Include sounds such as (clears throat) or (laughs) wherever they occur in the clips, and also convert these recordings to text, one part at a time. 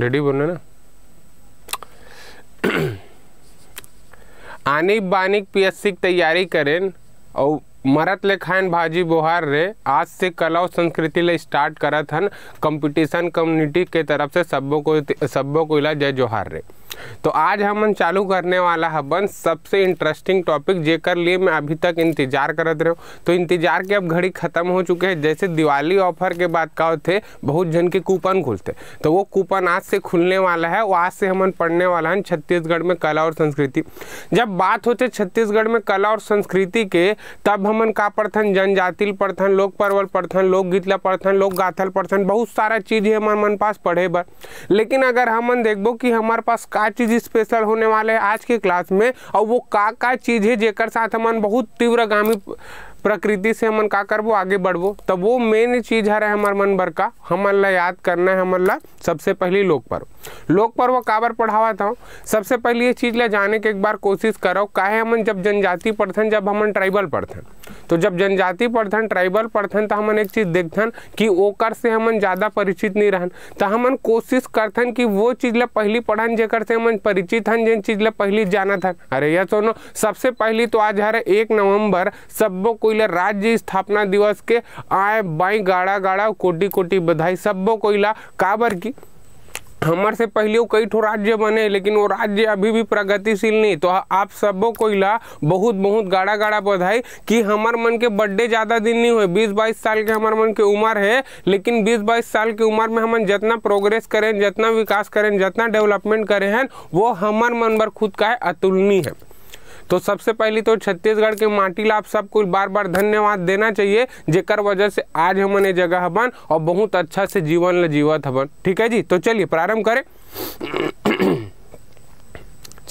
Ready बोलना ना आनिक Banik PSC की तैयारी करें और मरत ले खाइन भाजी बोहार रे आज से कला और संस्कृति ले स्टार्ट करत हन कंपटीशन कम्युनिटी के तरफ से सब्बो को सब्बो को इला जय जोहार रे तो आज हम चालू करने वाला हबन सबसे इंटरेस्टिंग टॉपिक जेकर लिए मैं अभी तक इंतजार करत रहे तो इंतजार के अब घड़ी खत्म हो चुके हैं जैसे दिवाली ऑफर के बाद का होते बहुत जन के कूपन खुलते तो वो कूपन आज से खुलने वाला है वो आज से हम पढ़ने वाला है छत्तीसगढ़ में कला और संस्कृति जब बात होते छत्तीसगढ़ में कला और संस्कृति के तब हमन का पढ़थन जनजाति पढ़थन लोक परवल पढ़थन लोकगीत ला पढ़थन लोक गाथल पढ़थन बहुत सारा चीज़ है हमारे मन पास पढ़े बर लेकिन अगर हमन देखो कि हमारे पास का चीज़ स्पेशल होने वाले है आज के क्लास में और वो का का चीज़ है जेकर साथ हमन बहुत तीव्रगामी प्रकृति से हमन का करबो आगे बढ़बो तब तो वो मेन चीज हर है हमार मन भर का हमन ला याद करना है हमन ला सबसे पहली लोक पर्व लोक पर्व काबर पढ़ावा था सबसे पहले ये चीज़ ला जाने के एक बार कोशिश करो काहे हमन जब जनजाति पढ़थन जब हमन ट्राइबल पढ़थन तो जब जनजाति पढ़थन ट्राइबल पढ़थन तो हमन एक चीज़ देखथन कि ओकर से हमन ज़्यादा परिचित नहीं रहन तो हमन कोशिश करथन कि वो चीज़ ला पहली पढ़न जेकर से हमन परिचित हन जिन चीज़ ला पहली जाना था अरे यह सोनो सबसे पहली तो आज हर एक नवम्बर सबको कोईला राज्य स्थापना दिवस के आए बाई गाड़ा गाड़ा कोटि कोटि बधाई सब्बो कोईला काबर की हमर से पहले वो कई ठो राज्य बने लेकिन वो राज्य अभी भी प्रगतिशील नहीं तो आप सबो कोइला बहुत बहुत गाढ़ा गाढ़ा बधाई कि हमर मन के बर्थडे ज़्यादा दिन नहीं हुए बीस बाईस साल के हमर मन के उम्र है लेकिन बीस बाईस साल की उम्र में हम जितना प्रोग्रेस करें जितना विकास करें जितना डेवलपमेंट करें हैं वो हमार मन पर खुद का है अतुलनीय है तो सबसे पहले तो छत्तीसगढ़ के माटी ला आप सबको बार बार धन्यवाद देना चाहिए जेकर वजह से आज हम ये जगह बन और बहुत अच्छा से जीवन ल जीवत हबन ठीक है जी तो चलिए प्रारंभ करें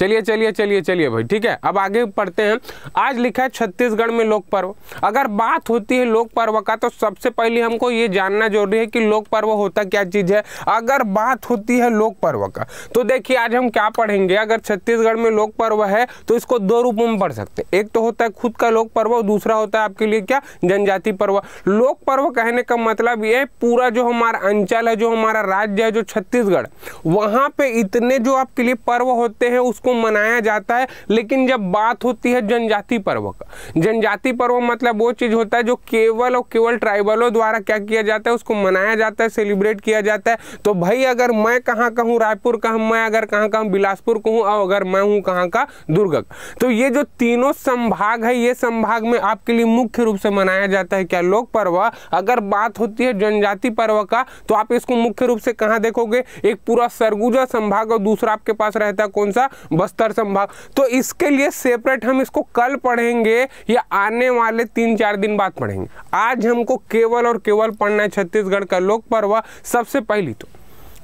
चलिए चलिए चलिए चलिए भाई ठीक है अब आगे पढ़ते हैं आज लिखा है छत्तीसगढ़ में लोक पर्व अगर बात होती है लोक पर्व का तो सबसे पहले हमको ये जानना जरूरी है कि लोक पर्व होता क्या चीज़ है अगर बात होती है लोक पर्व का तो देखिए आज हम क्या पढ़ेंगे अगर छत्तीसगढ़ में लोक पर्व है तो इसको दो रूपों में पढ़ सकते हैं एक तो होता है खुद का लोक पर्व और दूसरा होता है आपके लिए क्या जनजाति पर्व लोक पर्व कहने का मतलब ये पूरा जो हमारा अंचल है जो हमारा राज्य है जो छत्तीसगढ़ वहां पर इतने जो आपके लिए पर्व होते हैं उसको को मनाया जाता है लेकिन जब बात होती है जनजाति पर्व का जनजाति पर्व मतलब वो चीज़ होता है जो केवल और केवल ट्राइबलों द्वारा क्या किया जाता है उसको मनाया जाता है सेलिब्रेट किया जाता है तो भाई अगर मैं कहाँ का हूँ रायपुर का हूँ मैं अगर कहाँ का हूँ बिलासपुर का हूँ और अगर मैं हूँ कहाँ का दुर्ग तो ये जो तीनों संभाग है ये संभाग में आपके लिए मुख्य रूप से मनाया जाता है क्या लोक पर्व अगर बात होती है जनजाति पर्व का तो आप इसको मुख्य रूप से कहाँ देखोगे एक पूरा सरगुजा संभाग और दूसरा आपके पास रहता है कौन सा बस्तर संभाग तो इसके लिए सेपरेट हम इसको कल पढ़ेंगे या आने वाले तीन चार दिन बाद पढ़ेंगे आज हमको केवल और केवल पढ़ना है छत्तीसगढ़ का लोक पर्व सबसे पहली तो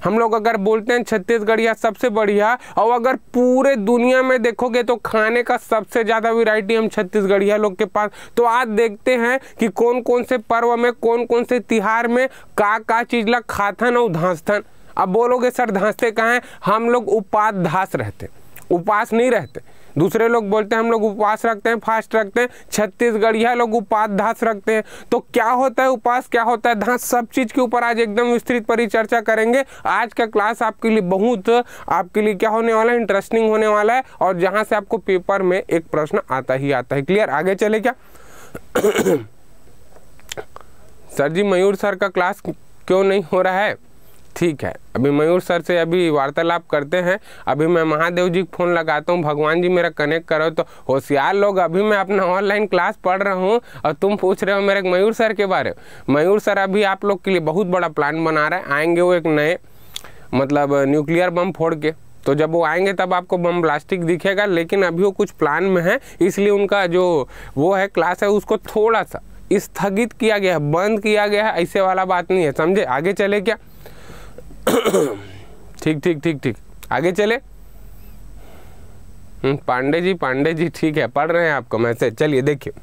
हम लोग अगर बोलते हैं छत्तीसगढ़ या सबसे बढ़िया और अगर पूरे दुनिया में देखोगे तो खाने का सबसे ज़्यादा वैरायटी हम छत्तीसगढ़िया लोग के पास तो आज देखते हैं कि कौन कौन से पर्व में कौन कौन से तिहार में का का चीज ला खाथन और धांसथन अब बोलोगे सर धांसते कहाँ हैं हम लोग उपाध धास रहते हैं उपवास नहीं रहते दूसरे लोग बोलते हैं हम लोग उपवास रखते हैं फास्ट रखते हैं छत्तीसगढ़िया लोग उपास धास रखते हैं तो क्या होता है उपवास क्या होता है धास सब चीज़ के ऊपर आज एकदम विस्तृत परिचर्चा करेंगे आज का क्लास आपके लिए बहुत आपके लिए क्या होने वाला है इंटरेस्टिंग होने वाला है और जहाँ से आपको पेपर में एक प्रश्न आता ही आता है क्लियर आगे चले क्या (coughs) सर जी मयूर सर का क्लास क्यों नहीं हो रहा है ठीक है अभी मयूर सर से अभी वार्तालाप करते हैं अभी मैं महादेव जी फ़ोन लगाता हूँ भगवान जी मेरा कनेक्ट करो तो होशियार लोग अभी मैं अपना ऑनलाइन क्लास पढ़ रहा हूँ और तुम पूछ रहे हो मेरे मयूर सर के बारे में मयूर सर अभी आप लोग के लिए बहुत बड़ा प्लान बना रहे हैं आएंगे वो एक नए मतलब न्यूक्लियर बम फोड़ के तो जब वो आएंगे तब आपको बम ब्लास्टिक दिखेगा लेकिन अभी वो कुछ प्लान में है इसलिए उनका जो वो है क्लास है उसको थोड़ा सा स्थगित किया गया है बंद किया गया है ऐसे वाला बात नहीं है समझे आगे चले क्या (coughs) ठीक ठीक ठीक ठीक आगे चले हम्म, पांडे जी पांडे जी ठीक है पढ़ रहे हैं आपको मैसेज चलिए देखिए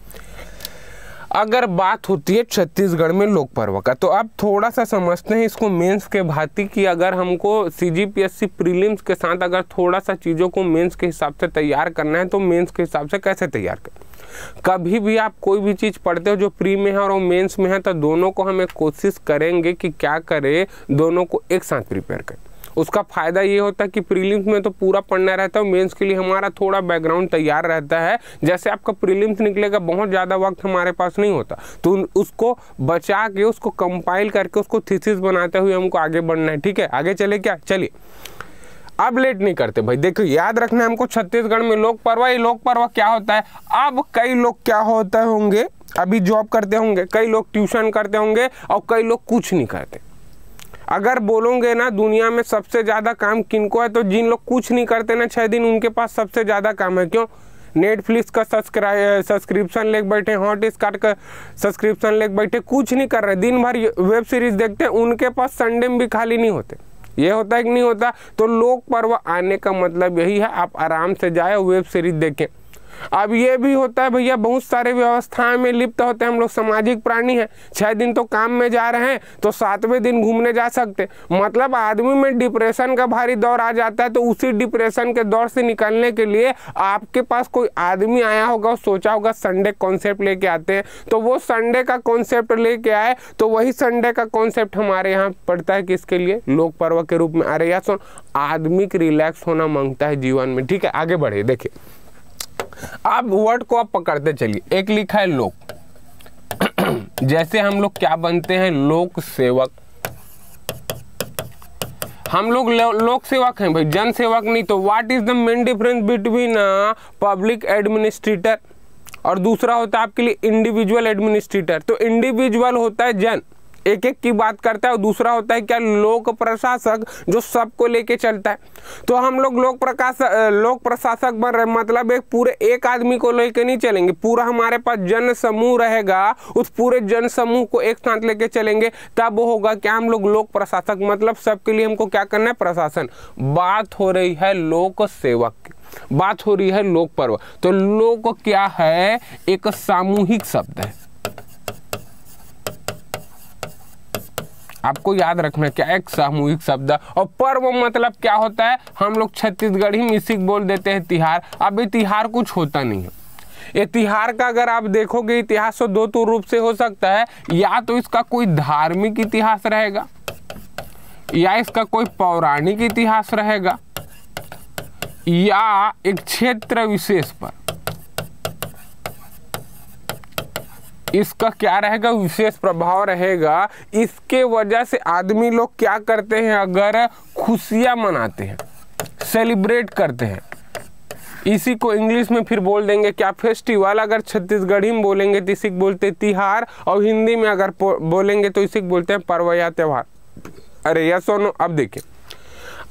अगर बात होती है छत्तीसगढ़ में लोक पर्व का तो आप थोड़ा सा समझते हैं इसको मेंस के भांति कि अगर हमको सीजीपीएससी प्रीलिम्स के साथ अगर थोड़ा सा चीज़ों को मेंस के हिसाब से तैयार करना है तो मेंस के हिसाब से कैसे तैयार करें कभी भी आप कोई भी चीज़ पढ़ते हो जो प्री में है और वो मेंस में है तो दोनों को हमें कोशिश करेंगे कि क्या करें दोनों को एक साथ प्रिपेयर करें उसका फ़ायदा ये होता है कि प्रीलिम्स में तो पूरा पढ़ना रहता है मेंस के लिए हमारा थोड़ा बैकग्राउंड तैयार रहता है जैसे आपका प्रीलिम्स निकलेगा बहुत ज़्यादा वक्त हमारे पास नहीं होता तो उसको बचा के उसको कंपाइल करके उसको थीसिस बनाते हुए हमको आगे बढ़ना है ठीक है आगे चले क्या चलिए अब लेट नहीं करते भाई देखो याद रखना हमको छत्तीसगढ़ में लोक पर्व ये लोक पर्व क्या होता है अब कई लोग क्या होते होंगे अभी जॉब करते होंगे कई लोग ट्यूशन करते होंगे और कई लोग कुछ नहीं करते अगर बोलोगे ना दुनिया में सबसे ज़्यादा काम किनको है तो जिन लोग कुछ नहीं करते ना छः दिन उनके पास सबसे ज़्यादा काम है क्यों नेटफ्लिक्स का सब्सक्रिप्शन लेके बैठे हॉट स्टार का सब्सक्रिप्शन लेके बैठे कुछ नहीं कर रहे दिन भर वेब सीरीज़ देखते हैं उनके पास संडे में भी खाली नहीं होते ये होता है कि नहीं होता तो लोक पर्व आने का मतलब यही है आप आराम से जाए वेब सीरीज देखें अब ये भी होता है भैया बहुत सारे व्यवस्थाएं में लिप्त होते हैं हम लोग सामाजिक प्राणी हैं छः दिन तो काम में जा रहे हैं तो सातवें दिन घूमने जा सकते मतलब आदमी में डिप्रेशन का भारी दौर आ जाता है तो उसी डिप्रेशन के दौर से निकलने के लिए आपके पास कोई आदमी आया होगा सोचा होगा संडे कॉन्सेप्ट लेके आते हैं तो वो संडे का कॉन्सेप्ट लेके आए तो वही संडे का कॉन्सेप्ट हमारे यहाँ पड़ता है किसके लिए लोक पर्व के रूप में अरे या सुन आदमी रिलैक्स होना मांगता है जीवन में ठीक है आगे बढ़े देखिए आप वर्ड को आप पकड़ते चलिए एक लिखा है लोक (clears throat) जैसे हम लोग क्या बनते हैं लोक सेवक हम लोग लोक सेवक हैं भाई जन सेवक नहीं तो what is the main difference between public administrator और दूसरा होता है आपके लिए इंडिविजुअल एडमिनिस्ट्रेटर तो इंडिविजुअल होता है जन एक एक की बात करता है और दूसरा होता है क्या लोक प्रशासक जो सबको लेके चलता है तो हम लोग लोक प्रकाश लोक प्रशासक बन रहे मतलब एक पूरे एक आदमी को लेके नहीं चलेंगे पूरा हमारे पास जन समूह रहेगा उस पूरे जन समूह को एक साथ लेके चलेंगे तब होगा क्या हम लोग लोक प्रशासक मतलब सबके लिए हमको क्या करना है प्रशासन बात हो रही है लोक सेवक की बात हो रही है लोक पर्व तो लोक क्या है एक सामूहिक शब्द है आपको याद रखना क्या एक सामूहिक शब्द और पर्व मतलब क्या होता है हम लोग छत्तीसगढ़ी में इसी बोल देते हैं तिहार अब तिहार कुछ होता नहीं है ये तिहार का अगर आप देखोगे इतिहास तो दो तो रूप से हो सकता है या तो इसका कोई धार्मिक इतिहास रहेगा या इसका कोई पौराणिक इतिहास रहेगा या एक क्षेत्र विशेष पर इसका क्या रहेगा विशेष प्रभाव रहेगा इसके वजह से आदमी लोग क्या करते हैं अगर खुशियां मनाते हैं सेलिब्रेट करते हैं इसी को इंग्लिश में फिर बोल देंगे क्या फेस्टिवल अगर छत्तीसगढ़ी में बोलेंगे तो इसी बोलते तिहार और हिंदी में अगर बोलेंगे तो इसी बोलते हैं पर्व या त्यौहार अरे यह सोनो अब देखिए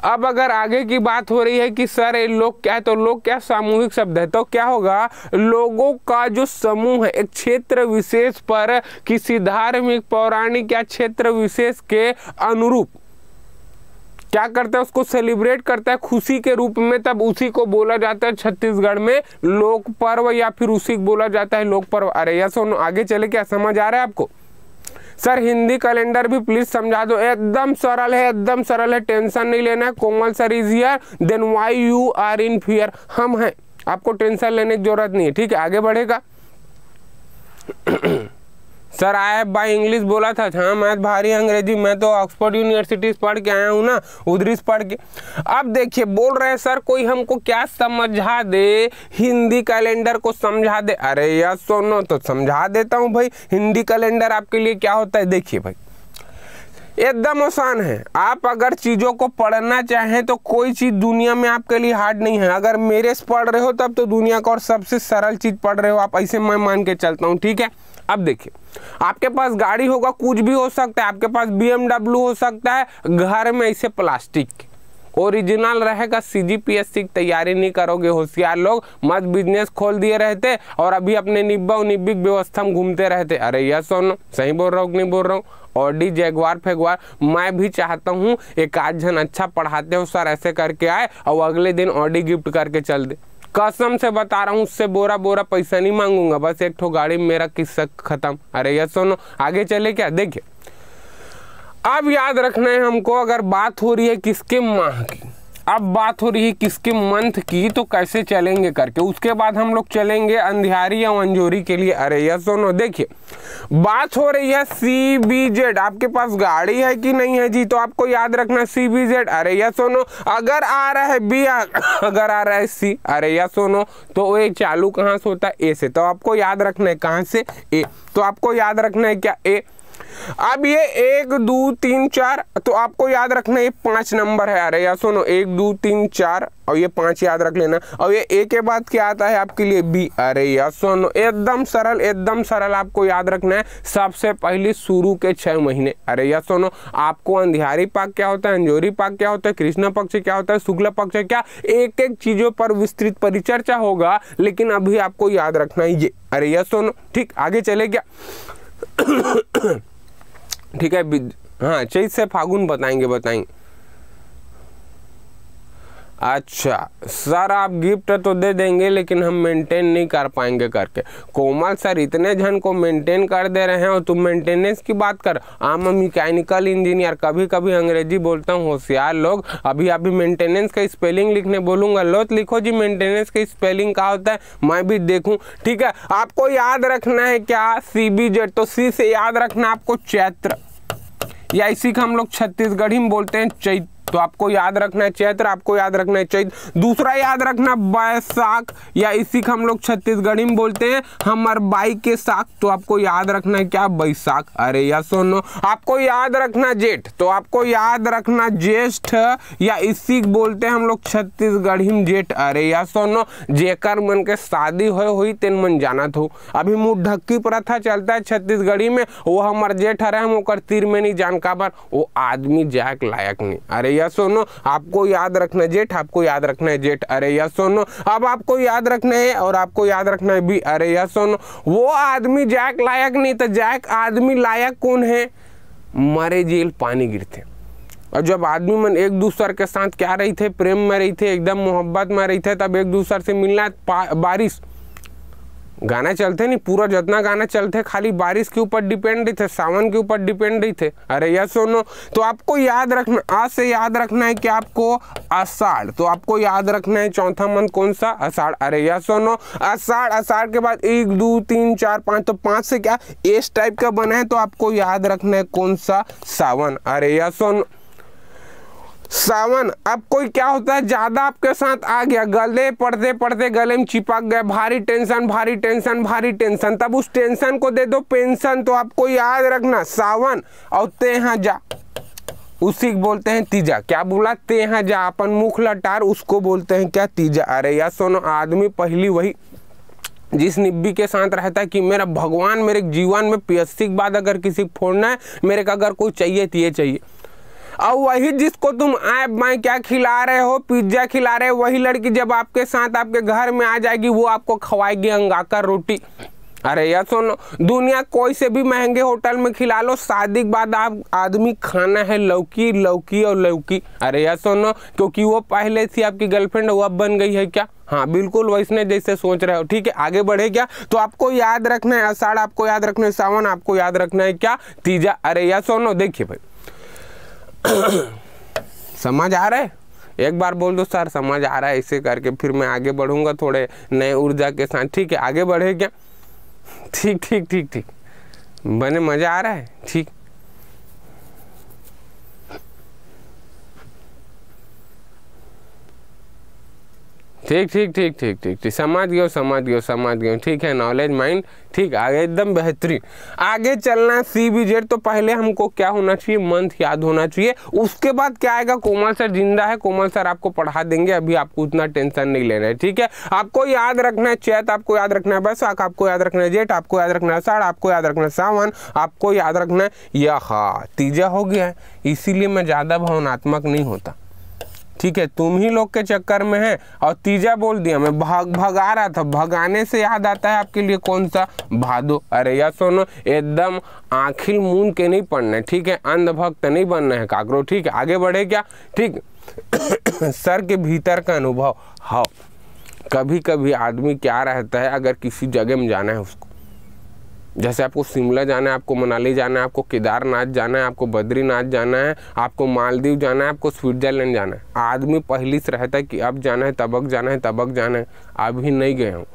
अब अगर आगे की बात हो रही है कि सर ये लोग क्या है तो लोग क्या सामूहिक शब्द है तो क्या होगा लोगों का जो समूह है एक क्षेत्र विशेष पर किसी धार्मिक पौराणिक या क्षेत्र विशेष के अनुरूप क्या करता है उसको सेलिब्रेट करता है खुशी के रूप में तब उसी को बोला जाता है छत्तीसगढ़ में लोक पर्व या फिर उसी को बोला जाता है लोक पर्व अरे या सुनो आगे चले क्या समझ आ रहा है आपको सर हिंदी कैलेंडर भी प्लीज समझा दो एकदम सरल है एकदम सरल है टेंशन नहीं लेना है Komal sir is here then why you are in fear हम हैं आपको टेंशन लेने की जरूरत नहीं है ठीक है आगे बढ़ेगा सर आई बाई इंग्लिश बोला था हाँ मैथ भारी अंग्रेजी मैं तो ऑक्सफोर्ड यूनिवर्सिटी से पढ़ के आया हूँ ना उधरी से पढ़ के अब देखिए बोल रहे हैं सर कोई हमको क्या समझा दे हिंदी कैलेंडर को समझा दे अरे यार सुनो तो समझा देता हूँ भाई हिंदी कैलेंडर आपके लिए क्या होता है देखिए भाई एकदम आसान है आप अगर चीज़ों को पढ़ना चाहें तो कोई चीज़ दुनिया में आपके लिए हार्ड नहीं है अगर मेरे से पढ़ रहे हो तब तो दुनिया का और सबसे सरल चीज़ पढ़ रहे हो आप ऐसे मैं मान के चलता हूँ ठीक है अब देखिए आपके पास गाड़ी होगा कुछ भी हो सकता है आपके पास बी हो सकता है घर में इसे प्लास्टिक ओरिजिनल रहेगा सी जी पी एस सी तैयारी नहीं करोगे होशियार लोग मत बिजनेस खोल दिए रहते और अभी अपने निब्बा और निब्बिक व्यवस्था में घूमते रहते अरे यह सोनो सही बोल रहा हूँ नहीं बोल रहा हूँ ऑडी जैगवार फेगवार मैं भी चाहता हूँ एक आध जन अच्छा पढ़ाते हो सर ऐसे करके आए और अगले दिन ऑडी गिफ्ट करके चल दे कसम से बता रहा हूँ उससे बोरा बोरा पैसा नहीं मांगूंगा बस एक ठो गाड़ी में मेरा किस्सा खत्म अरे ये सुनो आगे चले क्या देखिए अब याद रखना है हमको अगर बात हो रही है किसके माह की अब बात हो रही है किसके मंथ की तो कैसे चलेंगे करके उसके बाद हम लोग चलेंगे अंधियारी या मंजोरी के लिए अरे यस दोनों देखिए बात हो रही है सी बी जेड आपके पास गाड़ी है कि नहीं है जी तो आपको याद रखना सी बी जेड अरे यह सोनो अगर आ रहा है बी अगर आ रहा है सी अरे यह सोनो तो ये चालू कहाँ से होता है ए से तो आपको याद रखना है कहाँ से ए तो आपको याद रखना है क्या ए अब ये एक दो तीन चार तो आपको याद रखना ये पांच नंबर है अरे या सुनो एक दो तीन चार और ये पांच याद रख लेना और ये ए के बाद क्या आता है आपके लिए बी अरे या सुनो एकदम सरल एकदम सरल आपको याद रखना है सबसे पहले शुरू के छह महीने अरे या सुनो आपको अंधियारी पाक क्या होता है अंजोरी पाक क्या होता है कृष्ण पक्ष क्या होता है शुक्ल पक्ष क्या एक एक चीज़ों पर विस्तृत परिचर्चा होगा लेकिन अभी आपको याद रखना है ये अरे यह सुनो ठीक आगे चले क्या ठीक है हाँ चैत से फागुन बताएंगे बताएंगे अच्छा सर आप गिफ्ट तो दे देंगे लेकिन हम मेंटेन नहीं कर पाएंगे करके कोमल सर इतने जन को मेंटेन कर दे रहे हैं और तुम मेंटेनेंस की बात कर आम मैकेनिकल इंजीनियर कभी कभी अंग्रेजी बोलता हूँ होशियार लोग अभी अभी मेंटेनेंस का स्पेलिंग लिखने बोलूँगा लो तो लिखो जी मेंटेनेंस की स्पेलिंग क्या होता है मैं भी देखूँ ठीक है आपको याद रखना है क्या सी बी जेड तो सी से याद रखना आपको चैत्र या इसी का हम लोग छत्तीसगढ़ी में बोलते हैं चैत्र तो आपको याद रखना है चैत्र आपको याद रखना है चैत्र दूसरा याद रखना बैसाख या इसी को हम लोग छत्तीसगढ़ी में बोलते हैं हमार बाई के साख तो आपको याद रखना है क्या बैसाख अरे या सोनो आपको याद रखना जेठ तो आपको याद रखना ज्येष्ठ या इसी बोलते हैं हम लोग छत्तीसगढ़ी में जेठ अरे या सोनो जेकर मन के शादी हो हुई तेन मन जाना थो अभी मुँह ढक्की प्रथा चलता है छत्तीसगढ़ी में वो हमार जेठ अरे हम तीर में नहीं जान काबर वो आदमी जाक लायक नहीं अरे यस और आपको याद रखना है जेठ आपको याद रखना है जेठ अरे यस और अब आपको याद रखना है और आपको याद रखना है भी अरे यस और वो आदमी जैक लायक नहीं तो जैक आदमी लायक कौन है मरे जेल पानी गिरते और जब आदमी मन एक दूसरे के साथ क्या रही थे प्रेम में रही थे एकदम मोहब्बत में रही थे तब एक दूसरे से मिलना बारिश गाना चलते नहीं पूरा जितना गाना चलते खाली बारिश के ऊपर डिपेंड ही थे सावन के ऊपर डिपेंड ही थे अरे यह सुनो तो आपको याद रखना आज से याद रखना है कि आपको आषाढ़ तो आपको याद रखना है चौथा मंथ कौन सा आषाढ़ अरे यह सुनो आषाढ़ आषाढ़ के बाद एक दो तीन चार पाँच तो पाँच से क्या एस टाइप का बना है तो आपको याद रखना है कौन सा सावन अरे यह सुनो सावन अब कोई क्या होता है ज़्यादा आपके साथ आ गया गले पढ़ते पढ़ते गले में चिपक गए भारी टेंशन भारी टेंशन भारी टेंशन तब उस टेंशन को दे दो पेंशन तो आपको याद रखना सावन और हाँ जा उसी बोलते हैं तीजा क्या बोला तेहा जा अपन मुख लटार उसको बोलते हैं क्या तीजा अरे या सोनो आदमी पहली वही जिस निब्बी के साथ रहता है कि मेरा भगवान मेरे जीवन में पीएससी के बाद अगर किसी फोड़ना है मेरे का अगर कोई चाहिए तो ये चाहिए और वही जिसको तुम आए मैं क्या खिला रहे हो पिज्जा खिला रहे हो वही लड़की जब आपके साथ आपके घर में आ जाएगी वो आपको खवाएगी अंगाकर रोटी अरे यार सुनो दुनिया कोई से भी महंगे होटल में खिला लो शादी के बाद आप आदमी खाना है लौकी लौकी और लौकी अरे यार सुनो क्योंकि वो पहले से आपकी गर्लफ्रेंड वो अब बन गई है क्या हाँ बिल्कुल वैसने जैसे सोच रहे हो ठीक है आगे बढ़े क्या तो आपको याद रखना है अषाढ़ आपको याद रखना है सावन आपको याद रखना है क्या तीजा अरे यार सोनो देखिए भाई समझ आ रहा है एक बार बोल दो सर समझ आ रहा है इसे करके फिर मैं आगे बढ़ूंगा थोड़े नए ऊर्जा के साथ ठीक है आगे बढ़े क्या ठीक ठीक ठीक ठीक बने मज़ा आ रहा है ठीक ठीक ठीक ठीक ठीक ठीक ठीक समझ गयो समझ गयो समझ गयो ठीक है नॉलेज माइंड ठीक आगे एकदम बेहतरीन आगे चलना सी बी जेड तो पहले हमको क्या होना चाहिए मंथ याद होना चाहिए उसके बाद क्या आएगा कोमल सर जिंदा है कोमल सर आपको पढ़ा देंगे अभी आपको उतना टेंशन नहीं लेना है ठीक है आपको याद रखना है चैत आपको याद रखना है बैसाख आपको याद रखना है जेट आपको याद रखना है साढ़ आपको याद रखना है सावन आपको याद रखना है यह तीजा हो गया है इसीलिए मैं ज़्यादा भावनात्मक नहीं होता ठीक है तुम ही लोग के चक्कर में है और तीजा बोल दिया मैं भाग भगा रहा था भगाने से याद आता है आपके लिए कौन सा भादो अरे या सोनो एकदम आखिर मून के नहीं पढ़ना है ठीक है अंधभक्त नहीं बनना है काकरो ठीक है आगे बढ़े क्या ठीक (coughs) सर के भीतर का अनुभव हाउ कभी कभी आदमी क्या रहता है अगर किसी जगह में जाना है उसको जैसे आपको शिमला जाना है आपको मनाली जाना है आपको केदारनाथ जाना है आपको बद्रीनाथ जाना है आपको मालदीव जाना है आपको स्विट्जरलैंड जाना है आदमी पहले से रहता है कि अब जाना है तबक जाना है तबक जाना है अभी नहीं गया हूँ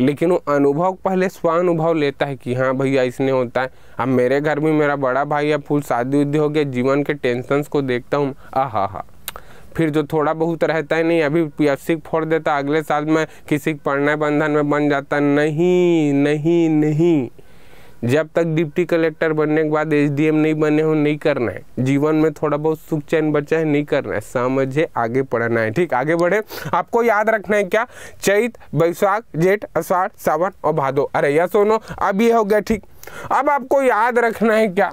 लेकिन वो अनुभव पहले स्व अनुभव लेता है कि हाँ भैया इसने होता है अब मेरे घर में मेरा बड़ा भाई है फूल शादी उदी हो गया जीवन के टेंशन को देखता हूँ आ हा हा फिर जो थोड़ा बहुत रहता है नहीं अभी पीएससी फोड़ देता अगले साल में किसी पढ़ने बंधन में बन जाता नहीं नहीं नहीं जब तक डिप्टी कलेक्टर बनने के बाद एस नहीं बने हो नहीं करना है जीवन में थोड़ा बहुत सुख चैन बचा है नहीं करना है समझे आगे पढ़ना है ठीक आगे बढ़े आपको याद रखना है क्या चैत बैसाख जेठ अषाढ़ सावन और भादो अरे या सोनो अब ये हो गया ठीक अब आपको याद रखना है क्या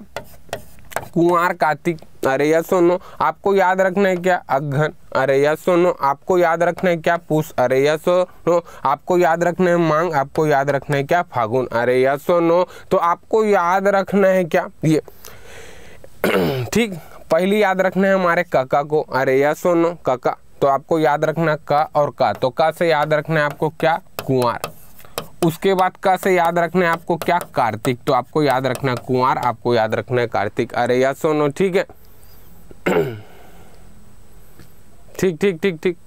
कुंवर कार्तिक अरे यह सुनो आपको याद रखना है क्या अघन अरे यह सुनो आपको याद रखना है क्या पूस अरे यह सुनो आपको याद रखना है मांग आपको याद रखना है क्या फागुन अरे या सुनो तो आपको याद रखना है क्या ये ठीक पहली याद रखना है हमारे काका को अरे यह सुनो काका तो आपको याद रखना का और का तो का से याद रखना है आपको क्या कुंवर उसके बाद का से याद रखना है आपको क्या कार्तिक तो आपको याद रखना है कुंवर आपको याद रखना है कार्तिक अरे या सोनो ठीक है (clears throat) ठीक ठीक ठीक ठीक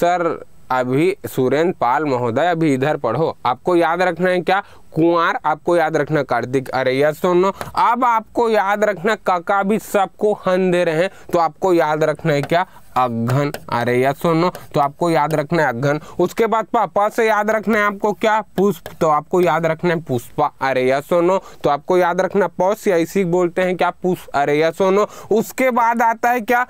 सर अभी सुरेंद्र पाल महोदय अभी इधर पढ़ो आपको याद रखना है क्या कुआर आपको याद रखना कार्तिक यस सोनो अब आपको याद रखना काका भी सबको हन दे रहे हैं तो आपको याद रखना है क्या अघन यस सोनो तो आपको याद रखना है अघन उसके बाद पापा से याद रखना है आपको क्या पुष्प तो आपको याद रखना है पुष्पा यस सोनो तो आपको याद रखना पौष या इसी बोलते हैं क्या पुष्प यस सोनो उसके बाद आता है क्या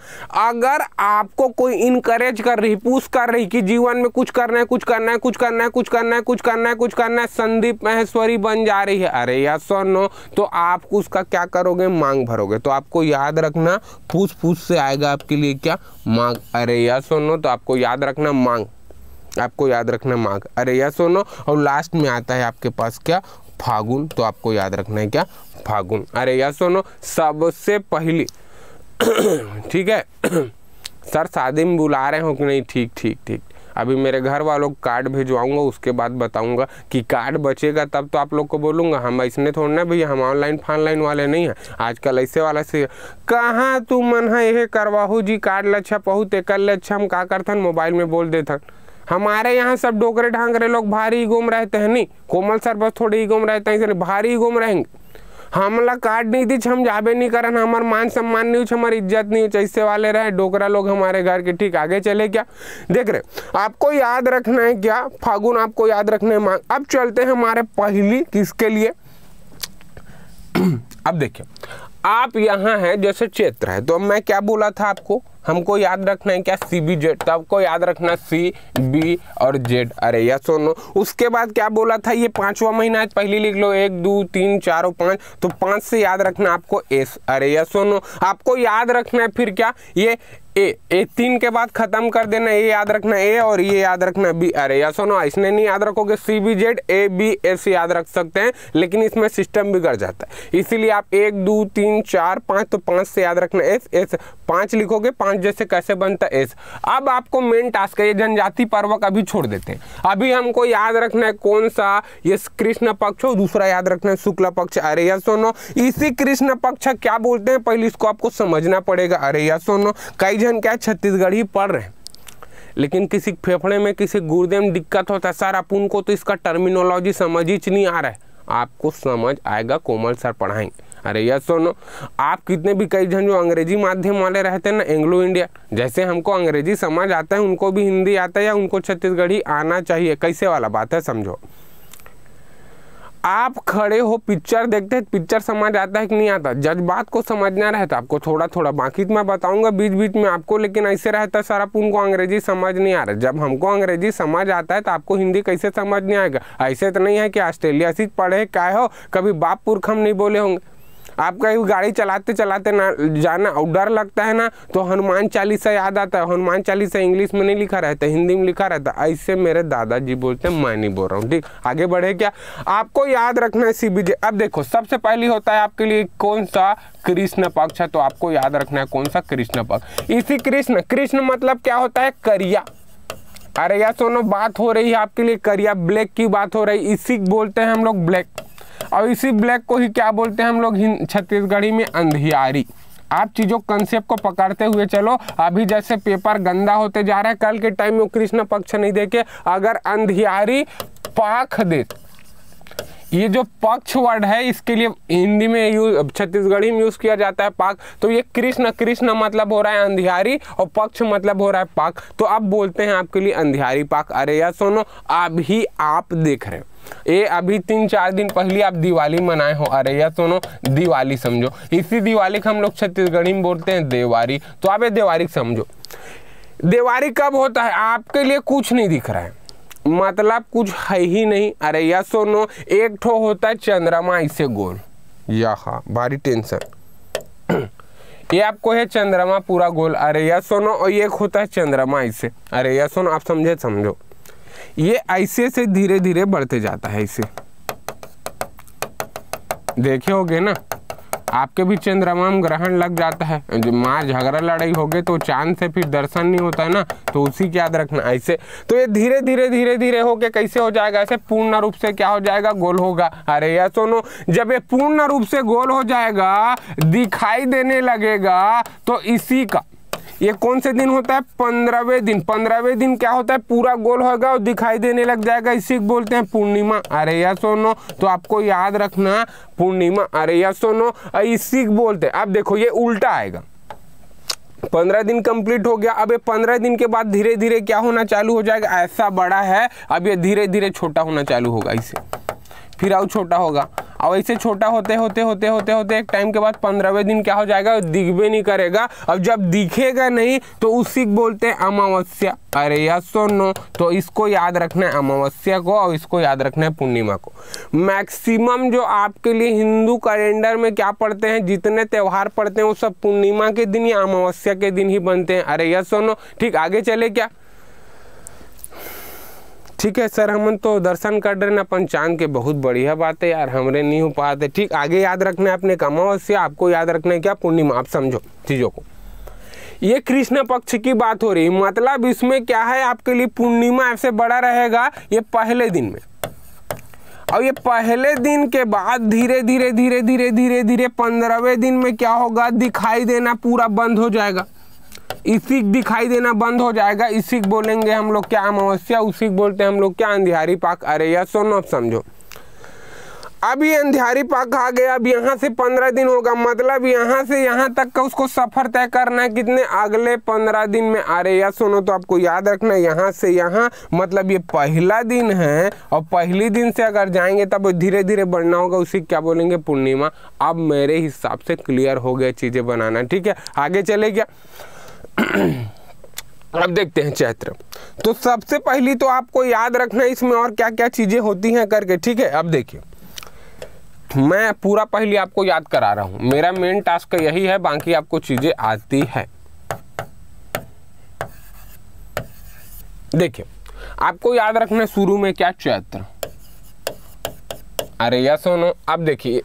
अगर आपको कोई इनकरेज कर रही पुष कर रही कि जीवन में कुछ करना है कुछ करना है कुछ करना है कुछ करना है कुछ करना है कुछ करना है संदीप महेश राजेश्वरी बन जा रही है अरे या नो तो आप उसका क्या करोगे मांग भरोगे तो आपको याद रखना पूछ पूछ से आएगा आपके लिए क्या मांग अरे या नो तो आपको याद रखना मांग आपको याद रखना मांग अरे या नो और लास्ट में आता है आपके पास क्या फागुन तो आपको याद रखना है क्या फागुन अरे या नो सबसे पहली (clears throat) ठीक है (clears throat) सर शादी में बुला रहे हो कि नहीं ठीक ठीक ठीक अभी मेरे घर वालों को कार्ड भिजवाऊँगा उसके बाद बताऊँगा कि कार्ड बचेगा तब तो आप लोग को बोलूँगा हम इसने थोड़ा ना भैया हम ऑनलाइन फानलाइन वाले नहीं हैं आजकल ऐसे वाला से कहाँ तू मन है ये करवाहू जी कार्ड लच्छा छपहू कल ल अच्छा हम का करथन मोबाइल में बोल देथन हमारे यहाँ सब डोकरे ढांगरे लोग भारी गुम रहते हैं नहीं कोमल सर बस थोड़े ही गुम रहते हैं इसलिए भारी गुम रहेंगे हमला काट नहीं थी हम जाबे नहीं करन हमार मान सम्मान नहीं हुई हमारी इज्जत नहीं हुई ऐसे वाले रहे डोकरा लोग हमारे घर के ठीक आगे चले क्या देख रहे आपको याद रखना है क्या फागुन आपको याद रखना है मांग अब चलते हैं हमारे पहली किसके लिए (clears throat) अब देखिए आप यहाँ हैं जैसे क्षेत्र है तो मैं क्या बोला था आपको हमको याद रखना है क्या सी बी जेड तो आपको याद रखना सी बी और जेड अरे या सोनो उसके बाद क्या बोला था ये पांचवा महीना है पहले लिख लो एक दो तीन चार और पाँच तो पांच से याद रखना आपको एस अरे या सोनो आपको याद रखना है फिर क्या ये ए ए तीन के बाद खत्म कर देना ये याद रखना ए और ये याद रखना बी अरे या सुनो इसने नहीं याद रखोगे C B Z A B S याद रख सकते हैं लेकिन इसमें सिस्टम बिगड़ जाता है इसीलिए आप एक दो तीन चार पाँच तो पाँच से याद रखना एस एस पाँच लिखोगे पाँच जैसे कैसे बनता एस अब आपको मेन टास्क है ये जनजाति पर्वक अभी छोड़ देते हैं अभी हमको याद रखना है कौन सा ये कृष्ण पक्ष और दूसरा याद रखना है शुक्ल पक्ष अरे या सोनो इसी कृष्ण पक्ष क्या बोलते हैं पहले इसको आपको समझना पड़ेगा अरे या सोनो कई जन क्या छत्तीसगढ़ी पढ़ रहे हैं लेकिन किसी फेफड़े में किसी गुर्दे में दिक्कत होता है सर आप उनको तो इसका टर्मिनोलॉजी समझ ही नहीं आ रहा है आपको समझ आएगा कोमल सर पढ़ाएंगे अरे यस सुनो आप कितने भी कई जन जो अंग्रेजी माध्यम वाले रहते हैं ना एंग्लो इंडिया जैसे हमको अंग्रेजी समझ आता है उनको भी हिंदी आता है या उनको छत्तीसगढ़ी आना चाहिए कैसे वाला बात है समझो आप खड़े हो पिक्चर देखते हैं पिक्चर समझ आता है कि नहीं आता जज्बात को समझना रहता तो आपको थोड़ा थोड़ा बाकी तो मैं बताऊंगा बीच बीच में आपको लेकिन ऐसे रहता सर आप उनको अंग्रेजी समझ नहीं आ रहा जब हमको अंग्रेजी समझ आता है तो आपको हिंदी कैसे समझ नहीं आएगा ऐसे तो नहीं है कि ऑस्ट्रेलिया से पढ़े क्या हो कभी बाप पुरख हम नहीं बोले होंगे आप कहीं गाड़ी चलाते चलाते ना जाना और डर लगता है ना तो हनुमान चालीसा याद आता है हनुमान चालीसा इंग्लिश में नहीं लिखा रहता हिंदी में लिखा रहता ऐसे मेरे दादाजी बोलते हैं मैं नहीं बोल रहा हूँ ठीक आगे बढ़े क्या आपको याद रखना है सी अब देखो सबसे पहले होता है आपके लिए कौन सा कृष्ण पक्ष है तो आपको याद रखना है कौन सा कृष्ण पक्ष इसी कृष्ण कृष्ण मतलब क्या होता है करिया अरे यार सोनो बात हो रही है आपके लिए करिया ब्लैक की बात हो रही है इसी बोलते हैं हम लोग ब्लैक और इसी ब्लैक को ही क्या बोलते हैं हम लोग छत्तीसगढ़ी में अंधियारी आप चीज़ों कंसेप्ट को पकड़ते हुए चलो अभी जैसे पेपर गंदा होते जा रहा है कल के टाइम में कृष्ण पक्ष नहीं देखे अगर अंधियारी पाख दे ये जो पक्ष वर्ड है इसके लिए हिंदी में यूज छत्तीसगढ़ी में यूज़ किया जाता है पाक तो ये कृष्ण कृष्ण मतलब हो रहा है अंधियारी और पक्ष मतलब हो रहा है पाक तो अब बोलते हैं आपके लिए अंधियारी पाक अरे या सोनो अभी आप देख रहे हो ये अभी तीन चार दिन पहले आप दिवाली मनाए हो अरे या सुनो दिवाली समझो इसी दिवाली को हम लोग छत्तीसगढ़ी में बोलते हैं देवारी तो आप ये देवारी समझो देवारी कब होता है आपके लिए कुछ नहीं दिख रहा है मतलब कुछ है ही नहीं अरे या सुनो एक ठो होता है चंद्रमा इसे गोल या हाँ भारी टेंशन (clears throat) ये आपको है चंद्रमा पूरा गोल अरे या सुनो और एक होता है चंद्रमा इसे अरे या सुनो आप समझे समझो ये ऐसे से धीरे धीरे बढ़ते जाता है इसे देखे होगे ना आपके भी में ग्रहण लग जाता है जो माँ झगड़ा लड़ाई हो गए तो चांद से फिर दर्शन नहीं होता है ना तो उसी की याद रखना ऐसे तो ये धीरे धीरे धीरे धीरे होके कैसे हो जाएगा ऐसे पूर्ण रूप से क्या हो जाएगा गोल होगा अरे या सुनो जब ये पूर्ण रूप से गोल हो जाएगा दिखाई देने लगेगा तो इसी का ये कौन से दिन होता है पंद्रहवें दिन पंद्रहवें दिन क्या होता है पूरा गोल होगा और दिखाई देने लग जाएगा इसी को बोलते हैं पूर्णिमा या सोनो तो आपको याद रखना पूर्णिमा अरे या सोनो इसी को बोलते हैं अब देखो ये उल्टा आएगा पंद्रह दिन कंप्लीट हो गया अब ये पंद्रह दिन के बाद धीरे धीरे क्या होना चालू हो जाएगा ऐसा बड़ा है अब ये धीरे धीरे छोटा होना चालू होगा इसे फिर आओ छोटा होगा और ऐसे छोटा होते होते होते होते होते एक टाइम के बाद पंद्रहवें दिन क्या हो जाएगा भी नहीं करेगा अब जब दिखेगा नहीं तो उसी को बोलते हैं अमावस्या अरे यह सुनो तो इसको याद रखना है अमावस्या को और इसको याद रखना है पूर्णिमा को मैक्सिमम जो आपके लिए हिंदू कैलेंडर में क्या पढ़ते हैं जितने त्यौहार पढ़ते हैं वो सब पूर्णिमा के दिन या अमावस्या के दिन ही बनते हैं अरे यह सुनो ठीक आगे चले क्या ठीक है सर हमन तो दर्शन कर रहे अपन पंचांग के बहुत बढ़िया बात है यार हमरे नहीं हो पाते ठीक आगे याद रखना है अपने अमावस्या आपको याद रखना है क्या पूर्णिमा आप समझो चीज़ों को ये कृष्ण पक्ष की बात हो रही है मतलब इसमें क्या है आपके लिए पूर्णिमा ऐसे बड़ा रहेगा ये पहले दिन में और ये पहले दिन के बाद धीरे धीरे धीरे धीरे धीरे धीरे पंद्रहवें दिन में क्या होगा दिखाई देना पूरा बंद हो जाएगा इसी दिखाई देना बंद हो जाएगा इसी बोलेंगे हम लोग क्या अमावस्या उसी बोलते हैं हम लोग क्या अंधिहारी पाक अरे या सो समझो अब ये पाक आ गया अब यहाँ से पंद्रह दिन होगा मतलब यहाँ से यहाँ तक का उसको सफ़र तय करना है कितने अगले पंद्रह दिन में आ रहे या सुनो तो आपको याद रखना है यहाँ से यहाँ मतलब ये पहला दिन है और पहले दिन से अगर जाएंगे तब धीरे धीरे बढ़ना होगा उसी क्या बोलेंगे पूर्णिमा अब मेरे हिसाब से क्लियर हो गया चीज़ें बनाना ठीक है आगे चले क्या (clears throat) अब देखते हैं चैत्र तो सबसे पहली तो आपको याद रखना है इसमें और क्या क्या चीज़ें होती हैं करके ठीक है अब देखिए मैं पूरा पहले आपको याद करा रहा हूं मेरा मेन टास्क यही है बाकी आपको चीज़ें आती है देखिए आपको याद रखना है शुरू में क्या चैत्र अरे या सोनो अब देखिए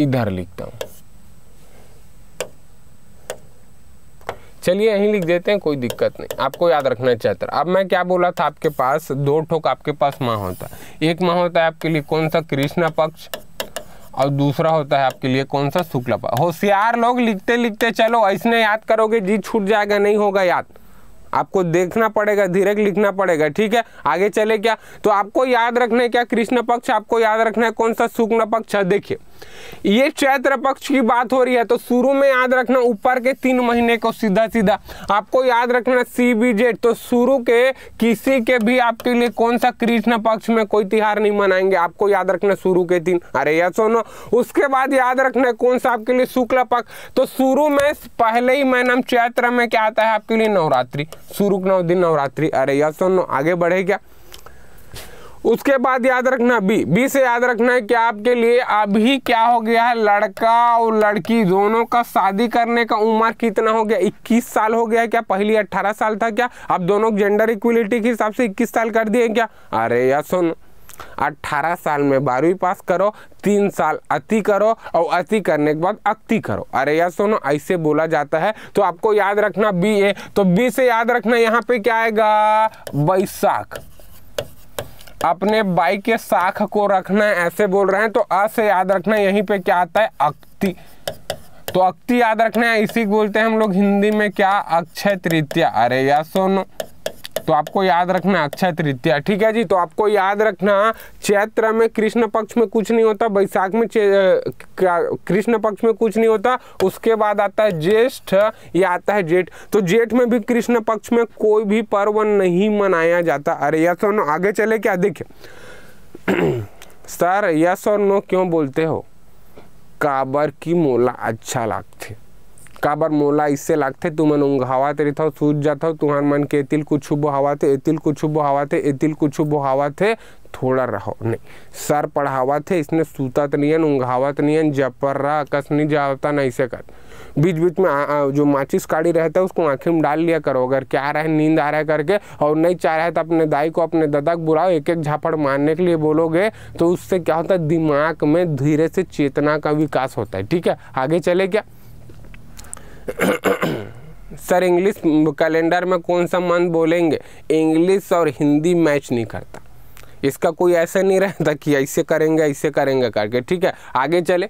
इधर लिखता हूं चलिए यहीं लिख देते हैं कोई दिक्कत नहीं आपको याद रखना है चैत्र अब मैं क्या बोला था आपके पास दो ठोक आपके पास माह होता है एक माह होता है आपके लिए कौन सा कृष्ण पक्ष और दूसरा होता है आपके लिए कौन सा शुक्ल पक्ष होशियार लोग लिखते लिखते चलो ऐसे याद करोगे जी छूट जाएगा नहीं होगा याद आपको देखना पड़ेगा धीरे लिखना पड़ेगा ठीक है आगे चले क्या तो आपको याद रखना है क्या कृष्ण पक्ष आपको याद रखना है कौन सा शुक्ल पक्ष देखिए ये चैत्र पक्ष की बात हो रही है तो शुरू में याद रखना ऊपर के तीन महीने को सीधा सीधा आपको याद रखना सी बी जेड तो शुरू के किसी के भी आपके लिए कौन सा कृष्ण पक्ष में कोई तिहार नहीं मनाएंगे आपको याद रखना शुरू के तीन अरे या सोनो उसके बाद याद रखना कौन सा आपके लिए शुक्ल पक्ष तो शुरू में पहले ही नाम चैत्र में क्या आता है आपके लिए नवरात्रि शुरू नौ दिन नवरात्रि अरे या सोनो आगे बढ़े क्या उसके बाद याद रखना बी बी से याद रखना है कि आपके लिए अभी क्या हो गया है लड़का और लड़की दोनों का शादी करने का उम्र कितना हो गया 21 साल हो गया क्या पहली 18 साल था क्या अब दोनों जेंडर इक्वलिटी के हिसाब से 21 साल कर दिए क्या अरे या सुन 18 साल में बारहवीं पास करो तीन साल अति करो और अति करने के बाद अक्ति करो अरे या सुनो ऐसे बोला जाता है तो आपको याद रखना बी ए तो बी से याद रखना यहाँ पे क्या आएगा बैसाख अपने बाइक के साख को रखना ऐसे बोल रहे हैं तो अ से याद रखना यहीं पे क्या आता है अक्ति तो अक्ति याद रखना है इसी बोलते हैं हम लोग हिंदी में क्या अक्षय तृतीया अरे या सोनो तो आपको याद रखना अक्षय अच्छा तृतीया ठीक है जी तो आपको याद रखना चैत्र में कृष्ण पक्ष में कुछ नहीं होता बैसाख में कृष्ण पक्ष में कुछ नहीं होता उसके बाद आता है ज्येष्ठ या आता है जेठ तो जेठ में भी कृष्ण पक्ष में कोई भी पर्व नहीं मनाया जाता अरे यस और नो आगे चले क्या देखिए (clears throat) सर यस और नो क्यों बोलते हो काबर की मोला अच्छा लागती काबर मोला इससे लगते लागथे तुमन ऊंघावत रहिथव सूत जाथव तुम्हार मन के तिल कुछ एतिल कुछु बोहावते एतिल कुछु बोहावते एतिल कुछु बोहावते थोड़ा रहो नहीं सर पढ़ावत है इसने सूतत है जब पर रहा कस नहीं जाता नहीं से कर बीच बीच में आ, जो माचिस काड़ी रहता है उसको आँखें में डाल लिया करो अगर क्या रहे नींद आ रहा है करके और नहीं चाह रहा है तो अपने दाई को अपने दादा को बुलाओ एक एक झापड़ मारने के लिए बोलोगे तो उससे क्या होता है दिमाग में धीरे से चेतना का विकास होता है ठीक है आगे चले क्या सर इंग्लिश कैलेंडर में कौन सा मंथ बोलेंगे इंग्लिश और हिंदी मैच नहीं करता इसका कोई ऐसा नहीं रहता कि ऐसे करेंगे ऐसे करेंगे करके ठीक है आगे चले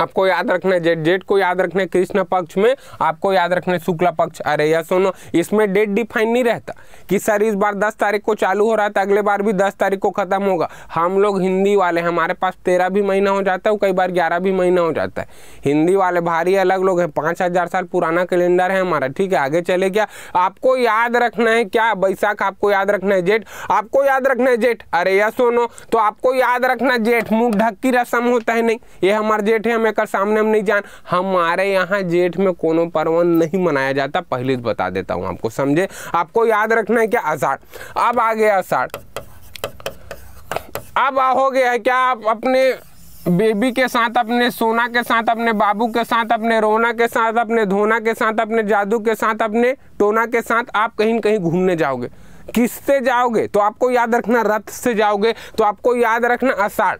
आपको याद रखना जेट जेट को याद रखना कृष्ण पक्ष में आपको याद रखना शुक्ला पक्ष अरे या सुनो इसमें डेट डिफाइन नहीं रहता कि सर इस बार दस तारीख को चालू हो रहा था तो अगले बार भी दस तारीख को खत्म होगा हम लोग हिंदी वाले हमारे पास तेरह भी महीना हो जाता है कई बार ग्यारह भी महीना हो जाता है हिंदी वाले भारी अलग लोग हैं पाँच हज़ार साल पुराना कैलेंडर है हमारा ठीक है आगे चले क्या आपको याद रखना है क्या बैसाख आपको याद रखना है जेठ आपको याद रखना है जेठ अरे या सोनो तो आपको याद रखना जेठ मुँह ढक की रसम होता है नहीं ये हमारे जेठ है में एक सामने हम नहीं जान हमारे यहाँ जेठ में कोनो पर्वन नहीं मनाया जाता पहले बता देता हूँ आपको समझे आपको याद रखना है क्या आषाढ़ अब आ गया आषाढ़ अब हो गया है क्या आप अपने बेबी के साथ अपने सोना के साथ अपने बाबू के साथ अपने रोना के साथ अपने धोना के साथ अपने जादू के साथ अपने टोना के साथ आप कहीं कहीं घूमने जाओगे किससे जाओगे तो आपको याद रखना रथ से जाओगे तो आपको याद रखना आषाढ़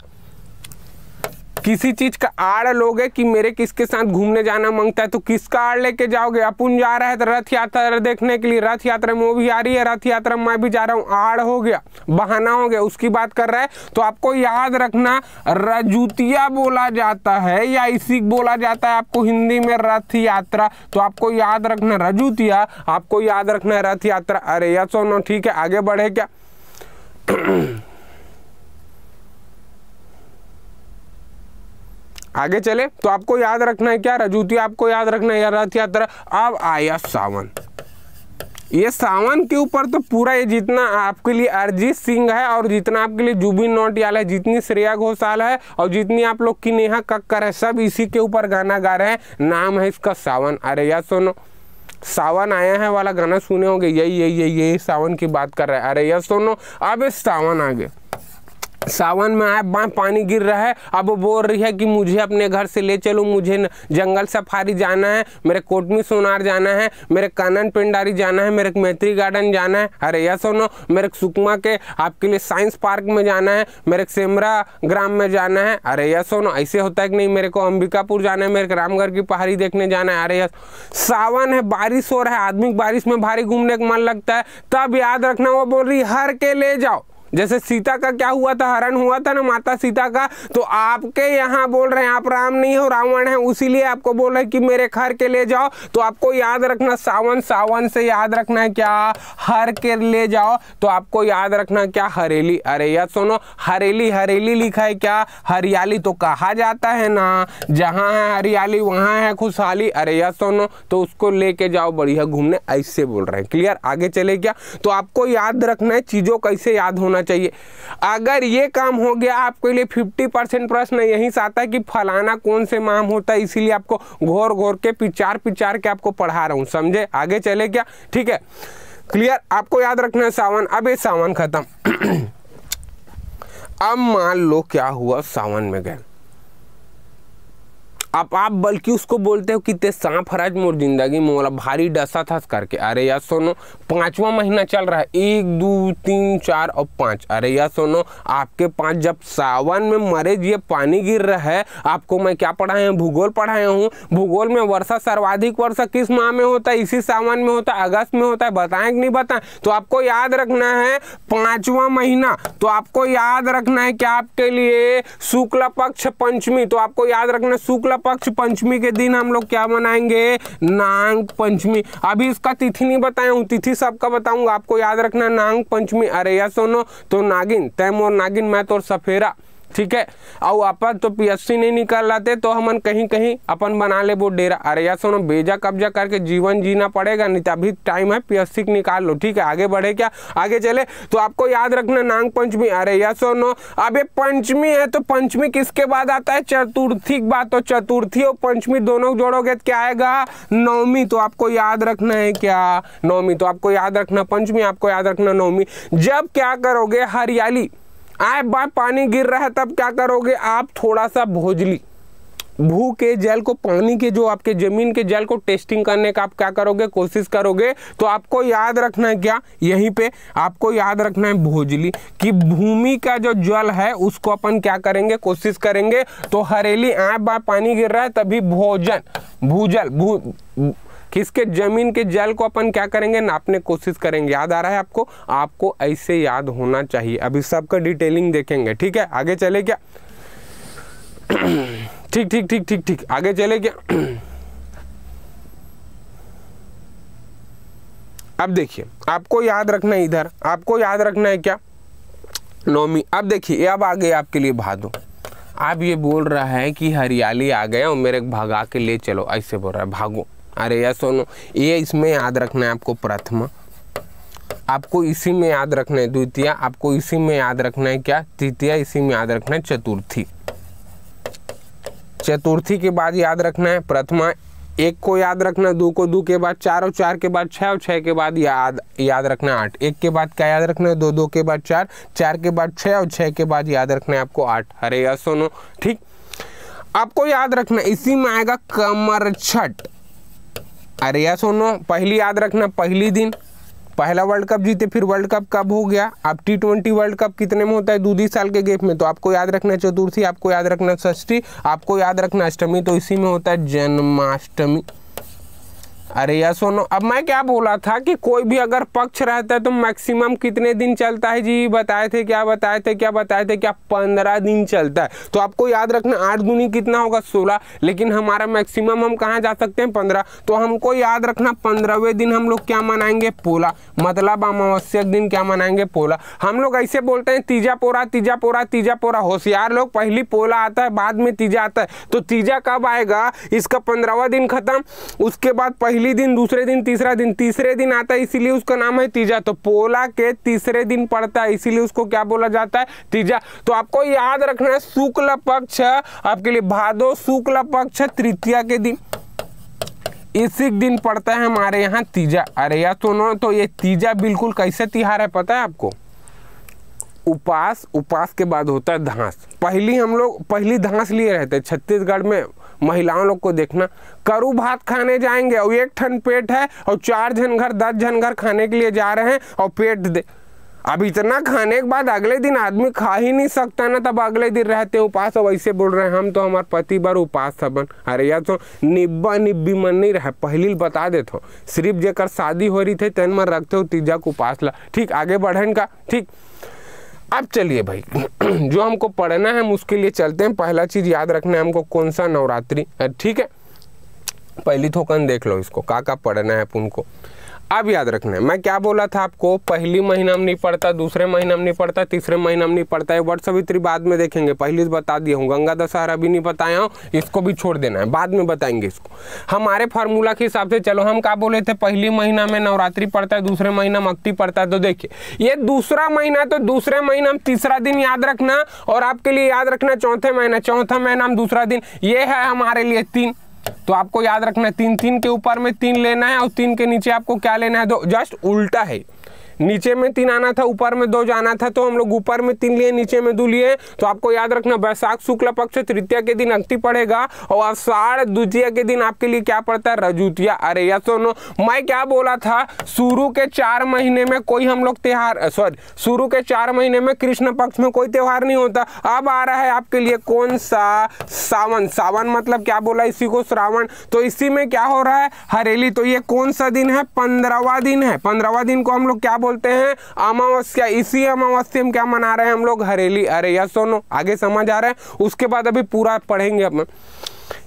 किसी चीज का आड़ लोगे कि मेरे किसके साथ घूमने जाना मांगता है तो किसका आड़ लेके जाओगे अपुन जा रहा है तो रथ यात्रा देखने के लिए रथ यात्रा में वो भी आ रही है रथ यात्रा में मैं भी जा रहा हूँ आड़ हो गया बहाना हो गया उसकी बात कर रहा है तो आपको याद रखना रजूतिया बोला जाता है या इसी बोला जाता है आपको हिंदी में रथ यात्रा तो आपको याद रखना रजूतिया आपको याद रखना है रथ यात्रा अरे या सोनो ठीक है आगे बढ़े क्या (clears throat) आगे चले तो आपको याद रखना है क्या रजूती आपको याद रखना है रथ यात्रा अब आया सावन ये सावन के ऊपर तो पूरा ये जितना आपके लिए अरिजीत सिंह है और जितना आपके लिए जुबिन नोटियाल है जितनी श्रेया घोषाल है और जितनी आप लोग की नेहा कक्कर है सब इसी के ऊपर गाना गा रहे हैं नाम है इसका सावन अरे या सुनो सावन आया है वाला गाना सुने होंगे यही यही यही यही सावन की बात कर रहे हैं अरे या सुनो अब सावन आ गया सावन में आए बाँ पानी गिर रहा है अब वो बोल रही है कि मुझे अपने घर से ले चलो मुझे जंगल सफारी जाना है मेरे कोटमी सोनार जाना है मेरे कानन पिंडारी जाना है मेरे मैत्री गार्डन जाना है अरे यह सोनो मेरे सुकमा के आपके लिए साइंस पार्क में जाना है मेरे सेमरा ग्राम में जाना है अरे यह सोनो ऐसे होता है कि नहीं मेरे को अंबिकापुर जाना है मेरे रामगढ़ की पहाड़ी देखने जाना है अरे यह सावन है बारिश हो रहा है आदमी बारिश में भारी घूमने का मन लगता है तब याद रखना वो बोल रही हर के ले जाओ जैसे सीता का क्या हुआ था हरण हुआ था ना माता सीता का तो आपके यहाँ बोल रहे हैं आप राम नहीं हो रावण है उसीलिए आपको बोल रहे हैं कि मेरे घर के ले जाओ तो आपको याद रखना सावन सावन से याद रखना है क्या हर के ले जाओ तो आपको याद रखना क्या हरेली अरे या सुनो हरेली हरेली लिखा है क्या हरियाली तो कहा जाता है ना जहाँ है हरियाली वहाँ है खुशहाली अरे या सुनो तो उसको लेके जाओ बढ़िया घूमने ऐसे बोल रहे हैं क्लियर आगे चले क्या तो आपको याद रखना है चीज़ों कैसे याद होना चाहिए अगर ये काम हो गया आपके लिए फिफ्टी परसेंट प्रश्न यहीं से आता है कि फलाना कौन से माम होता है इसीलिए आपको घोर घोर के पिचार पिचार के आपको पढ़ा रहा हूँ समझे आगे चले क्या ठीक है क्लियर आपको याद रखना है सावन अब ये सावन खत्म (clears throat) अब मान लो क्या हुआ सावन में गए अब आप बल्कि उसको बोलते हो कि ते सांप हराज मोर जिंदगी मोला भारी डसा था करके अरे यार सोनो पांचवा महीना चल रहा है एक दो तीन चार और पांच अरे यार सोनो आपके पांच जब सावन में मरे ये पानी गिर रहा है आपको मैं क्या पढ़ाया हूँ भूगोल पढ़ाया हूँ भूगोल में वर्षा सर्वाधिक वर्षा किस माह में होता है इसी सावन में होता है अगस्त में होता है बताए कि नहीं बताए तो आपको याद रखना है पांचवा महीना तो आपको याद रखना है क्या आपके लिए शुक्ल पक्ष पंचमी तो आपको याद रखना शुक्ल पक्ष पंचमी के दिन हम लोग क्या मनाएंगे नांग पंचमी अभी इसका तिथि नहीं बताया हूँ तिथि सबका बताऊंगा आपको याद रखना नांग पंचमी अरे या सोनो तो नागिन तैमोर नागिन मैं तो सफेरा ठीक है और अपन तो पीएससी नहीं निकाल लाते तो हमन कहीं कहीं अपन बना ले वो डेरा अरे यार सुनो बेजा कब्जा करके जीवन जीना पड़ेगा नहीं तो अभी टाइम है पीएससी निकाल लो ठीक है आगे बढ़े क्या आगे चले तो आपको याद रखना नांग पंचमी अरे यार सुनो अब पंचमी है तो पंचमी किसके बाद आता है चतुर्थी बात तो चतुर्थी और पंचमी दोनों जोड़ोगे तो क्या आएगा नौमी तो आपको याद रखना है क्या नौमी तो आपको याद रखना पंचमी आपको याद रखना नौमी जब क्या करोगे हरियाली आए बार पानी गिर रहा है तब क्या करोगे आप थोड़ा सा भोजली भू के जल को पानी के जो आपके ज़मीन के जल को टेस्टिंग करने का आप क्या करोगे कोशिश करोगे तो आपको याद रखना है क्या यहीं पे आपको याद रखना है भोजली कि भूमि का जो जल है उसको अपन क्या करेंगे कोशिश करेंगे तो हरेली आए बार पानी गिर रहा है तभी भोजन भूजल भू किसके जमीन के जल को अपन क्या करेंगे नापने कोशिश करेंगे याद आ रहा है आपको आपको ऐसे याद होना चाहिए अभी सबका डिटेलिंग देखेंगे ठीक है आगे चले क्या (clears throat) ठीक ठीक ठीक ठीक ठीक आगे चले क्या (clears throat) अब देखिए आपको याद रखना है इधर आपको याद रखना है क्या नौमी अब देखिए अब आ गए आपके लिए भादो आप ये बोल रहा है कि हरियाली आ गया और मेरे भागा के ले चलो ऐसे बोल रहा है भागो अरे या सोनो ये इसमें याद रखना है आपको प्रथमा आपको इसी में याद रखना है द्वितीय आपको इसी में याद रखना है क्या तृतीय इसी में याद रखना है चतुर्थी चतुर्थी के बाद याद रखना है प्रथमा एक को याद रखना दो को दो के बाद चार और चार के बाद छः और छः के बाद याद याद रखना आठ एक के बाद क्या याद रखना है दो दो के बाद चार चार के बाद छः और छः के बाद याद रखना है आपको आठ अरे या सोनो ठीक आपको याद रखना इसी में आएगा कमर छठ अरे या सोनो पहली याद रखना पहली दिन पहला वर्ल्ड कप जीते फिर वर्ल्ड कप कब हो गया अब टी ट्वेंटी वर्ल्ड कप कितने में होता है दो दूधी साल के गेप में तो आपको याद रखना चतुर्थी आपको याद रखना षष्ठी आपको याद रखना अष्टमी तो इसी में होता है जन्माष्टमी अरे यार सुनो अब मैं क्या बोला था कि कोई भी अगर पक्ष रहता है तो मैक्सिमम कितने दिन चलता है जी बताए थे क्या बताए थे क्या बताए थे क्या पंद्रह दिन चलता है तो आपको याद रखना आठ दूनी कितना होगा सोलह लेकिन हमारा मैक्सिमम हम कहाँ जा सकते हैं पंद्रह तो हमको याद रखना पंद्रहवें दिन हम लोग क्या मनाएंगे पोला मतलब अमावस्या दिन क्या मनाएंगे पोला हम लोग ऐसे बोलते हैं तीजा पोरा तीजा पोरा तीजा पोरा होशियार लोग पहली पोला आता है बाद में तीजा आता है तो तीजा कब आएगा इसका पंद्रहवा दिन खत्म उसके बाद पहली अगली दिन दूसरे दिन तीसरा दिन तीसरे दिन आता है इसीलिए उसका नाम है तीजा तो पोला के तीसरे दिन पड़ता है इसीलिए उसको क्या बोला जाता है तीजा तो आपको याद रखना है शुक्ल पक्ष आपके लिए भादो शुक्ल पक्ष तृतीया के दिन इसी दिन पड़ता है हमारे यहाँ तीजा अरे यार सुनो तो, तो ये तीजा बिल्कुल कैसे तिहार है पता है आपको उपास उपास के बाद होता है धांस पहली हम लोग पहली धांस लिए रहते छत्तीसगढ़ में महिलाओं लोग को देखना करू भात खाने जाएंगे और एक ठन पेट है और चार जन घर दस जन घर खाने के लिए जा रहे हैं और पेट दे अब इतना खाने के बाद अगले दिन आदमी खा ही नहीं सकता ना तब अगले दिन रहते हैं उपास और वैसे बोल रहे हैं हम तो हमारे पति बार उपास सबन अरे यार तो निब्बा निब्बी मन नहीं रहे पहली बता देते तो। सिर्फ जेकर शादी हो रही थी तेन मन रखते हो तीजा को उपास ला ठीक आगे बढ़े का ठीक अब चलिए भाई (clears throat) जो हमको पढ़ना है हम उसके लिए चलते हैं पहला चीज़ याद रखना है हमको कौन सा नवरात्रि ठीक है पहली थोकन देख लो इसको का का पढ़ना है अपन को अब याद रखना है मैं क्या बोला था आपको पहली महीना में नहीं पढ़ता दूसरे महीना में नहीं पढ़ता तीसरे महीना में नहीं पढ़ता ये वर्ड सवित्री बाद में देखेंगे पहले से बता दिया हूँ गंगा दशहरा भी नहीं बताया हूँ इसको भी छोड़ देना है बाद में बताएंगे इसको हमारे फार्मूला के हिसाब से चलो हम क्या बोले थे पहली महीना में नवरात्रि पड़ता है दूसरे महीना में अक्ति पड़ता है तो देखिए ये दूसरा महीना तो दूसरे महीना में तीसरा दिन याद रखना और आपके लिए याद रखना चौथे महीना चौथा महीना में दूसरा दिन ये है हमारे लिए तीन तो आपको याद रखना है तीन तीन के ऊपर में तीन लेना है और तीन के नीचे आपको क्या लेना है दो तो जस्ट उल्टा है नीचे में तीन आना था ऊपर में दो जाना था तो हम लोग ऊपर में तीन लिए नीचे में दो लिए तो आपको याद रखना वैशाख शुक्ल पक्ष तृतीय के दिन अक्ति पड़ेगा और अषाढ़ द्वितीय के दिन आपके लिए क्या पड़ता है रजूतिया अरे या सोनो मैं क्या बोला था शुरू के चार महीने में कोई हम लोग त्यौहार सॉरी शुरू के चार महीने में कृष्ण पक्ष में कोई त्यौहार नहीं होता अब आ रहा है आपके लिए कौन सा सावन सावन मतलब क्या बोला इसी को श्रावण तो इसी में क्या हो रहा है हरेली तो ये कौन सा दिन है पंद्रहवा दिन है पंद्रहवा दिन को हम लोग क्या बोलते हैं अमावस्या इसी अमावस्या में क्या मना रहे हैं हम लोग हरेली अरे या सोनो आगे समझ आ रहा है उसके बाद अभी पूरा पढ़ेंगे अपन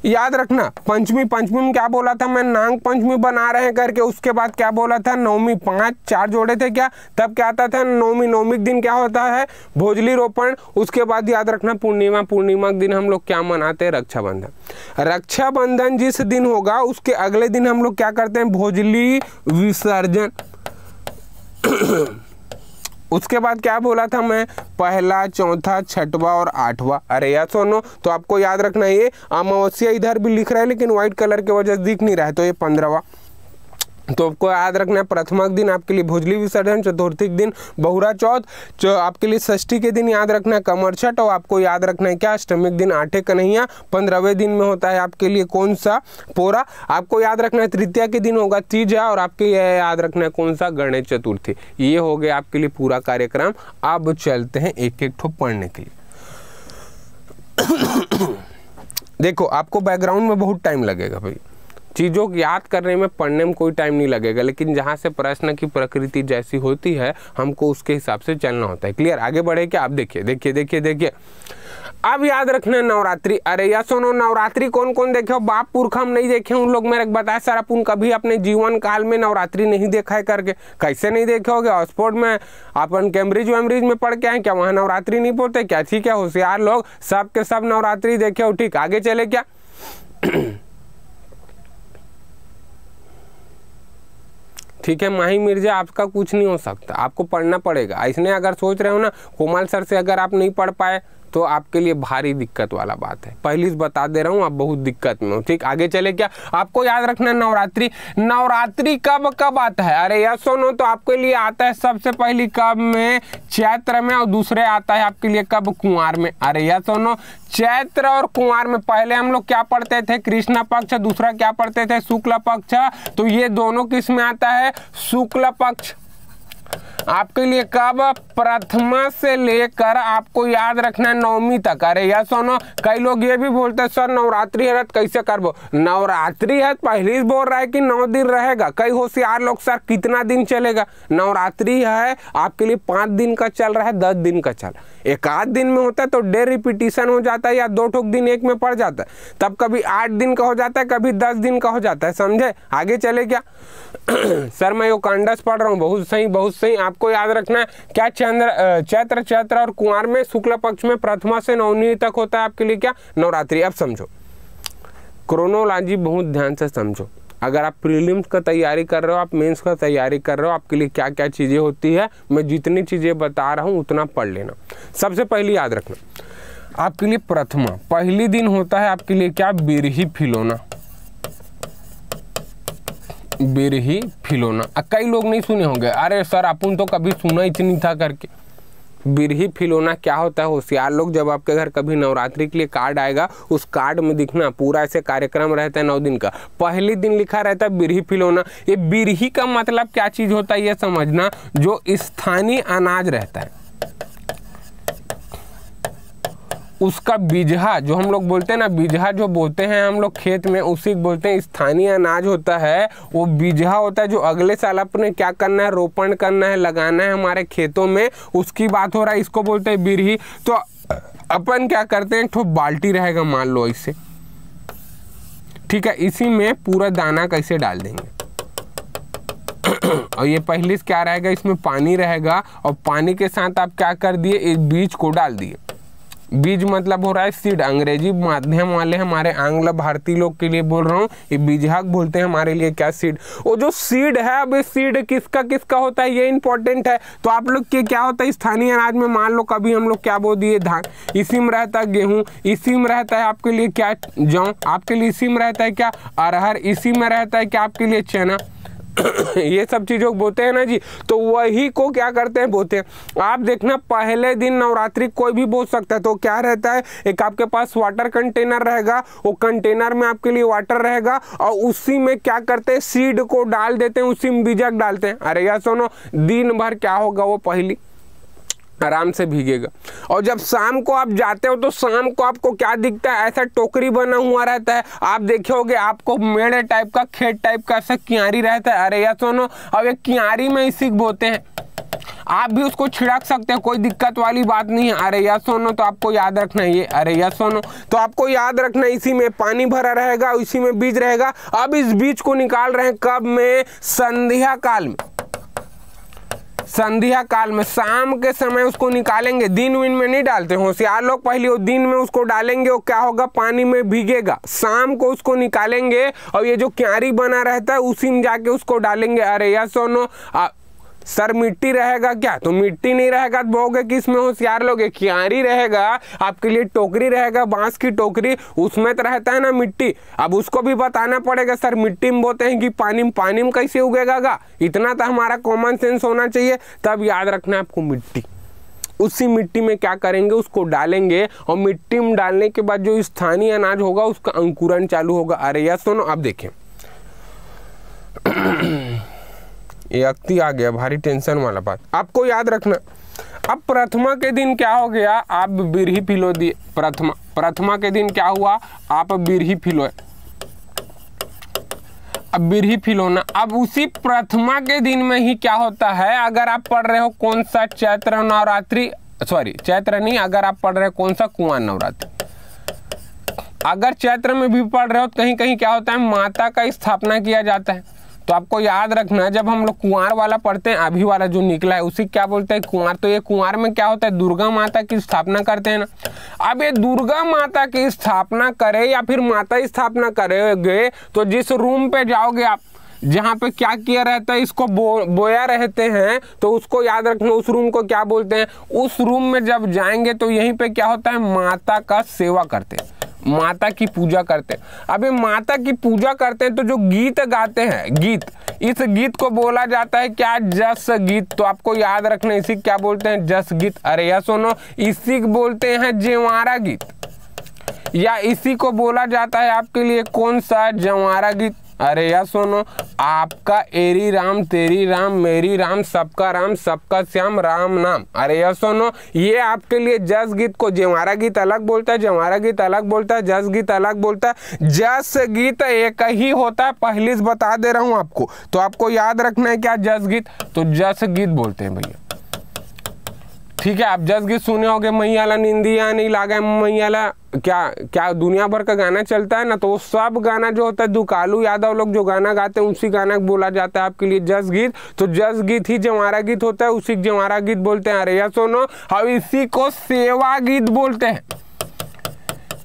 याद रखना पंचमी पंचमी में क्या बोला था मैं नांग पंचमी बना रहे हैं करके उसके बाद क्या बोला था नवमी पांच चार जोड़े थे क्या तब क्या आता था नवमी नवमी दिन क्या होता है भोजली रोपण उसके बाद याद रखना पूर्णिमा पूर्णिमा के दिन हम लोग क्या मनाते हैं रक्षाबंधन रक्षाबंधन जिस दिन होगा उसके अगले दिन हम लोग क्या करते हैं भोजली विसर्जन (coughs) उसके बाद क्या बोला था मैं पहला चौथा छठवा और आठवा अरे या सोनो तो आपको याद रखना ये अमावस्या इधर भी लिख रहा है लेकिन व्हाइट कलर की वजह से दिख नहीं रहा है तो ये पंद्रहवा तो आपको याद रखना है प्रथमक दिन आपके लिए भोजली विसर्जन चतुर्थी दिन बहुरा चौथ जो आपके लिए षष्ठी के दिन याद रखना है कमर छठ और आपको याद रखना है क्या अष्टमिक दिन आठे कन्हैया पंद्रहवें दिन में होता है आपके लिए कौन सा पोरा आपको याद रखना है तृतीया के दिन होगा तीजा और आपके यह याद रखना है कौन सा गणेश चतुर्थी ये हो गया आपके लिए पूरा कार्यक्रम अब चलते हैं एक एक ठो पढ़ने के लिए (coughs) देखो आपको बैकग्राउंड में बहुत टाइम लगेगा भाई चीज़ों को याद करने में पढ़ने में कोई टाइम नहीं लगेगा लेकिन जहाँ से प्रश्न की प्रकृति जैसी होती है हमको उसके हिसाब से चलना होता है क्लियर आगे बढ़े क्या आप देखिए देखिए देखिए देखिए अब याद रखना नवरात्रि अरे या सुनो नवरात्रि कौन कौन देखे हो बाप पुरख हम नहीं देखे उन लोग मेरे को बताया सर उन कभी अपने जीवन काल में नवरात्रि नहीं देखा है करके कैसे नहीं देखे होगे ऑक्सफोर्ड में अपन कैम्ब्रिज वैम्ब्रिज में पढ़ के आए क्या वहाँ नवरात्रि नहीं पढ़ते क्या ठीक है होशियार लोग सब के सब नवरात्रि देखे हो ठीक आगे चले क्या (clears throat) ठीक है माही मिर्जा आपका कुछ नहीं हो सकता आपको पढ़ना पड़ेगा इसने अगर सोच रहे हो ना कोमल सर से अगर आप नहीं पढ़ पाए तो आपके लिए भारी दिक्कत वाला बात है पहली तो बता दे रहा हूं आप बहुत दिक्कत में हो ठीक आगे चले क्या आपको याद रखना नवरात्रि नवरात्रि कब कब आता है अरे यह सोनो तो आपके लिए आता है सबसे पहली कब में चैत्र में और दूसरे आता है आपके लिए कब कुंवार में अरे यह सोनो चैत्र और कुंवार में पहले हम लोग क्या पढ़ते थे कृष्ण पक्ष दूसरा क्या पढ़ते थे शुक्ल पक्ष तो ये दोनों किस में आता है शुक्ल पक्ष आपके लिए कब प्रथमा से लेकर आपको याद रखना है नवमी तक अरे यह सोनो कई लोग ये भी बोलते हैं सर नवरात्रि व्रत कैसे करबो नवरात्रि है पहले बोल रहा है कि नौ दिन रहेगा कई होशियार लोग सर कितना दिन चलेगा नवरात्रि है आपके लिए पाँच दिन का चल रहा है दस दिन का चल एक आध दिन में होता है तो डे रिपीटिशन हो जाता है या दो ठोक दिन एक में पड़ जाता है तब कभी आठ दिन का हो जाता है कभी दस दिन का हो जाता है समझे आगे चले क्या (clears throat) सर मैं यो कांडस पढ़ रहा हूँ बहुत सही बहुत सही आप आपको याद रखना है क्या चंद्र चैत्र चैत्र और कुमार में शुक्ल पक्ष में प्रथमा से नवमी तक होता है आपके लिए क्या नवरात्रि अब समझो क्रोनोलॉजी बहुत ध्यान से समझो अगर आप प्रीलिम्स का तैयारी कर रहे हो आप मेंस का तैयारी कर रहे हो आपके लिए क्या क्या चीज़ें होती है मैं जितनी चीज़ें बता रहा हूँ उतना पढ़ लेना सबसे पहले याद रखना आपके लिए प्रथमा पहले दिन होता है आपके लिए क्या बिरही फिलोना ही फिलोना आ कई लोग नहीं सुने होंगे अरे सर अपन तो कभी सुना ही नहीं था करके बिरही फिलोना क्या होता है होशियार लोग जब आपके घर कभी नवरात्रि के लिए कार्ड आएगा उस कार्ड में दिखना पूरा ऐसे कार्यक्रम रहता है नौ दिन का पहले दिन लिखा रहता है बिरही फिलोना ये बिरही का मतलब क्या चीज़ होता है ये समझना जो स्थानीय अनाज रहता है उसका बीजहा जो हम लोग बोलते हैं ना बीजहा जो बोलते हैं हम लोग खेत में उसी बोलते हैं स्थानीय अनाज होता है वो बीजहा होता है जो अगले साल अपने क्या करना है रोपण करना है लगाना है हमारे खेतों में उसकी बात हो रहा है इसको बोलते हैं बिरही तो अपन क्या करते हैं ठो बाल्टी रहेगा मान लो इसे ठीक है इसी में पूरा दाना कैसे डाल देंगे और ये पहले से क्या रहेगा इसमें पानी रहेगा और पानी के साथ आप क्या कर दिए इस बीज को डाल दिए बीज मतलब हो रहा है सीड अंग्रेजी माध्यम वाले हमारे आंग्ल भारतीय लोग के लिए बोल रहा हूँ ये बीजहाक बोलते हैं हमारे लिए क्या सीड वो जो सीड है अब सीड किसका किसका होता है ये इंपॉर्टेंट है तो आप लोग के क्या होता है स्थानीय अनाज में मान लो कभी हम लोग क्या बो दिए धान इसी में रहता है गेहूँ इसी में रहता है आपके लिए क्या जौ आपके लिए इसी में रहता है क्या अरहर इसी में रहता है क्या आपके लिए चना (coughs) ये सब चीज़ों को बोते हैं ना जी तो वही को क्या करते हैं बोते हैं आप देखना पहले दिन नवरात्रि कोई भी बो सकता है तो क्या रहता है एक आपके पास वाटर कंटेनर रहेगा वो कंटेनर में आपके लिए वाटर रहेगा और उसी में क्या करते हैं सीड को डाल देते हैं उसी में बीजक डालते हैं अरे यार सुनो दिन भर क्या होगा वो पहली आराम से भीगेगा और जब शाम को आप जाते हो तो शाम को आपको क्या दिखता है ऐसा टोकरी बना हुआ रहता है आप देखोगे आपको मेड़े टाइप का खेत टाइप का ऐसा क्यारी रहता है अरे या सोनो अब ये क्यारी में ही बोते हैं आप भी उसको छिड़क सकते हैं कोई दिक्कत वाली बात नहीं है अरे या सोनो तो आपको याद रखना ये अरे या सोनो तो आपको याद रखना इसी में पानी भरा रहेगा इसी में बीज रहेगा अब इस बीज को निकाल रहे हैं कब में संध्या काल में संध्या काल में शाम के समय उसको निकालेंगे दिन विन में नहीं डालते होशियार लोग पहले दिन में उसको डालेंगे और क्या होगा पानी में भीगेगा शाम को उसको निकालेंगे और ये जो क्यारी बना रहता है उसी में जाके उसको डालेंगे अरे या सोनो सर मिट्टी रहेगा क्या तो मिट्टी नहीं रहेगा तो बोगे किस में होशियार लोग क्यारी रहेगा आपके लिए टोकरी रहेगा बांस की टोकरी उसमें तो रहता है ना मिट्टी अब उसको भी बताना पड़ेगा सर मिट्टी में बोते हैं कि पानी में पानी में कैसे उगेगा इतना तो हमारा कॉमन सेंस होना चाहिए तब याद रखना है आपको मिट्टी उसी मिट्टी में क्या करेंगे उसको डालेंगे और मिट्टी में डालने के बाद जो स्थानीय अनाज होगा उसका अंकुरण चालू होगा अरे यार सुनो आप देखें (clears throat) ये अक्ति आ गया भारी टेंशन वाला बात आपको याद रखना अब प्रथमा के दिन क्या हो गया आप बिरही फिलो दिए प्रथमा प्रथमा के दिन क्या हुआ आप बिरही फिलो अब बिरही फिलोना अब उसी प्रथमा के दिन में ही क्या होता है अगर आप पढ़ रहे हो कौन सा चैत्र नवरात्रि सॉरी चैत्र नहीं अगर आप पढ़ रहे हो कौन सा कुआ नवरात्रि अगर चैत्र में भी पढ़ रहे हो तो कहीं कहीं क्या होता है माता का स्थापना किया जाता है तो आपको याद रखना जब हम लोग कुंवर वाला पढ़ते हैं अभी वाला जो निकला है उसी क्या बोलते हैं कुंवर तो ये कुंवर में क्या होता है दुर्गा माता की स्थापना करते हैं ना अब ये दुर्गा माता की स्थापना करे या फिर माता स्थापना करेंगे तो जिस रूम पे जाओगे आप जहाँ पे क्या किया रहता है इसको बो बोया रहते हैं तो उसको याद रखना उस रूम को क्या बोलते हैं उस रूम में जब जाएंगे तो यहीं पे क्या होता है माता का सेवा करते हैं माता की पूजा करते हैं अभी माता की पूजा करते हैं तो जो गीत गाते हैं गीत इस गीत को बोला जाता है क्या जस गीत तो आपको याद रखना इसी क्या बोलते हैं जस गीत अरे या सुनो इसी बोलते हैं जेवारा गीत या इसी को बोला जाता है आपके लिए कौन सा जवारा गीत अरे या सुनो आपका एरी राम तेरी राम मेरी राम सबका राम सबका श्याम राम नाम अरे या सुनो ये आपके लिए जस गीत को जेवारा गीत अलग बोलता है जेवारा गीत अलग बोलता है जस गीत अलग बोलता है जस गीत एक ही होता है पहले से बता दे रहा हूँ आपको तो आपको याद रखना है क्या जस गीत तो जस गीत बोलते हैं भैया ठीक है आप जस गीत सुने होंगे मैयाला या नहीं लागे मैयाला क्या क्या दुनिया भर का गाना चलता है ना तो वो सब गाना जो होता है जो कालू यादव लोग जो गाना गाते हैं उसी गाना बोला जाता है आपके लिए जस गीत तो जस गीत ही जमारा गीत होता है उसी जमारा गीत बोलते हैं अरे या सुनो हम इसी को सेवा गीत बोलते हैं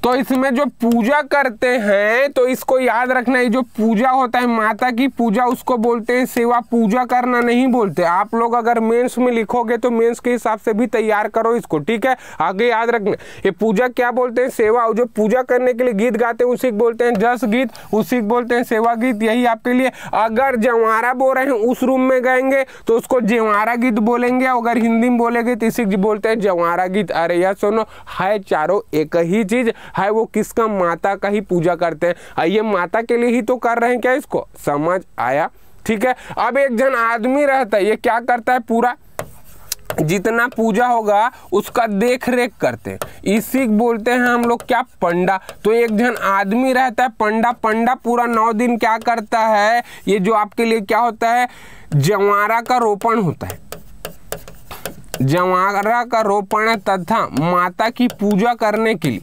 तो इसमें जो पूजा करते हैं तो इसको याद रखना ये जो पूजा होता है माता की पूजा उसको बोलते हैं सेवा पूजा करना नहीं बोलते आप लोग अगर मेंस में लिखोगे तो मेंस के हिसाब से भी तैयार करो इसको ठीक है आगे याद रखना ये पूजा क्या बोलते हैं सेवा जो पूजा करने के लिए गीत गाते हैं उसी को बोलते हैं जस गीत उसी को बोलते हैं सेवा गीत यही आपके लिए अगर जवारा बो रहे हैं उस रूम में गएंगे तो उसको जंवारा गीत बोलेंगे अगर हिंदी में बोलेंगे तो इसी बोलते हैं जवारा गीत अरे यार सुनो है चारों एक ही चीज़ है वो किसका माता का ही पूजा करते हैं आइए माता के लिए ही तो कर रहे हैं क्या इसको समझ आया ठीक है अब एक जन आदमी रहता है ये क्या करता है पूरा जितना पूजा होगा उसका देख रेख करते हैं इसी बोलते हैं हम लोग क्या पंडा तो एक जन आदमी रहता है पंडा पंडा पूरा नौ दिन क्या करता है ये जो आपके लिए क्या होता है जवारा का रोपण होता है जवारा का रोपण तथा माता की पूजा करने के लिए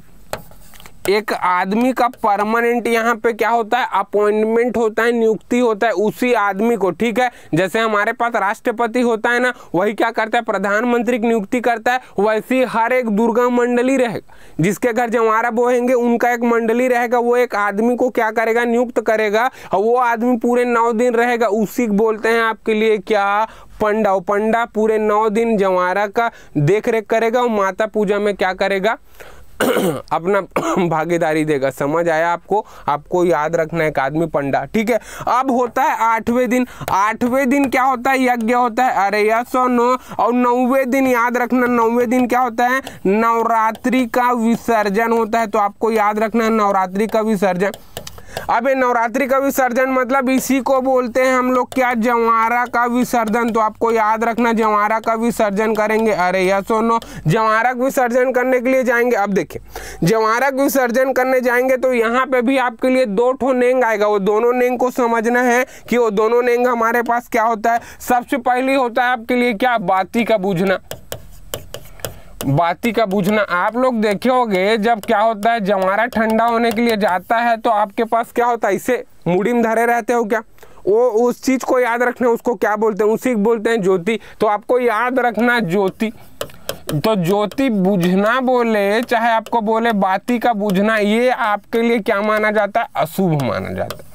एक आदमी का परमानेंट यहाँ पे क्या होता है अपॉइंटमेंट होता है नियुक्ति होता है उसी आदमी को ठीक है जैसे हमारे पास राष्ट्रपति होता है ना वही क्या करता है प्रधानमंत्री की नियुक्ति करता है वैसी हर एक दुर्गा मंडली रहेगा जिसके घर जमारा बोहेंगे उनका एक मंडली रहेगा वो एक आदमी को क्या करेगा नियुक्त करेगा और वो आदमी पूरे नौ दिन रहेगा उसी बोलते हैं आपके लिए क्या पंडा पंडा पूरे नौ दिन जमारा का देख रेख करेगा और माता पूजा में क्या करेगा (clears throat) अपना (clears throat) भागीदारी देगा समझ आया आपको आपको याद रखना है एक आदमी पंडा ठीक है अब होता है आठवें दिन आठवें दिन क्या होता है यज्ञ होता है अरे या सो नो और नौवे दिन याद रखना नौवे दिन क्या होता है नवरात्रि का विसर्जन होता है तो आपको याद रखना है नवरात्रि का विसर्जन अब नवरात्रि का विसर्जन मतलब इसी को बोलते हैं हम लोग क्या जवारा का विसर्जन तो आपको याद रखना जवारा का विसर्जन करेंगे अरे या सोनो का विसर्जन करने के लिए जाएंगे अब देखिए का विसर्जन करने जाएंगे तो यहाँ पे भी आपके लिए दो ठो नेंग आएगा वो दोनों नेंग को समझना है कि वो दोनों नेंग हमारे पास क्या होता है सबसे पहले होता है आपके लिए क्या बाती का बूझना बाती का बूझना आप लोग देखे होगे जब क्या होता है जमारा ठंडा होने के लिए जाता है तो आपके पास क्या होता है इसे मुड़ी में धरे रहते हो क्या वो उस चीज़ को याद रखना उसको क्या बोलते हैं उसी को बोलते हैं ज्योति तो आपको याद रखना ज्योति तो ज्योति बुझना बोले चाहे आपको बोले बाती का बुझना ये आपके लिए क्या माना जाता है अशुभ माना जाता है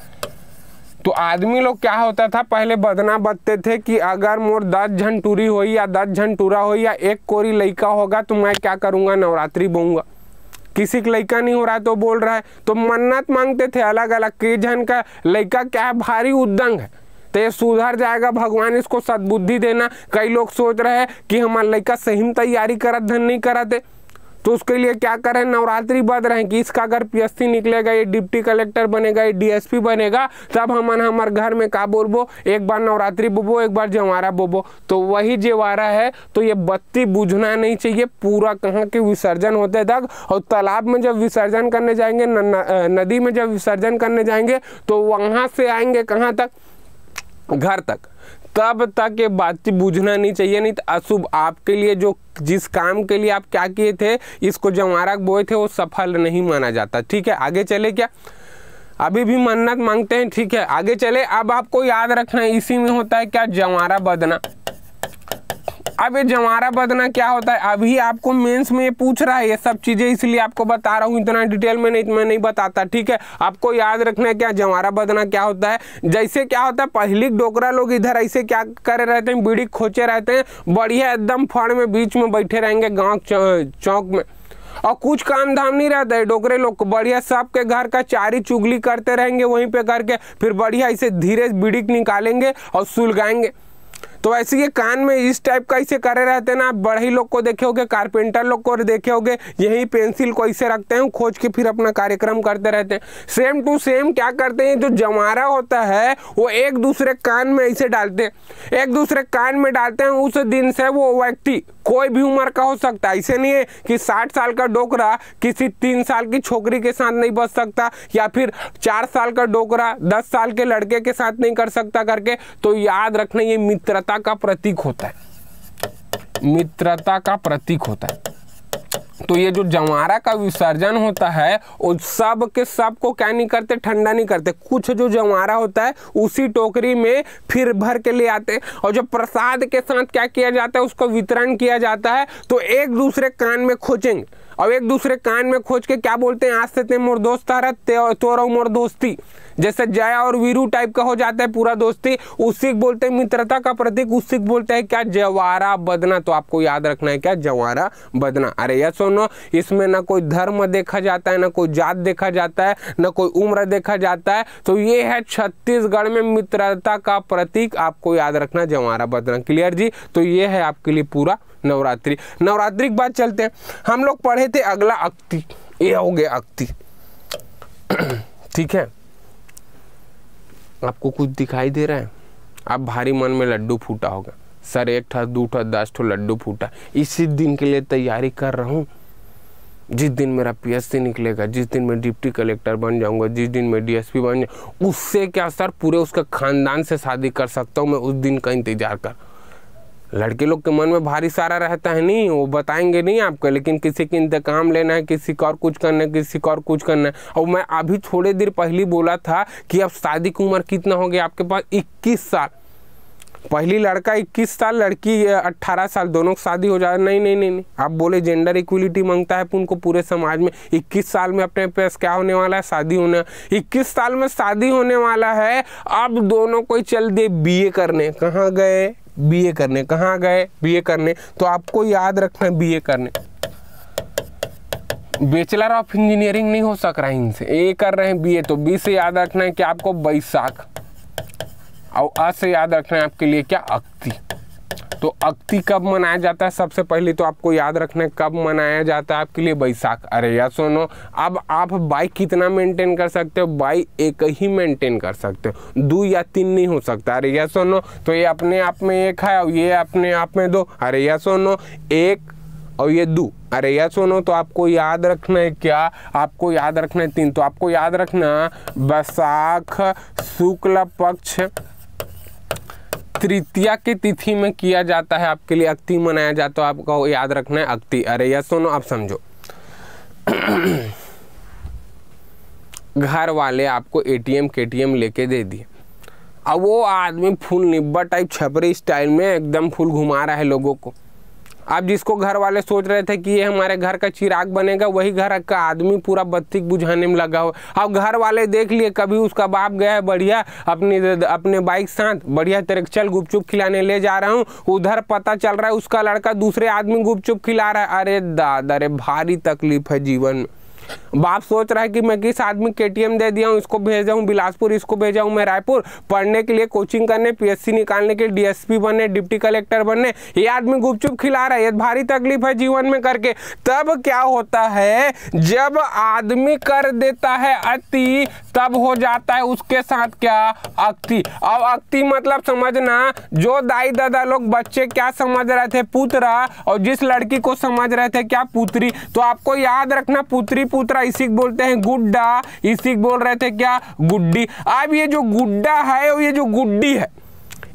तो आदमी लोग क्या होता था पहले बदना बदते थे कि अगर मोर दस झन टूरी हो या दस झन टूरा हो या एक कोरी लड़का होगा तो मैं क्या करूँगा नवरात्रि बोऊँगा किसी का लड़का नहीं हो रहा तो बोल रहा है तो मन्नत मांगते थे अलग अलग कई झन का लड़का क्या है भारी उद्दंग है तो ये सुधर जाएगा भगवान इसको सद्बुद्धि देना कई लोग सोच रहे हैं कि हमारा लड़का सही तैयारी करत धन नहीं करते तो उसके लिए क्या करें नवरात्रि बद रहे कि इसका अगर पी निकलेगा ये डिप्टी कलेक्टर बनेगा ये डीएसपी बनेगा तब हम हमारे घर में का बोलबो एक बार नवरात्रि बोबो एक बार जवारा बोबो तो वही जेवारा है तो ये बत्ती बुझना नहीं चाहिए पूरा कहाँ के विसर्जन होते तक और तालाब में जब विसर्जन करने जाएंगे न, न, नदी में जब विसर्जन करने जाएंगे तो वहाँ से आएंगे कहाँ तक घर तक तब तक ये बातचीत बूझना नहीं चाहिए नहीं तो अशुभ आपके लिए जो जिस काम के लिए आप क्या किए थे इसको जमारक बोए थे वो सफल नहीं माना जाता ठीक है आगे चले क्या अभी भी मन्नत मांगते हैं ठीक है आगे चले अब आपको याद रखना है इसी में होता है क्या जमारा बदना अब ये जमारा बदना क्या होता है अभी आपको मेंस में ये पूछ रहा है ये सब चीज़ें इसलिए आपको बता रहा हूँ इतना डिटेल में नहीं मैं नहीं बताता ठीक है आपको याद रखना है क्या जमारा बदना क्या होता है जैसे क्या होता है पहली डोकरा लोग इधर ऐसे क्या करे रहते हैं बीड़ी खोचे रहते हैं बढ़िया एकदम फड़ में बीच में बैठे रहेंगे गाँव चौक में और कुछ काम धाम नहीं रहता है डोकरे लोग बढ़िया सबके घर का चारी चुगली करते रहेंगे वहीं पे करके फिर बढ़िया इसे धीरे बिड़ी निकालेंगे और सुलगाएंगे तो ऐसे ये कान में इस टाइप का इसे करे रहते हैं ना आप बड़े लोग को देखे होगे कारपेंटर लोग को देखे होगे यही पेंसिल को इसे रखते हैं खोज के फिर अपना कार्यक्रम करते रहते हैं सेम टू सेम क्या करते हैं जो जमारा होता है वो एक दूसरे कान में इसे डालते हैं एक दूसरे कान में डालते हैं उस दिन से वो व्यक्ति कोई भी उम्र का हो सकता है ऐसे नहीं है कि साठ साल का डोकरा किसी तीन साल की छोकरी के साथ नहीं बच सकता या फिर चार साल का डोकरा दस साल के लड़के के साथ नहीं कर सकता करके तो याद रखना ये मित्रता का प्रतीक होता है मित्रता का प्रतीक होता है तो ये जो जमारा का विसर्जन होता है और सब के सब को क्या नहीं करते ठंडा नहीं करते कुछ जो जमारा होता है उसी टोकरी में फिर भर के ले आते और जब प्रसाद के साथ क्या किया जाता है उसको वितरण किया जाता है तो एक दूसरे कान में खोचेंगे और एक दूसरे कान में खोज के क्या बोलते हैं आज से ते मोर दोस्त हरत तो तोरो मोर दोस्ती जैसे जया और वीरू टाइप का हो जाता है पूरा दोस्ती उसी को बोलते हैं मित्रता का प्रतीक उसी को बोलते हैं क्या जवारा बदना तो आपको याद रखना है क्या जवारा बदना अरे यह सुनो इसमें ना कोई धर्म देखा जाता है ना कोई जात देखा जाता है ना कोई उम्र देखा जाता है तो ये है छत्तीसगढ़ में मित्रता का प्रतीक आपको याद रखना जवारा बदना क्लियर जी तो ये है आपके लिए पूरा नवरात्रि नवरात्रि के बाद चलते हैं हम लोग पढ़े थे अगला अक्ति ये हो गया अक्ति (clears throat) ठीक है आपको कुछ दिखाई दे रहा है आप भारी मन में लड्डू फूटा होगा सर एक ठा दो ठा दस ठो लड्डू फूटा इसी दिन के लिए तैयारी कर रहा हूँ जिस दिन मेरा पीएससी निकलेगा जिस दिन मैं डिप्टी कलेक्टर बन जाऊंगा जिस दिन मैं डीएसपी बन जाऊँ उससे क्या सर पूरे उसका खानदान से शादी कर सकता हूँ मैं उस दिन का इंतजार कर लड़के लोग के मन में भारी सारा रहता है नहीं वो बताएंगे नहीं आपको लेकिन किसी के इंतकाम लेना है किसी का और कुछ करना है किसी का और कुछ करना है और मैं अभी थोड़े देर पहले बोला था कि अब शादी की उम्र कितना हो गया आपके पास इक्कीस साल पहली लड़का 21 साल लड़की 18 साल दोनों की शादी हो जाए नहीं नहीं नहीं नहीं आप बोले जेंडर इक्वलिटी मांगता है उनको पूरे समाज में 21 साल में अपने पास क्या होने वाला है शादी होना 21 साल में शादी होने वाला है अब दोनों को ही चल दे बीए करने कहाँ गए बीए करने कहाँ गए बीए करने तो आपको याद रखना है बीए करने बेचलर ऑफ इंजीनियरिंग नहीं हो सक रहा है इनसे ए कर रहे हैं बीए तो बी से याद रखना है कि आपको बैसाख और अ से याद रखना है आपके लिए क्या अक्ति तो अक्ति कब मनाया जाता है सबसे पहले तो आपको याद रखना है कब मनाया जाता है आपके लिए बैसाख अरे या सुनो अब आप बाई कितना मेंटेन कर सकते हो बाई एक ही मेंटेन कर सकते हो दो या तीन नहीं हो सकता अरे या सुनो तो ये अपने आप में एक है और ये अपने आप में दो अरे या सुनो एक और ये दो अरे या सुनो तो आपको याद रखना है क्या आपको याद रखना है तीन तो आपको याद रखना बैसाख शुक्ल पक्ष तृतीया की तिथि में किया जाता है आपके लिए अक्ति मनाया जाता है आपको याद रखना है अक्ति अरे यह सुनो आप समझो (clears throat) घर वाले आपको एटीएम केटीएम लेके दे दिए अब वो आदमी फूल निब्बा टाइप छपरी स्टाइल में एकदम फूल घुमा रहा है लोगों को अब जिसको घर वाले सोच रहे थे कि ये हमारे घर का चिराग बनेगा वही घर का आदमी पूरा बत्ती बुझाने में लगा हो अब घर वाले देख लिए कभी उसका बाप गया है बढ़िया अपने अपने बाइक साथ बढ़िया तरह चल गुपचुप खिलाने ले जा रहा हूँ उधर पता चल रहा है उसका लड़का दूसरे आदमी गुपचुप खिला रहा है अरे दादा अरे भारी तकलीफ है जीवन में बाप सोच रहा है कि मैं किस आदमी के दे दिया हूँ इसको भेज जाऊँ बिलासपुर इसको भेज जाऊँ मैं रायपुर पढ़ने के लिए कोचिंग करने पीएससी निकालने के डीएसपी बनने डिप्टी कलेक्टर बनने ये आदमी गुपचुप खिला रहा है ये भारी तकलीफ है जीवन में करके तब क्या होता है जब आदमी कर देता है अति तब हो जाता है उसके साथ क्या अक्ति अब अक्ति मतलब समझना जो दाई दादा लोग बच्चे क्या समझ रहे थे पुत्र और जिस लड़की को समझ रहे थे क्या पुत्री तो आपको याद रखना पुत्री चौपुत्रा इसी को बोलते हैं गुड्डा इसी बोल रहे थे क्या गुड्डी अब ये जो गुड्डा है और ये जो गुड्डी है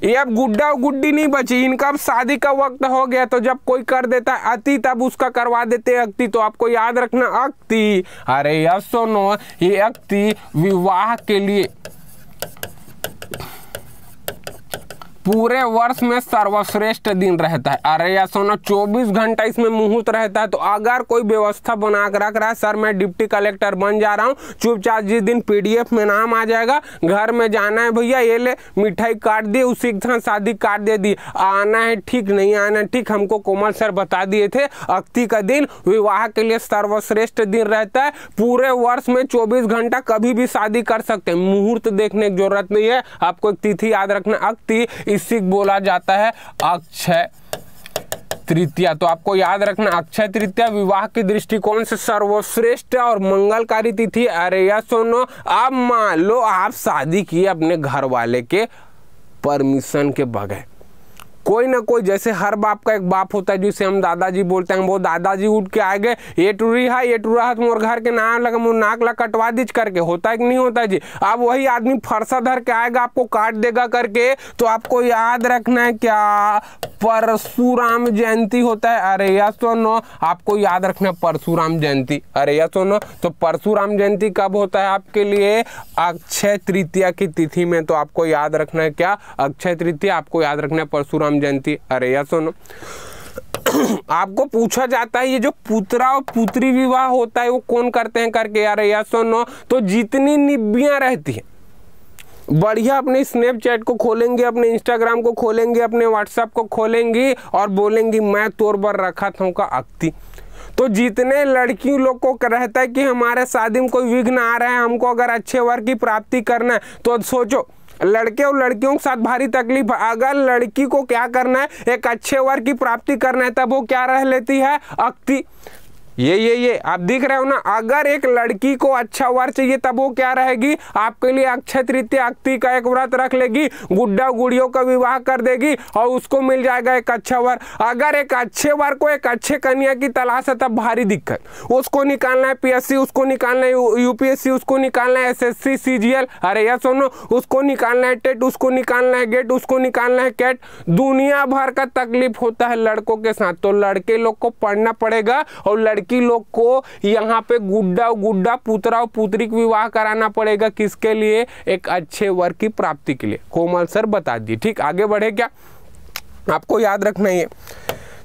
ये अब गुड्डा और गुड्डी नहीं बची इनका अब शादी का वक्त हो गया तो जब कोई कर देता है अति तब उसका करवा देते हैं अक्ति तो आपको याद रखना अक्ति अरे यह सुनो ये अक्ति विवाह के लिए पूरे वर्ष में सर्वश्रेष्ठ दिन रहता है अरे या सोना चौबीस घंटा इसमें मुहूर्त रहता है तो अगर कोई व्यवस्था बना कर रख रहा है सर मैं डिप्टी कलेक्टर बन जा रहा हूँ चुपचाप जिस दिन पीडीएफ में नाम आ जाएगा घर में जाना है भैया ये ले मिठाई काट दी उसी साथ शादी काट दे दी आना है ठीक नहीं आना ठीक हमको कोमल सर बता दिए थे अक्ति का दिन विवाह के लिए सर्वश्रेष्ठ दिन रहता है पूरे वर्ष में चौबीस घंटा कभी भी शादी कर सकते हैं मुहूर्त देखने की जरूरत नहीं है आपको एक तिथि याद रखना अक्ति इसी बोला जाता है अक्षय तृतीया तो आपको याद रखना अक्षय तृतीया विवाह के दृष्टिकोण से सर्वश्रेष्ठ और मंगलकारी तिथि अरे या सोनो अब मान लो आप शादी की अपने घर वाले के परमिशन के बगैर कोई ना कोई जैसे हर बाप का एक बाप होता है जिसे हम दादाजी बोलते हैं वो दादाजी उठ के आ गए ये टूरी है ये टूरा है मोर घर के नाम लगा मोर नाक लगा कटवा दीज करके होता है कि नहीं होता जी अब वही आदमी फरसा धर के आएगा आपको काट देगा करके तो आपको याद रखना है क्या परशुराम जयंती होता है अरे या सो नो आपको याद रखना है परशुराम जयंती अरे या सो नो तो परशुराम जयंती कब होता है आपके लिए अक्षय तृतीया की तिथि में तो आपको याद रखना है क्या अक्षय तृतीया आपको याद रखना है परशुराम जयंती अरे या सुनो आपको पूछा जाता है ये जो पुत्रा और पुत्री विवाह होता है वो कौन करते हैं करके अरे या सुनो तो जितनी निब्बियाँ रहती हैं बढ़िया अपने स्नैपचैट को खोलेंगे अपने इंस्टाग्राम को खोलेंगे अपने व्हाट्सएप को खोलेंगी और बोलेंगी मैं तोर पर रखा था का अक्ति तो जितने लड़की लोग को रहता है कि हमारे शादी में कोई विघ्न आ रहा है हमको अगर अच्छे वर की प्राप्ति करना है तो सोचो लड़के और लड़कियों के साथ भारी तकलीफ अगर लड़की को क्या करना है एक अच्छे वर्ग की प्राप्ति करना है तब वो क्या रह लेती है अक्ति ये ये ये आप दिख रहे हो ना अगर एक लड़की को अच्छा वर चाहिए तब वो क्या रहेगी आपके लिए अक्षय तृतीय अक्ति का एक व्रत रख लेगी गुड्डा गुड़ियों का विवाह कर देगी और उसको मिल जाएगा एक अच्छा वर अगर एक अच्छे वर को एक अच्छे कन्या की तलाश है तब भारी दिक्कत उसको निकालना है पी उसको निकालना है यूपीएससी उसको निकालना है एस एस अरे यह सोनो उसको निकालना है टेट उसको निकालना है गेट उसको निकालना है कैट दुनिया भर का तकलीफ होता है लड़कों के साथ तो लड़के लोग को पढ़ना पड़ेगा और लड़की लड़की लोग को यहाँ पे गुड्डा गुड्डा पुतरा पुत्री विवाह कराना पड़ेगा किसके लिए एक अच्छे वर्ग की प्राप्ति के लिए कोमल सर बता दिए ठीक आगे बढ़े क्या आपको याद रखना है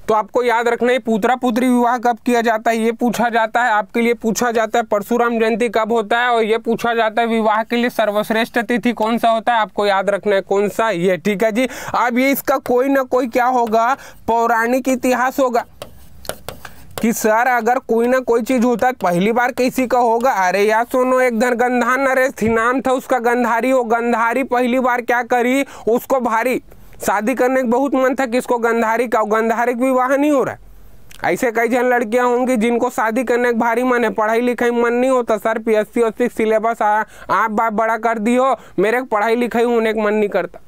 तो आपको याद रखना है पुत्रा पुत्री विवाह कब किया जाता है ये पूछा जाता है आपके लिए पूछा जाता है परशुराम जयंती कब होता है और ये पूछा जाता है विवाह के लिए सर्वश्रेष्ठ तिथि कौन सा होता है आपको याद रखना है कौन सा ये ठीक है जी अब ये इसका कोई ना कोई क्या होगा पौराणिक इतिहास होगा कि सर अगर कोई ना कोई चीज होता है पहली बार किसी का होगा अरे यार सुनो एक धन गंधार नरेश थी नाम था उसका गंधारी वो गंधारी पहली बार क्या करी उसको भारी शादी करने का बहुत मन था किसको गंधारी का गंधारी का विवाह नहीं हो रहा ऐसे कई जन लड़कियां होंगी जिनको शादी करने का भारी मन है पढ़ाई लिखाई मन नहीं होता sir P S C syllabus आप बाप बड़ा कर दी हो मेरे पढ़ाई लिखाई होने का मन नहीं करता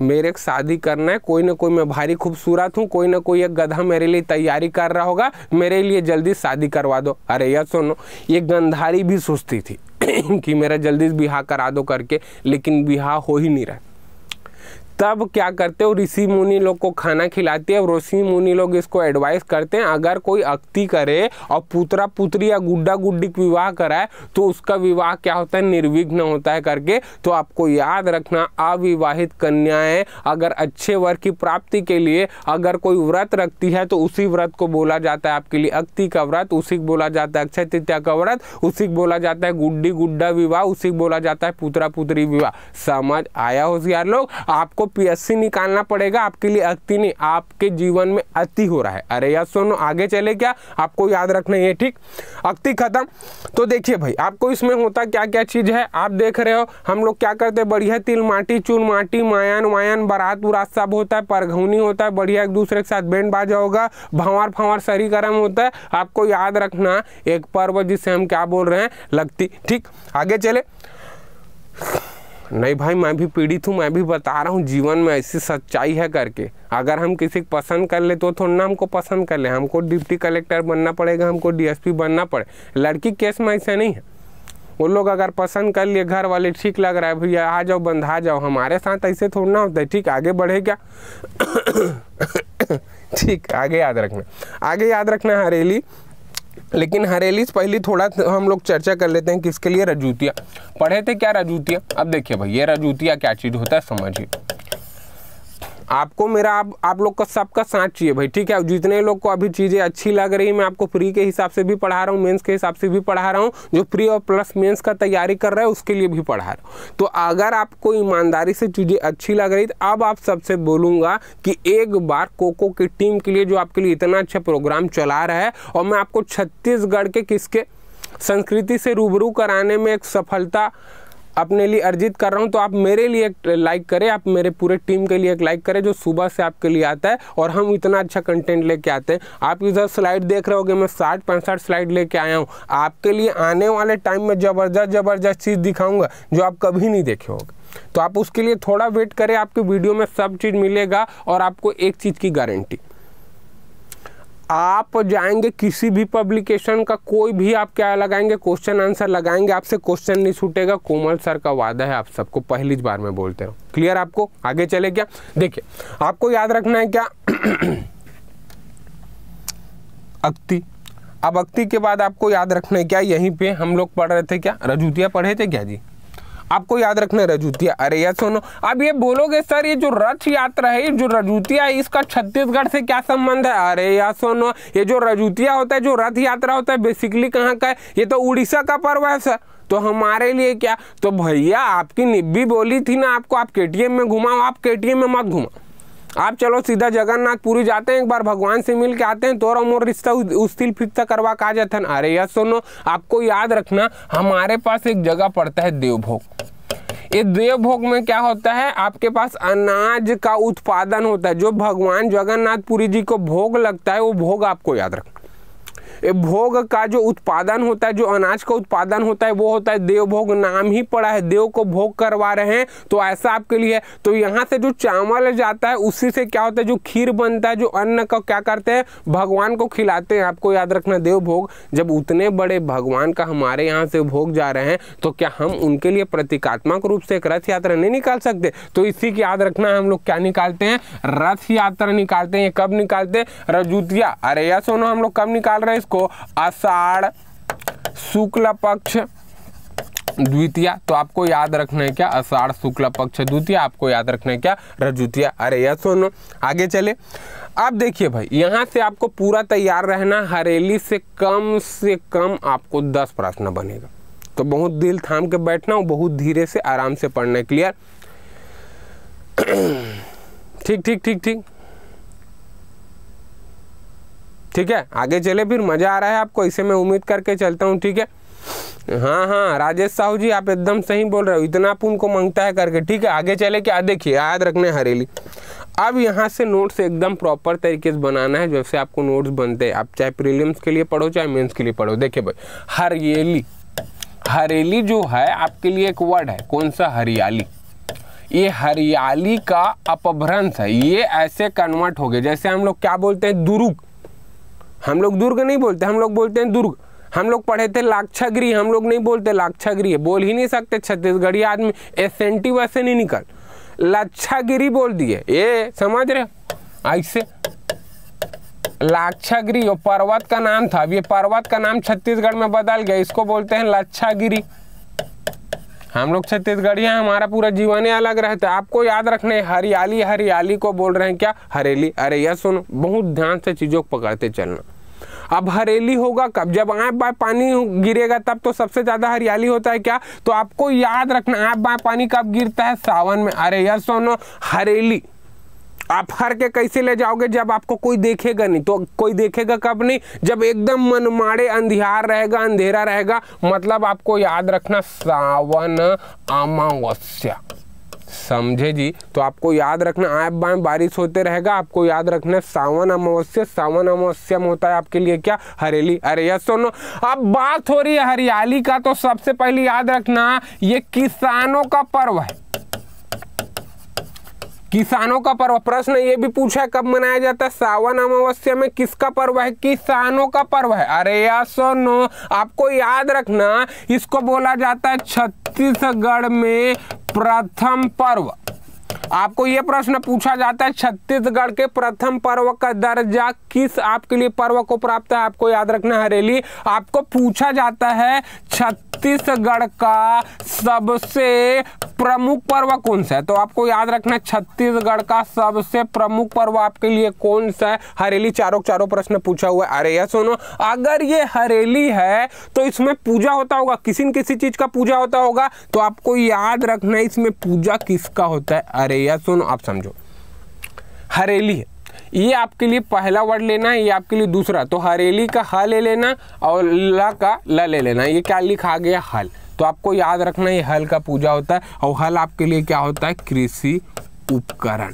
मेरे शादी करना है कोई ना कोई मैं भारी खूबसूरत हूँ कोई ना कोई एक गधा मेरे लिए तैयारी कर रहा होगा मेरे लिए जल्दी शादी करवा दो अरे यह सुनो ये गंधारी भी सोचती थी (clears throat) कि मेरा जल्दी ब्याह करा दो करके लेकिन ब्याह हो ही नहीं रहा तब क्या करते हो ऋषि मुनि लोग को खाना खिलाती है ऋषि मुनि लोग इसको एडवाइस करते हैं अगर कोई अक्ति करे और पुत्रा पुत्री या गुड्डा गुड्डी विवाह कराए तो उसका विवाह क्या होता है निर्विघ्न होता है करके तो आपको याद रखना अविवाहित कन्याएं अगर अच्छे वर की प्राप्ति के लिए अगर कोई व्रत रखती है तो उसी व्रत को बोला जाता है आपके लिए अक्ति का व्रत उसी बोला जाता है अक्षय तृतीया का व्रत उसी को बोला जाता है गुड्डी गुड्डा विवाह उसी बोला जाता है पुत्रा पुत्री विवाह समझ आया हो यार लोग आपको पीएससी निकालना पड़ेगा आपके लिए अति नहीं आपके जीवन में अति हो रहा है अरे यार सुनो आगे चले क्या आपको याद रखना है ठीक अक्ति खत्म तो देखिए भाई आपको इसमें होता क्या क्या चीज़ है आप देख रहे हो हम लोग क्या करते हैं बढ़िया तिल माटी चून माटी मायान वायन बारात उरात सब होता है परघौनी होता है बढ़िया एक दूसरे के साथ बैंड बाजा होगा भंवर फंवर सरी गर्म होता है आपको याद रखना एक पर्व जिसे हम क्या बोल रहे हैं लगती ठीक आगे चले नहीं भाई मैं भी पीड़ित हूँ मैं भी बता रहा हूँ जीवन में ऐसी सच्चाई है करके अगर हम किसी को पसंद कर ले तो थोड़ा ना हमको पसंद कर ले हमको डिप्टी कलेक्टर बनना पड़ेगा हमको डीएसपी बनना पड़े लड़की केस में ऐसे नहीं है वो लोग अगर पसंद कर लिए घर वाले ठीक लग रहा है भैया आ जाओ बंधा जाओ हमारे साथ ऐसे थोड़ा ना होता है ठीक आगे बढ़े क्या (coughs) ठीक आगे याद रखना आगे याद रखना हरेली लेकिन हरेली पहली थोड़ा हम लोग चर्चा कर लेते हैं किसके लिए रजूतिया पढ़े थे क्या रजूतिया अब देखिए भाई ये रजूतिया क्या चीज़ होता है समझिए आपको मेरा आप आप लोग का सबका साथ चाहिए भाई ठीक है जितने लोग को अभी चीज़ें अच्छी लग रही मैं आपको फ्री के हिसाब से भी पढ़ा रहा हूँ मेंस के हिसाब से भी पढ़ा रहा हूँ जो प्री और प्लस मेंस का तैयारी कर रहा है उसके लिए भी पढ़ा रहा हूँ तो अगर आपको ईमानदारी से चीज़ें अच्छी लग रही तो अब आप सबसे बोलूँगा कि एक बार कोको की टीम के लिए जो आपके लिए इतना अच्छा प्रोग्राम चला रहा है और मैं आपको छत्तीसगढ़ के किसके संस्कृति से रूबरू कराने में एक सफलता अपने लिए अर्जित कर रहा हूँ तो आप मेरे लिए एक लाइक करें आप मेरे पूरे टीम के लिए एक लाइक करें जो सुबह से आपके लिए आता है और हम इतना अच्छा कंटेंट लेके आते हैं आप इधर स्लाइड देख रहे होगे मैं साठ पैंसठ स्लाइड लेके आया हूँ आपके लिए आने वाले टाइम में ज़बरदस्त ज़बरदस्त चीज़ दिखाऊँगा जो आप कभी नहीं देखे होगे तो आप उसके लिए थोड़ा वेट करें आपके वीडियो में सब चीज़ मिलेगा और आपको एक चीज़ की गारंटी आप जाएंगे किसी भी पब्लिकेशन का कोई भी आप क्या लगाएंगे क्वेश्चन आंसर लगाएंगे आपसे क्वेश्चन नहीं छूटेगा कोमल सर का वादा है आप सबको पहली बार में बोलते रहो क्लियर आपको आगे चले क्या देखिए आपको याद रखना है क्या अक्ति अब अक्ति के बाद आपको याद रखना है क्या यहीं पे हम लोग पढ़ रहे थे क्या रजूतिया पढ़े थे क्या जी आपको याद रखना रजूतिया अरे यह सुनो अब ये बोलोगे सर ये जो रथ यात्रा है जो रजूतिया है इसका छत्तीसगढ़ से क्या संबंध है अरे या सुनो ये जो रजूतिया होता है जो रथ यात्रा होता है बेसिकली कहाँ का है ये तो उड़ीसा का पर्व है सर तो हमारे लिए क्या तो भैया आपकी निब्बी बोली थी ना आपको आप के में घुमाओ आप के में मत घुमाओ आप चलो सीधा जगन्नाथपुरी जाते हैं एक बार भगवान से मिल के आते हैं तोरा मोर रिश्ता तिल फिक्सा करवा आ जाते हैं अरे यार सुनो आपको याद रखना हमारे पास एक जगह पड़ता है देवभोग ये देवभोग में क्या होता है आपके पास अनाज का उत्पादन होता है जो भगवान जगन्नाथपुरी जी को भोग लगता है वो भोग आपको याद रखना भोग का जो उत्पादन होता है जो अनाज का उत्पादन होता है वो होता है देव भोग नाम ही पड़ा है देव को भोग करवा रहे हैं तो ऐसा आपके लिए है तो यहाँ से जो चावल जाता है उसी से क्या होता है जो खीर बनता है जो अन्न का क्या करते हैं भगवान को खिलाते हैं आपको याद रखना देव भोग जब उतने बड़े भगवान का हमारे यहाँ से भोग जा रहे हैं तो क्या हम उनके लिए प्रतीकात्मक रूप से एक रथ यात्रा नहीं निकाल सकते तो इसी की याद रखना हम लोग क्या निकालते हैं रथ यात्रा निकालते हैं कब निकालते हैं रजुतिया अरे यह हम लोग कब निकाल रहे हैं आपको आषाढ़ शुक्ल पक्ष द्वितीया तो आपको याद रखना है क्या आषाढ़ शुक्ल पक्ष द्वितीय आपको याद रखना है क्या रजुतिया अरे यह सुनो आगे चले आप देखिए भाई यहाँ से आपको पूरा तैयार रहना हरेली से कम से कम आपको दस प्रश्न बनेगा तो बहुत दिल थाम के बैठना और बहुत धीरे से आराम से पढ़ना क्लियर (clears throat) ठीक ठीक ठीक ठीक ठीक है आगे चले फिर मज़ा आ रहा है आपको इसे मैं उम्मीद करके चलता हूँ ठीक है हाँ हाँ राजेश साहू जी आप एकदम सही बोल रहे हो इतना आप उनको मांगता है करके ठीक है आगे चले क्या देखिए याद रखने हरेली अब यहाँ से नोट्स एकदम प्रॉपर तरीके से बनाना है जैसे आपको नोट्स बनते हैं आप चाहे प्रीलिम्स के लिए पढ़ो चाहे मेंस के लिए पढ़ो देखिए भाई हरियली हरेली जो है आपके लिए एक वर्ड है कौन सा हरियाली ये हरियाली का अपभ्रंश है ये ऐसे कन्वर्ट हो गए जैसे हम लोग क्या बोलते हैं दुरुग हम लोग दुर्ग नहीं बोलते हम लोग बोलते हैं दुर्ग हम लोग पढ़े थे लाक्षागृह हम लोग नहीं बोलते लाक्षागृह बोल ही नहीं सकते छत्तीसगढ़ी आदमी एस एन टी वैसे नहीं निकल लाक्षागिरी बोल दिए ये समझ रहे ऐसे लाक्षागिरी पर्वत का नाम था अब ये पर्वत का नाम छत्तीसगढ़ में बदल गया इसको बोलते हैं लाक्षागिरी हम लोग छत्तीसगढ़िया हमारा पूरा जीवन ही अलग रहता है आपको याद रखने हरियाली हरियाली को बोल रहे हैं क्या हरेली अरे यह सुन बहुत ध्यान से चीज़ों को पकड़ते चलना अब हरेली होगा कब जब आँख बाय पानी गिरेगा तब तो सबसे ज़्यादा हरियाली होता है क्या तो आपको याद रखना आँख बाय पानी कब गिरता है सावन में अरे यह सुनो हरेली आप हर के कैसे ले जाओगे जब आपको कोई देखेगा नहीं तो कोई देखेगा कब नहीं जब एकदम मनमाड़े अंधियार रहेगा अंधेरा रहेगा मतलब आपको याद रखना सावन अमावस्या समझे जी तो आपको याद रखना आए बाएं बारिश होते रहेगा आपको याद रखना सावन अमावस्या सावन अमावस्या में होता है आपके लिए क्या हरेली अरे यस सुनो अब बात हो रही है हरियाली का तो सबसे पहले याद रखना ये किसानों का पर्व है किसानों का पर्व प्रश्न ये भी पूछा है कब मनाया जाता है सावन अमावस्या में किसका पर्व है किसानों का पर्व है अरे या नो आपको याद रखना इसको बोला जाता है छत्तीसगढ़ में प्रथम पर्व आपको ये प्रश्न पूछा जाता है छत्तीसगढ़ के प्रथम पर्व का दर्जा किस आपके लिए पर्व को प्राप्त है आपको याद रखना हरेली आपको पूछा जाता है छत्तीसगढ़ का सबसे प्रमुख पर्व कौन सा है तो आपको याद रखना छत्तीसगढ़ का सबसे प्रमुख पर्व आपके लिए कौन सा है हरेली चारों चारों प्रश्न पूछा हुआ है अरे यह सुनो अगर ये हरेली है तो इसमें पूजा होता होगा किसी न किसी चीज का पूजा होता होगा तो आपको याद रखना इसमें पूजा किसका होता है अरे या सुनो आप समझो हरेली है ये आपके लिए पहला वर्ड लेना है ये आपके लिए दूसरा तो हरेली का ह ले लेना और ल का ल ले लेना ये क्या लिखा गया हल तो आपको याद रखना ये हल का पूजा होता है और हल आपके लिए क्या होता है कृषि उपकरण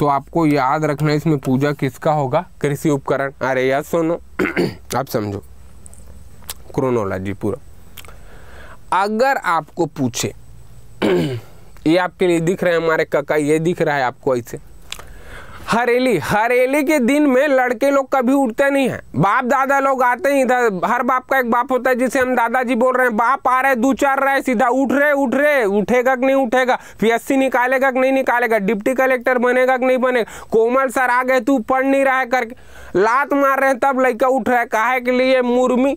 तो आपको याद रखना है इसमें पूजा किसका होगा कृषि उपकरण अरे यार सुनो आप समझो क्रोनोलॉजी पूरा अगर आपको पूछे ये आपके लिए दिख रहे हैं हमारे कका ये दिख रहा है आपको ऐसे हरेली हरेली के दिन में लड़के लोग कभी उठते नहीं हैं बाप दादा लोग आते ही इधर हर बाप का एक बाप होता है जिसे हम दादाजी बोल रहे हैं बाप आ रहे दो चार रहे सीधा उठ रहे उठ रहे उठेगा कि नहीं उठेगा पीएससी निकालेगा कि नहीं निकालेगा डिप्टी कलेक्टर बनेगा कि नहीं बनेगा कोमल सर आ गए तू पढ़ नहीं रहा है करके लात मार रहे हैं तब लड़का उठ रहा है काहे के लिए मुर्मी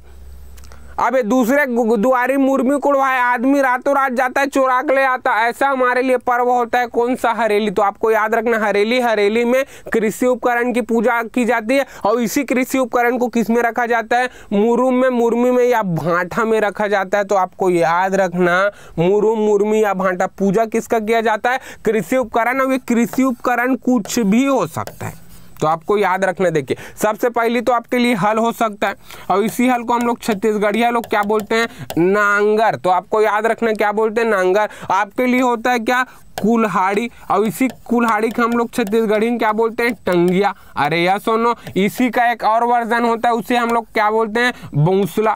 अबे दूसरे दुआरी मुर्मी को आदमी रातों रात जाता है चोरा के ले आता है ऐसा हमारे लिए पर्व होता है कौन सा हरेली तो आपको याद रखना हरेली हरेली में कृषि उपकरण की पूजा की जाती है और इसी कृषि उपकरण को किस में रखा जाता है मुरुम में मुर्मी में या भाटा में रखा जाता है तो आपको याद रखना मुरुम मुर्मी या भाटा पूजा किसका किया जाता है कृषि उपकरण और ये कृषि उपकरण कुछ भी हो सकता है तो आपको याद रखना देखिए सबसे पहली तो आपके लिए हल हो सकता है और इसी हल को हम लोग छत्तीसगढ़िया लोग क्या बोलते हैं नांगर तो आपको याद रखना क्या बोलते हैं नांगर आपके लिए होता है क्या कुल्हाड़ी और इसी कुल्हाड़ी का हम लोग छत्तीसगढ़ी में क्या बोलते हैं टंगिया अरे या सोनो इसी का एक और वर्जन होता है उसे हम लोग क्या बोलते हैं बौसला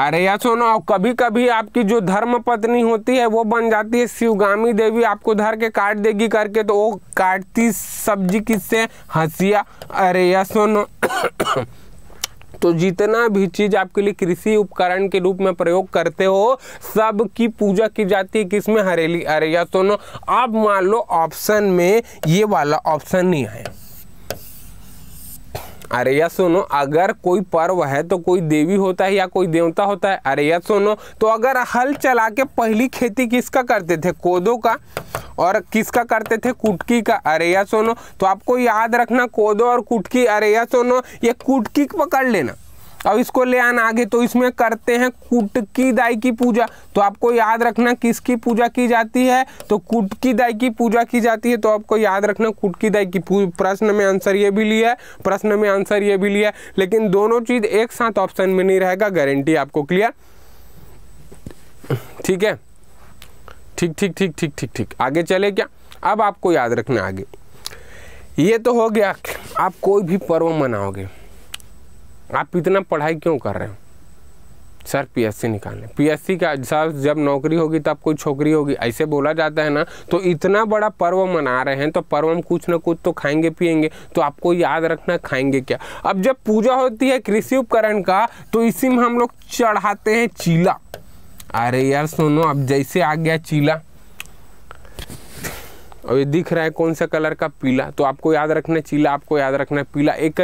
अरे या सुनो कभी कभी आपकी जो धर्म पत्नी होती है वो बन जाती है शिवगामी देवी आपको धर के काट देगी करके तो वो काटती सब्जी किससे हसिया अरे या सुनो (coughs) तो जितना भी चीज़ आपके लिए कृषि उपकरण के रूप में प्रयोग करते हो सब की पूजा की जाती है किसमें हरेली अरे या सुनो आप मान लो ऑप्शन में ये वाला ऑप्शन नहीं है अरे या सुनो अगर कोई पर्व है तो कोई देवी होता है या कोई देवता होता है अरे या सुनो तो अगर हल चला के पहली खेती किसका करते थे कोदो का और किसका करते थे कुटकी का अरे या सुनो तो आपको याद रखना कोदो और कुटकी अरे या सुनो ये कुटकी पकड़ लेना अब इसको ले आना आगे तो इसमें करते हैं कुटकी दाई की पूजा तो आपको याद रखना किसकी पूजा की जाती है तो कुटकी दाई की पूजा की जाती है तो आपको याद रखना कुटकी दाई की प्रश्न में आंसर ये भी लिया है प्रश्न में आंसर ये भी लिया है लेकिन दोनों चीज़ एक साथ ऑप्शन में नहीं रहेगा गारंटी आपको क्लियर ठीक है ठीक ठीक ठीक ठीक ठीक ठीक आगे चले क्या अब आपको याद रखना आगे ये तो हो गया आप कोई भी पर्व मनाओगे आप इतना पढ़ाई क्यों कर रहे हो सर पीएससी निकालने पीएससी का सर जब नौकरी होगी तब कोई छोकरी होगी ऐसे बोला जाता है ना तो इतना बड़ा पर्व मना रहे हैं तो पर्व हम कुछ ना कुछ तो खाएंगे पिएंगे तो आपको याद रखना खाएंगे क्या अब जब पूजा होती है कृषि उपकरण का तो इसी में हम लोग चढ़ाते हैं चीला अरे यार सुनो अब जैसे आ गया चीला अब ये दिख रहा है कौन सा कलर का पीला तो आपको याद रखना चीला आपको याद रखना पीला एक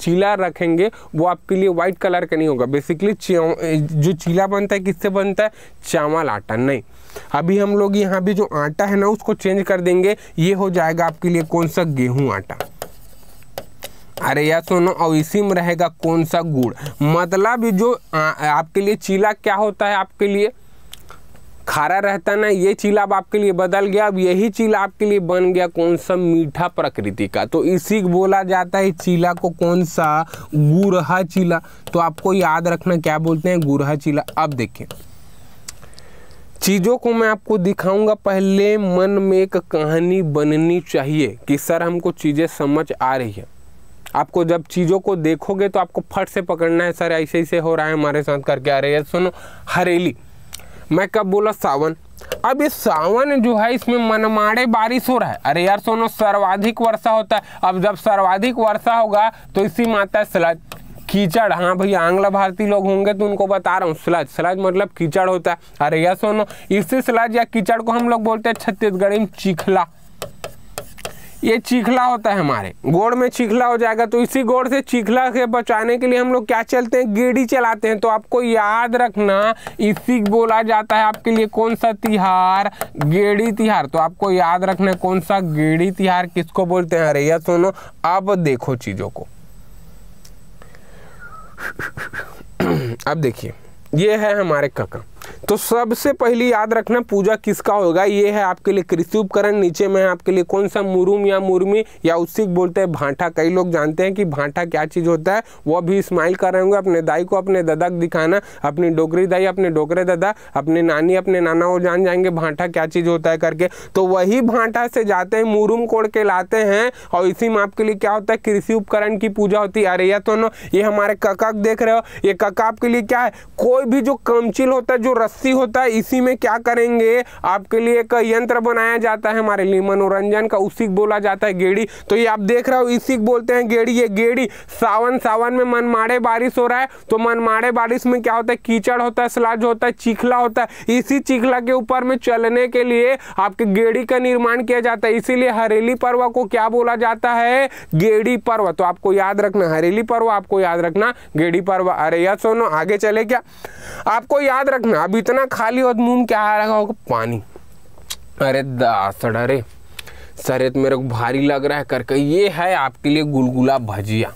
चीला रखेंगे वो आपके लिए व्हाइट कलर का नहीं होगा बेसिकली जो चीला बनता है किससे बनता है चावल आटा नहीं अभी हम लोग यहाँ भी जो आटा है ना उसको चेंज कर देंगे ये हो जाएगा आपके लिए कौन सा गेहूँ आटा अरे या सुनो और इसी में रहेगा कौन सा गुड़ मतलब जो आ, आपके लिए चीला क्या होता है आपके लिए खारा रहता ना ये चील अब आपके लिए बदल गया अब यही चील आपके लिए बन गया कौन सा मीठा प्रकृति का तो इसी बोला जाता है चीला को कौन सा गुरहा चीला तो आपको याद रखना क्या बोलते हैं गुरहा चीला अब देखिए चीज़ों को मैं आपको दिखाऊंगा पहले मन में एक कहानी बननी चाहिए कि सर हमको चीज़ें समझ आ रही है आपको जब चीज़ों को देखोगे तो आपको फट से पकड़ना है सर ऐसे ऐसे हो रहा है हमारे साथ करके आ रही है सुनो हरेली मैं कब बोला सावन अब इस सावन जो है इसमें मनमाड़े बारिश हो रहा है अरे यार सोनो सर्वाधिक वर्षा होता है अब जब सर्वाधिक वर्षा होगा तो इसी माता स्लज कीचड़ हाँ भाई आंग्ला भारतीय लोग होंगे तो उनको बता रहा हूँ स्लज स्लज मतलब कीचड़ होता है अरे यार सोनो इसी स्लज या कीचड़ को हम लोग बोलते हैं छत्तीसगढ़ी में चिखला ये चीखला होता है हमारे गोड़ में चीखला हो जाएगा तो इसी गोड़ से चीखला से बचाने के लिए हम लोग क्या चलते हैं गेड़ी चलाते हैं तो आपको याद रखना इसी बोला जाता है आपके लिए कौन सा तिहार गेड़ी तिहार तो आपको याद रखना कौन सा गेड़ी तिहार किसको बोलते हैं अरे या सुनो अब देखो चीज़ों को (clears throat) अब देखिए ये है हमारे कका तो सबसे पहले याद रखना पूजा किसका होगा ये है आपके लिए कृषि उपकरण नीचे में है आपके लिए कौन सा मुरुम या मुरमी या उसी बोलते हैं भांठा कई लोग जानते हैं कि भांठा क्या चीज़ होता है वो भी स्माइल कर रहे होंगे अपने दाई को अपने दादा दिखाना अपनी डोकरी दाई अपने डोकरे दादा अपने नानी अपने नाना वो जान जाएंगे भांठा क्या चीज़ होता है करके तो वही भांठा से जाते हैं मुरुम कोड़ के लाते हैं और इसी में आपके लिए क्या होता है कृषि उपकरण की पूजा होती है अरे या तो ये हमारे कका देख रहे हो ये कका आपके लिए क्या है कोई भी जो कमचिल होता है जो रस्सी होता है इसी में क्या करेंगे आपके लिए एक यंत्र बनाया जाता है हमारे लिए मनोरंजन का उसी बोला जाता है गेड़ी तो ये आप देख रहे हो इसी बोलते हैं गेड़ी ये गेड़ी सावन सावन में मनमाड़े बारिश हो रहा है तो मनमाड़े बारिश में क्या होता है कीचड़ होता है स्लाज होता है चीखला होता है इसी चीखला के ऊपर में चलने के लिए आपके गेड़ी का निर्माण किया जाता है इसीलिए हरेली पर्व को क्या बोला जाता है गेड़ी पर्व तो आपको याद रखना हरेली पर्व आपको याद रखना गेड़ी पर्व अरे यह सोनो आगे चले क्या आपको याद रखना में अब इतना खाली हो मुंह क्या आ रहा होगा पानी अरे दासड़ अरे सर तो मेरे को भारी लग रहा है करके ये है आपके लिए गुलगुला भजिया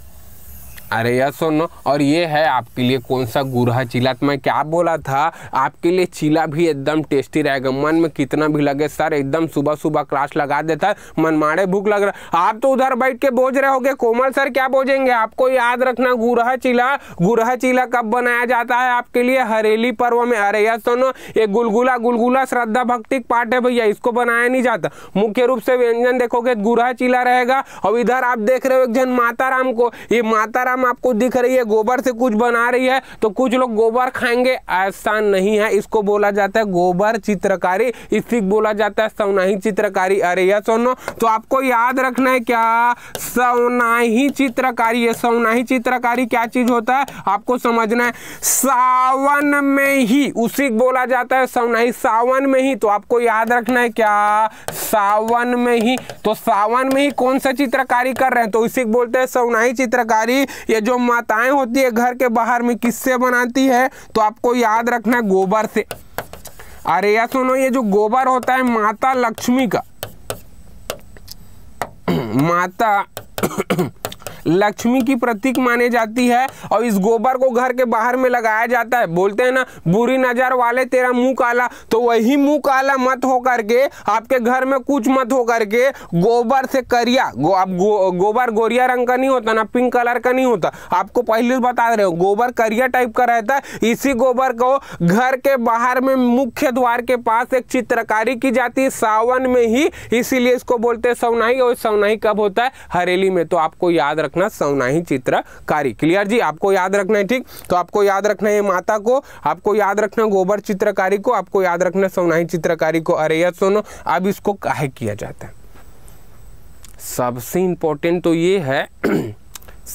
अरे यार सुनो और ये है आपके लिए कौन सा गुरहा चीला तो मैं क्या बोला था आपके लिए चीला भी एकदम टेस्टी रहेगा मन में कितना भी लगे सर एकदम सुबह सुबह क्लास लगा देता मन मारे भूख लग रहा आप तो उधर बैठ के बोझ रहे होगे कोमल सर क्या बोझेंगे आपको याद रखना गुरहा चीला गुरहा चीला कब बनाया जाता है आपके लिए हरेली पर्व में अरे यार सुनो ये गुलगुला गुलगुला श्रद्धा भक्ति पाठ है भैया इसको बनाया नहीं जाता मुख्य रूप से व्यंजन देखोगे गुरहा चीला रहेगा और इधर आप देख रहे हो एक जन माता राम को ये माता राम मैडम आपको दिख रही है गोबर से कुछ बना रही है तो कुछ लोग गोबर खाएंगे ऐसा नहीं है इसको बोला जाता है गोबर चित्रकारी इसी बोला जाता है सोनाही चित्रकारी अरे यह सोनो तो आपको याद रखना है क्या सोनाही चित्रकारी है सोनाही चित्रकारी क्या चीज होता है आपको समझना है सावन में ही उसी बोला जाता है सोनाही सावन में ही तो आपको याद रखना है क्या सावन में ही तो सावन में ही कौन सा चित्रकारी कर रहे हैं तो इसी बोलते हैं सोनाही चित्रकारी ये जो माताएं होती है घर के बाहर में किससे बनाती है तो आपको याद रखना गोबर से अरे या सुनो ये जो गोबर होता है माता लक्ष्मी का माता लक्ष्मी की प्रतीक माने जाती है और इस गोबर को घर के बाहर में लगाया जाता है बोलते हैं ना बुरी नजर वाले तेरा मुंह काला तो वही मुंह काला मत हो करके आपके घर में कुछ मत हो करके गोबर से करिया गो, आप गो, गोबर गोरिया रंग का नहीं होता ना पिंक कलर का नहीं होता आपको पहले बता रहे हो गोबर करिया टाइप का रहता है इसी गोबर को घर के बाहर में मुख्य द्वार के पास एक चित्रकारी की जाती है सावन में ही इसीलिए इसको बोलते हैं सवनाही और सवनाही कब होता है हरेली में तो आपको याद रख रखना सवनाही चित्रकारी क्लियर जी आपको याद रखना है ठीक तो आपको याद रखना है माता को आपको याद रखना गोबर चित्रकारी को आपको याद रखना सवनाही चित्रकारी को अरे यार सोनो अब इसको काहे किया जाता है सबसे इंपॉर्टेंट तो ये है (clears throat)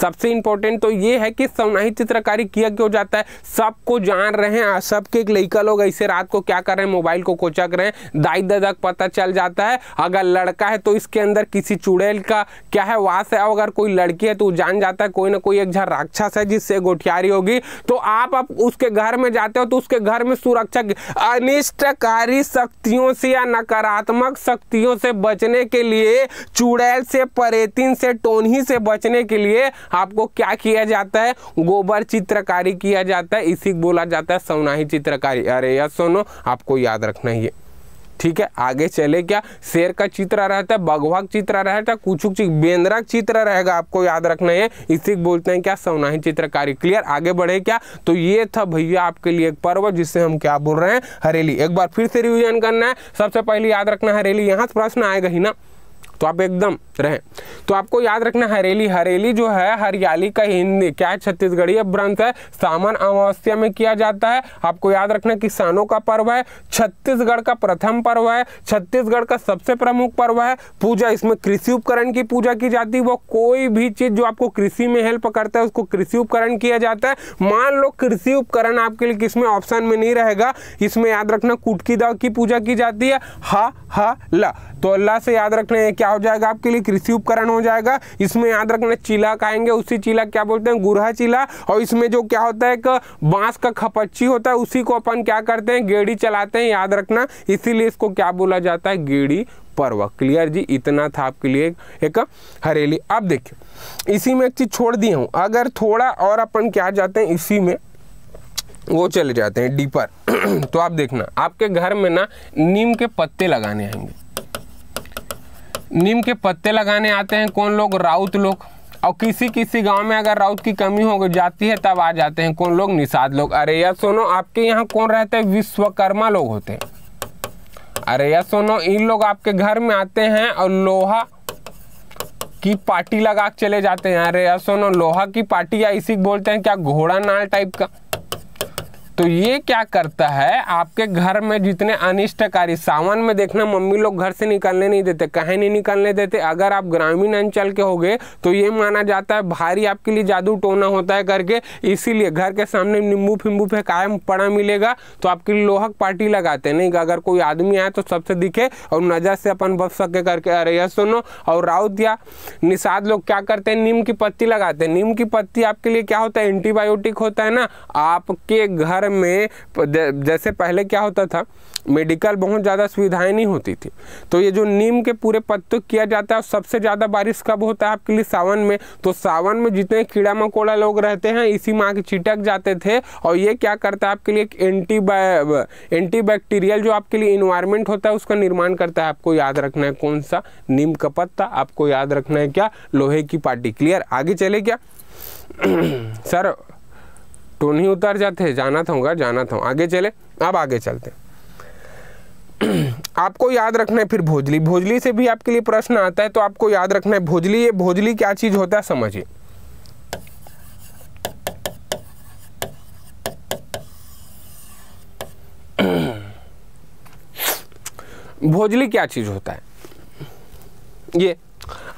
सबसे इंपॉर्टेंट तो ये है कि सवनाही चित्रकारी किया क्यों जाता है सबको जान रहे हैं सबके एक लड़का लोग ऐसे रात को क्या कर रहे हैं मोबाइल को कोचक रहे हैं दाई ददक पता चल जाता है अगर लड़का है तो इसके अंदर किसी चुड़ैल का क्या है वास है अगर कोई लड़की है तो जान जाता है कोई ना कोई एक जहाँ राक्षस है जिससे गोठियारी होगी तो आप अब उसके घर में जाते हो तो उसके घर में सुरक्षा अनिष्टकारी शक्तियों से या नकारात्मक शक्तियों से बचने के लिए चुड़ैल से परेतिन से टोनही से बचने के लिए आपको क्या किया जाता है गोबर चित्रकारी किया जाता है इसी बोला जाता है सोनाही चित्रकारी अरे यार सोनो आपको याद रखना ही है ठीक है आगे चले क्या शेर का चित्र रहता है बघवा चित्र रहता है कुछ बेंद्रा चित्र रहेगा आपको याद रखना है इसी बोलते हैं क्या सोनाही चित्रकारी क्लियर आगे बढ़े क्या तो ये था भैया आपके लिए एक पर्व जिससे हम क्या बोल रहे हैं हरेली एक बार फिर से रिविजन करना है सबसे पहले याद रखना हरेली यहाँ से प्रश्न आएगा ही ना तो आप एकदम रहें तो आपको याद रखना हरेली हरेली जो है हरियाली का हिंदी क्या है छत्तीसगढ़ी ब्रंथ है सामान अमावस्या में किया जाता है आपको याद रखना किसानों का पर्व है छत्तीसगढ़ का प्रथम पर्व है छत्तीसगढ़ का सबसे प्रमुख पर्व है पूजा इसमें कृषि उपकरण की पूजा की जाती है वो कोई भी चीज़ जो आपको कृषि में हेल्प करता है उसको कृषि उपकरण किया जाता है मान लो कृषि उपकरण आपके लिए किसमें ऑप्शन में नहीं रहेगा इसमें याद रखना कुटकी दाव की पूजा की जाती है हा हा ला तो अल्लाह से याद रखना है क्या क्या हो जाएगा आपके लिए कृषि उपकरण हो जाएगा इसमें याद रखना चीला कहेंगे उसी चीला क्या बोलते हैं गुरहा चीला और इसमें जो क्या होता है एक बांस का खपच्ची होता है उसी को अपन क्या करते हैं गेड़ी चलाते हैं याद रखना इसीलिए इसको क्या बोला जाता है गेड़ी पर्व क्लियर जी इतना था आपके लिए एक हरेली अब देखिए इसी में एक चीज़ छोड़ दिया हूं अगर थोड़ा और अपन क्या जाते हैं इसी में वो चले जाते हैं डीपर (clears throat) तो आप देखना आपके घर में ना नीम के पत्ते लगाने आएंगे नीम के पत्ते लगाने आते हैं कौन लोग राउत लोग और किसी किसी गांव में अगर राउत की कमी हो जाती है तब आ जाते हैं कौन लोग निषाद लोग अरे या सुनो आपके यहाँ कौन रहते हैं विश्वकर्मा लोग होते हैं अरे या सुनो इन लोग आपके घर में आते हैं और लोहा की पार्टी लगा के चले जाते हैं अरे या सुनो लोहा की पार्टी या इसी बोलते हैं क्या घोड़ा नाल टाइप का तो ये क्या करता है आपके घर में जितने अनिष्टकारी सावन में देखना मम्मी लोग घर से निकलने नहीं देते कहीं नहीं निकलने देते अगर आप ग्रामीण अंचल के होगे तो ये माना जाता है भारी आपके लिए जादू टोना होता है करके इसीलिए घर के सामने नींबू फिम्बू पे कायम पड़ा मिलेगा तो आपके लिए लोहक पार्टी लगाते नहीं अगर कोई आदमी आए तो सबसे दिखे और नज़र से अपन बच सके करके अरे यह सुनो और राउत या निषाद लोग क्या करते हैं नीम की पत्ती लगाते हैं नीम की पत्ती आपके लिए क्या होता है एंटीबायोटिक होता है ना आपके घर शहर में जैसे पहले क्या होता था मेडिकल बहुत ज़्यादा सुविधाएं नहीं होती थी तो ये जो नीम के पूरे पत्तों किया जाता है सबसे ज़्यादा बारिश कब होता है आपके लिए सावन में तो सावन में जितने कीड़ा मकोड़ा लोग रहते हैं इसी माँ के चिटक जाते थे और ये क्या करता है आपके लिए एक एंटीबाय एंटीबैक्टीरियल जो आपके लिए इन्वायरमेंट होता है उसका निर्माण करता है आपको याद रखना है कौन सा नीम का पत्ता आपको याद रखना है क्या लोहे की पार्टी क्लियर आगे चले क्या (clears throat) सर तो नहीं उतार जाते हैं जाना था होगा जाना था आगे चले अब आगे चलते (clears throat) आपको याद रखना है फिर भोजली भोजली से भी आपके लिए प्रश्न आता है तो आपको याद रखना है भोजली ये भोजली क्या चीज़ होता है समझिए (clears throat) भोजली क्या चीज़ होता है ये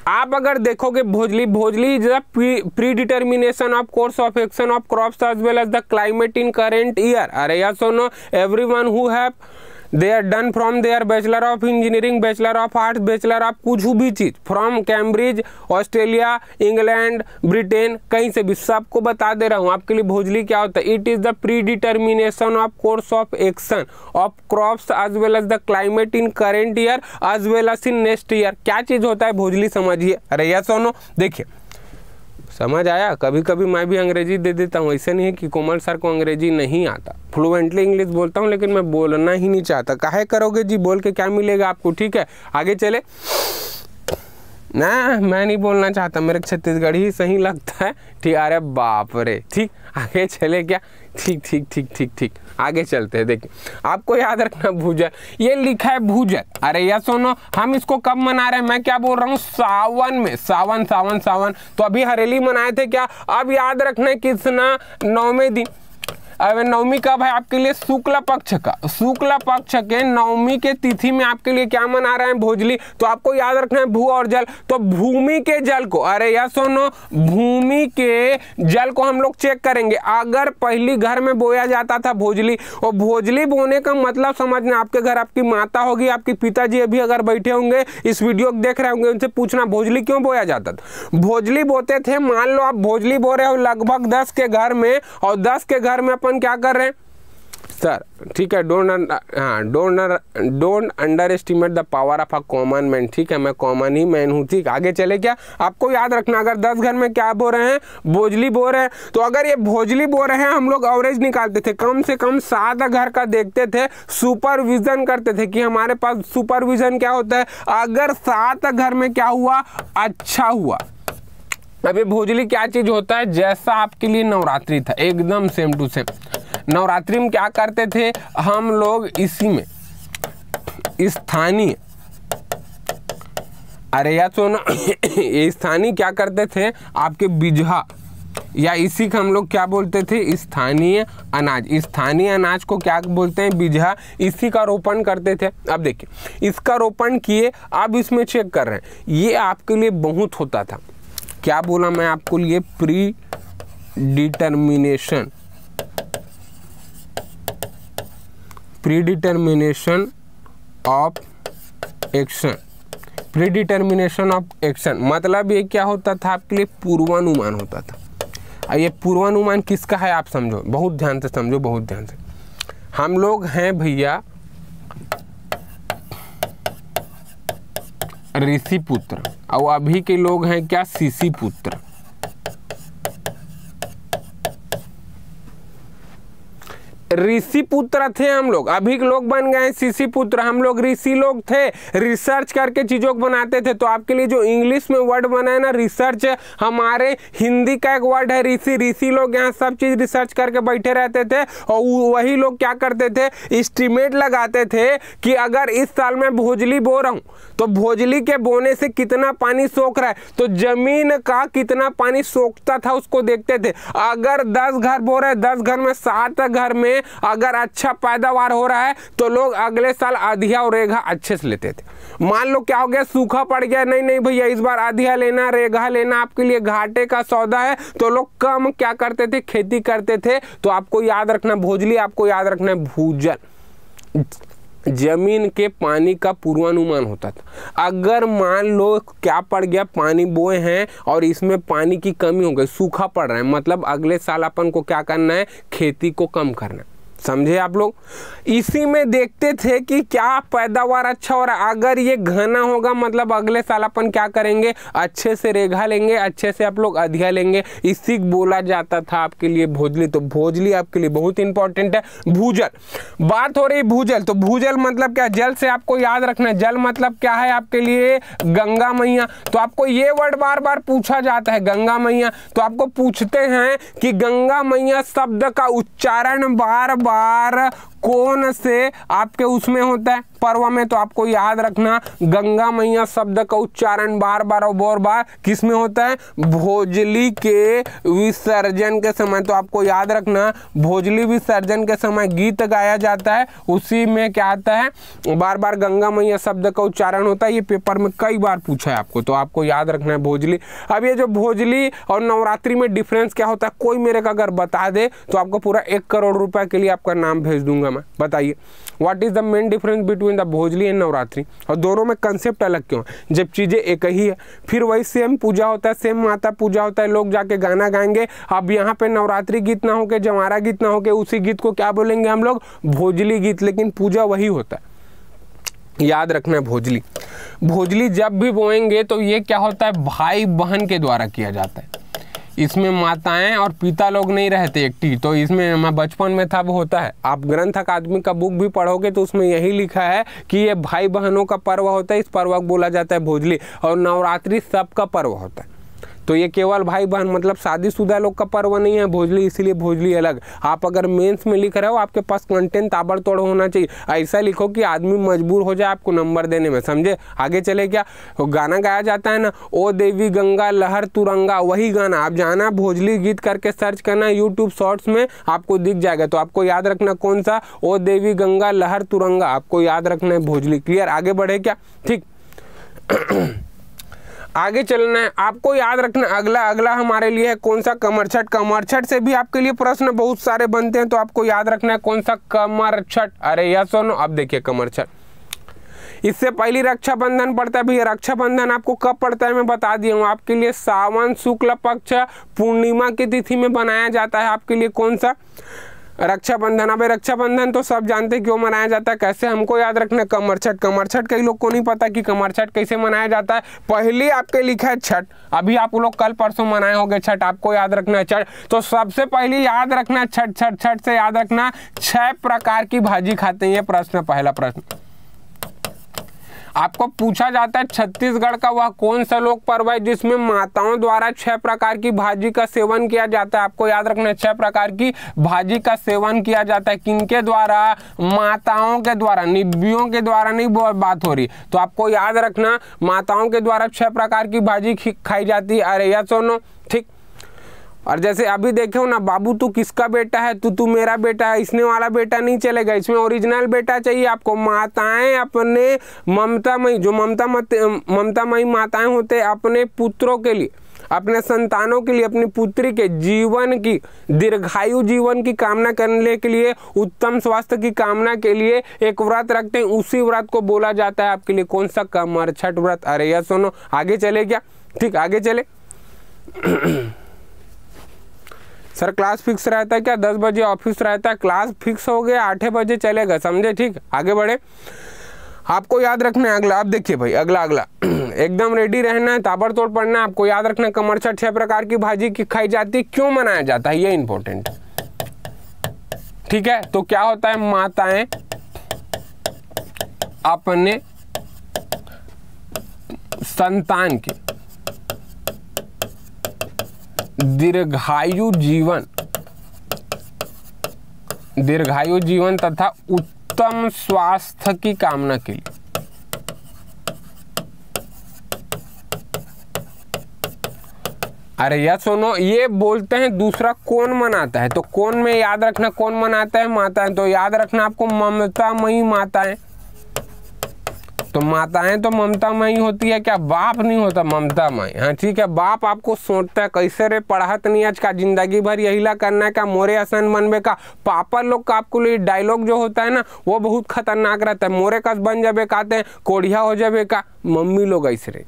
आप अगर देखोगे Bhojali Bhojali is the pre determination of course of action of crops as well as the climate in current year अरे यार so no every one who have they are done from they are bachelor of engineering bachelor of arts bachelor of कुछ भी चीज़ from Cambridge Australia England Britain कहीं से भी सबको बता दे रहा हूँ आपके लिए भोजली क्या होता है it is the pre determination of course of action of crops as well as the climate in current year as well as in next year क्या चीज़ होता है भोजली समझिए अरे यस सोनो देखिए समझ आया कभी कभी मैं भी अंग्रेजी दे देता हूँ ऐसे नहीं है कि कोमल सर को अंग्रेजी नहीं आता फ्लुएंटली इंग्लिश बोलता हूँ लेकिन मैं बोलना ही नहीं चाहता काहे करोगे जी बोल के क्या मिलेगा आपको ठीक है आगे चले ना मैं नहीं बोलना चाहता मेरे छत्तीसगढ़ ही सही लगता है ठीक अरे बाप रे ठीक आगे चले क्या ठीक ठीक ठीक ठीक ठीक आगे चलते हैं देखिए आपको याद रखना भूजल ये लिखा है भूजल अरे यह सुनो हम इसको कब मना रहे हैं मैं क्या बोल रहा हूँ सावन में सावन सावन सावन तो अभी हरेली मनाए थे क्या अब याद रखना किसना नौवे दिन अब नवमी कब है आपके लिए शुक्ला पक्ष का शुक्ला पक्ष के नवमी के तिथि में आपके लिए क्या मना रहे हैं भोजली तो आपको याद रखना है भू और जल तो भूमि के जल को अरे यह भूमि के जल को हम लोग चेक करेंगे अगर पहली घर में बोया जाता था भोजली और भोजली बोने का मतलब समझना आपके घर आपकी माता होगी आपके पिताजी अभी अगर बैठे होंगे इस वीडियो को देख रहे होंगे उनसे पूछना भोजली क्यों बोया जाता था भोजली बोते थे मान लो आप भोजली बो रहे हो लगभग दस के घर में और दस के घर में अपन अपन क्या कर रहे हैं सर ठीक है डोंट हाँ don't don't underestimate the power of a common man ठीक है मैं कॉमन ही मैन हूँ ठीक आगे चले क्या आपको याद रखना अगर दस घर में क्या बो रहे हैं भोजली बो रहे हैं तो अगर ये भोजली बो रहे हैं हम लोग एवरेज निकालते थे कम से कम सात घर का देखते थे सुपरविजन करते थे कि हमारे पास सुपरविजन क्या होता है अगर सात घर में क्या हुआ अच्छा हुआ अभी भोजली क्या चीज़ होता है जैसा आपके लिए नवरात्रि था एकदम सेम टू सेम नवरात्रि में क्या करते थे हम लोग इसी में स्थानीय अरे या तो ना स्थानीय क्या करते थे आपके बिजहा या इसी का हम लोग क्या बोलते थे स्थानीय अनाज स्थानीय अनाज को क्या बोलते हैं बिजहा इसी का रोपण करते थे अब देखिए इसका रोपण किए अब इसमें चेक कर रहे हैं ये आपके लिए बहुत होता था क्या बोला मैं आपको लिए pre determination pre determination of action pre determination of action मतलब ये क्या होता था आपके लिए पूर्वानुमान होता था और ये पूर्वानुमान किसका है आप समझो बहुत ध्यान से समझो बहुत ध्यान से हम लोग हैं भैया ऋषि पुत्र और अभी के लोग हैं क्या शिशि पुत्र ऋषि पुत्र थे हम लोग अभी लोग बन गए शिशि पुत्र हम लोग ऋषि लोग थे रिसर्च करके चीज़ों को बनाते थे तो आपके लिए जो इंग्लिश में वर्ड बना है ना रिसर्च हमारे हिंदी का एक वर्ड है ऋषि ऋषि लोग यहाँ सब चीज़ रिसर्च करके बैठे रहते थे और वही लोग क्या करते थे इस्टीमेट लगाते थे कि अगर इस साल में भोजली बो रहा हूँ तो भोजली के बोने से कितना पानी सोख रहा है तो जमीन का कितना पानी सोखता था उसको देखते थे अगर दस घर बो रहे दस घर में सात घर में में अगर अच्छा पैदावार हो रहा है तो लोग अगले साल आधिया और रेगा अच्छे से लेते थे मान लो क्या हो गया सूखा पड़ गया नहीं नहीं भैया इस बार आधिया लेना रेगा लेना आपके लिए घाटे का सौदा है तो लोग कम क्या करते थे खेती करते थे तो आपको याद रखना भोजली आपको याद रखना भूजल जमीन के पानी का पूर्वानुमान होता था अगर मान लो क्या पड़ गया पानी बोए हैं और इसमें पानी की कमी हो गई सूखा पड़ रहा है मतलब अगले साल अपन को क्या करना है खेती को कम करना है समझे आप लोग इसी में देखते थे कि क्या पैदावार अच्छा और अगर ये घना होगा मतलब अगले साल अपन क्या करेंगे अच्छे से रेघा लेंगे अच्छे से आप लोग अधिया लेंगे इसी बोला जाता था आपके लिए भोजली तो भोजली आपके लिए बहुत इंपॉर्टेंट है भूजल बात हो रही भूजल तो भूजल मतलब क्या जल से आपको याद रखना जल मतलब क्या है आपके लिए गंगा मैया तो आपको ये वर्ड बार बार पूछा जाता है गंगा मैया तो आपको पूछते हैं कि गंगा मैया शब्द का उच्चारण बार बार para कौन से आपके उसमें होता है पर्व में तो आपको याद रखना गंगा मैया शब्द का उच्चारण बार बार और बार बार किस में होता है भोजली के विसर्जन के समय तो आपको याद रखना भोजली विसर्जन के समय गीत गाया जाता है उसी में क्या आता है बार बार गंगा मैया शब्द का उच्चारण होता है ये पेपर में कई बार पूछा है आपको तो आपको याद रखना है भोजली अब ये जो भोजली और नवरात्रि में डिफरेंस क्या होता है कोई मेरे का अगर बता दे तो आपको पूरा एक करोड़ रुपए के लिए आपका नाम भेज दूंगा प्रॉब्लम है बताइए what is the main difference between the Bhojali and Navratri और दोनों में कंसेप्ट अलग क्यों है जब चीज़ें एक ही है फिर वही सेम पूजा होता है सेम माता पूजा होता है लोग जाके गाना गाएंगे अब यहाँ पे नवरात्रि गीत ना होके जमारा गीत ना होके उसी गीत को क्या बोलेंगे हम लोग भोजली गीत लेकिन पूजा वही होता है याद रखना है भोजली भोजली जब भी बोएंगे तो ये क्या होता है भाई बहन के द्वारा किया जाता है इसमें माताएं और पिता लोग नहीं रहते एक टी तो इसमें मैं बचपन में था वो होता है आप ग्रंथ अकादमी का बुक भी पढ़ोगे तो उसमें यही लिखा है कि ये भाई बहनों का पर्व होता है इस पर्व को बोला जाता है भोजली और नवरात्रि सबका पर्व होता है तो ये केवल भाई बहन मतलब शादीशुदा लोग का पर्व नहीं है भोजली इसीलिए भोजली अलग आप अगर मेंस में लिख रहे हो आपके पास कंटेंट ताबड़तोड़ होना चाहिए ऐसा लिखो कि आदमी मजबूर हो जाए आपको नंबर देने में समझे आगे चले क्या गाना गाया जाता है ना ओ देवी गंगा लहर तुरंगा वही गाना आप जाना भोजली गीत करके सर्च करना यूट्यूब शॉर्ट्स में आपको दिख जाएगा तो आपको याद रखना कौन सा ओ देवी गंगा लहर तुरंगा आपको याद रखना है भोजली क्लियर आगे बढ़े क्या ठीक (clears throat) आगे चलना है आपको याद रखना अगला अगला हमारे लिए है कौन सा कमर छठ कमर छठ से भी आपके लिए प्रश्न बहुत सारे बनते हैं तो आपको याद रखना है कौन सा कमर छठ अरे यह सोनो अब देखिए कमर छठ इससे पहली रक्षाबंधन पड़ता है भैया रक्षाबंधन आपको कब पड़ता है मैं बता दिया हूँ आपके लिए सावन शुक्ल पक्ष पूर्णिमा की तिथि में बनाया जाता है आपके लिए कौन सा रक्षाबंधन अब रक्षाबंधन तो सब जानते हैं क्यों मनाया जाता है कैसे हमको याद रखना कमर छठ कमर छठ कई लोग को नहीं पता कि कमर छठ कैसे मनाया जाता है पहले आपके लिखा है छठ अभी आप लोग कल परसों मनाए होंगे छठ आपको याद रखना है छठ तो सबसे पहले याद रखना छठ छठ छठ से याद रखना छह प्रकार की भाजी खाते हैं ये प्रश्न पहला प्रश्न आपको पूछा जाता है छत्तीसगढ़ का वह कौन सा लोक पर्व है जिसमें माताओं द्वारा छह प्रकार की भाजी का सेवन किया जाता है आपको याद रखना छह प्रकार की भाजी का सेवन किया जाता है किनके द्वारा माताओं के द्वारा निब्बियों के द्वारा नहीं बात हो रही तो आपको याद रखना माताओं के द्वारा छह प्रकार की भाजी खाई जाती है अरे या सोनो और जैसे अभी देखे हो ना बाबू तू किसका बेटा है तू तू मेरा बेटा है इसने वाला बेटा नहीं चलेगा इसमें ओरिजिनल बेटा चाहिए आपको माताएं अपने ममतामयी जो ममता मत ममतामयी माताएं होते अपने पुत्रों के लिए अपने संतानों के लिए अपनी पुत्री के जीवन की दीर्घायु जीवन की कामना करने के लिए उत्तम स्वास्थ्य की कामना के लिए एक व्रत रखते हैं उसी व्रत को बोला जाता है आपके लिए कौन सा कमर छठ व्रत अरे या सुनो आगे चले क्या ठीक आगे चले (clears throat) सर क्लास फिक्स रहता है क्या दस बजे ऑफिस रहता है क्लास फिक्स हो गया आठ बजे चलेगा समझे ठीक आगे बढ़े आपको याद रखना है अगला आप देखिए भाई अगला अगला (clears throat) एकदम रेडी रहना है ताबड़तोड़ पढ़ना है आपको याद रखना है कमरछट छह प्रकार की भाजी की खाई जाती है क्यों मनाया जाता है ये इंपॉर्टेंट ठीक है तो क्या होता है माताएं अपने संतान के दीर्घायु जीवन दीर्घायु जीवन तथा उत्तम स्वास्थ्य की कामना के लिए अरे या सुनो ये बोलते हैं दूसरा कौन मनाता है तो कौन में याद रखना कौन मनाता है माता है तो याद रखना आपको ममता मई माता है तो माताएं तो ममता माई होती है क्या बाप नहीं होता ममता माई हाँ ठीक है बाप आपको सोचता है कैसे रे पढ़ात नहीं आज का जिंदगी भर यही ला करना है का मोरे आसन बनबे का पापा लोग का आपको लिए डायलॉग जो होता है ना वो बहुत खतरनाक रहता है मोरे कस बन जाबे कहते हैं कोढ़िया हो जाबे का मम्मी लोग ऐसे रहे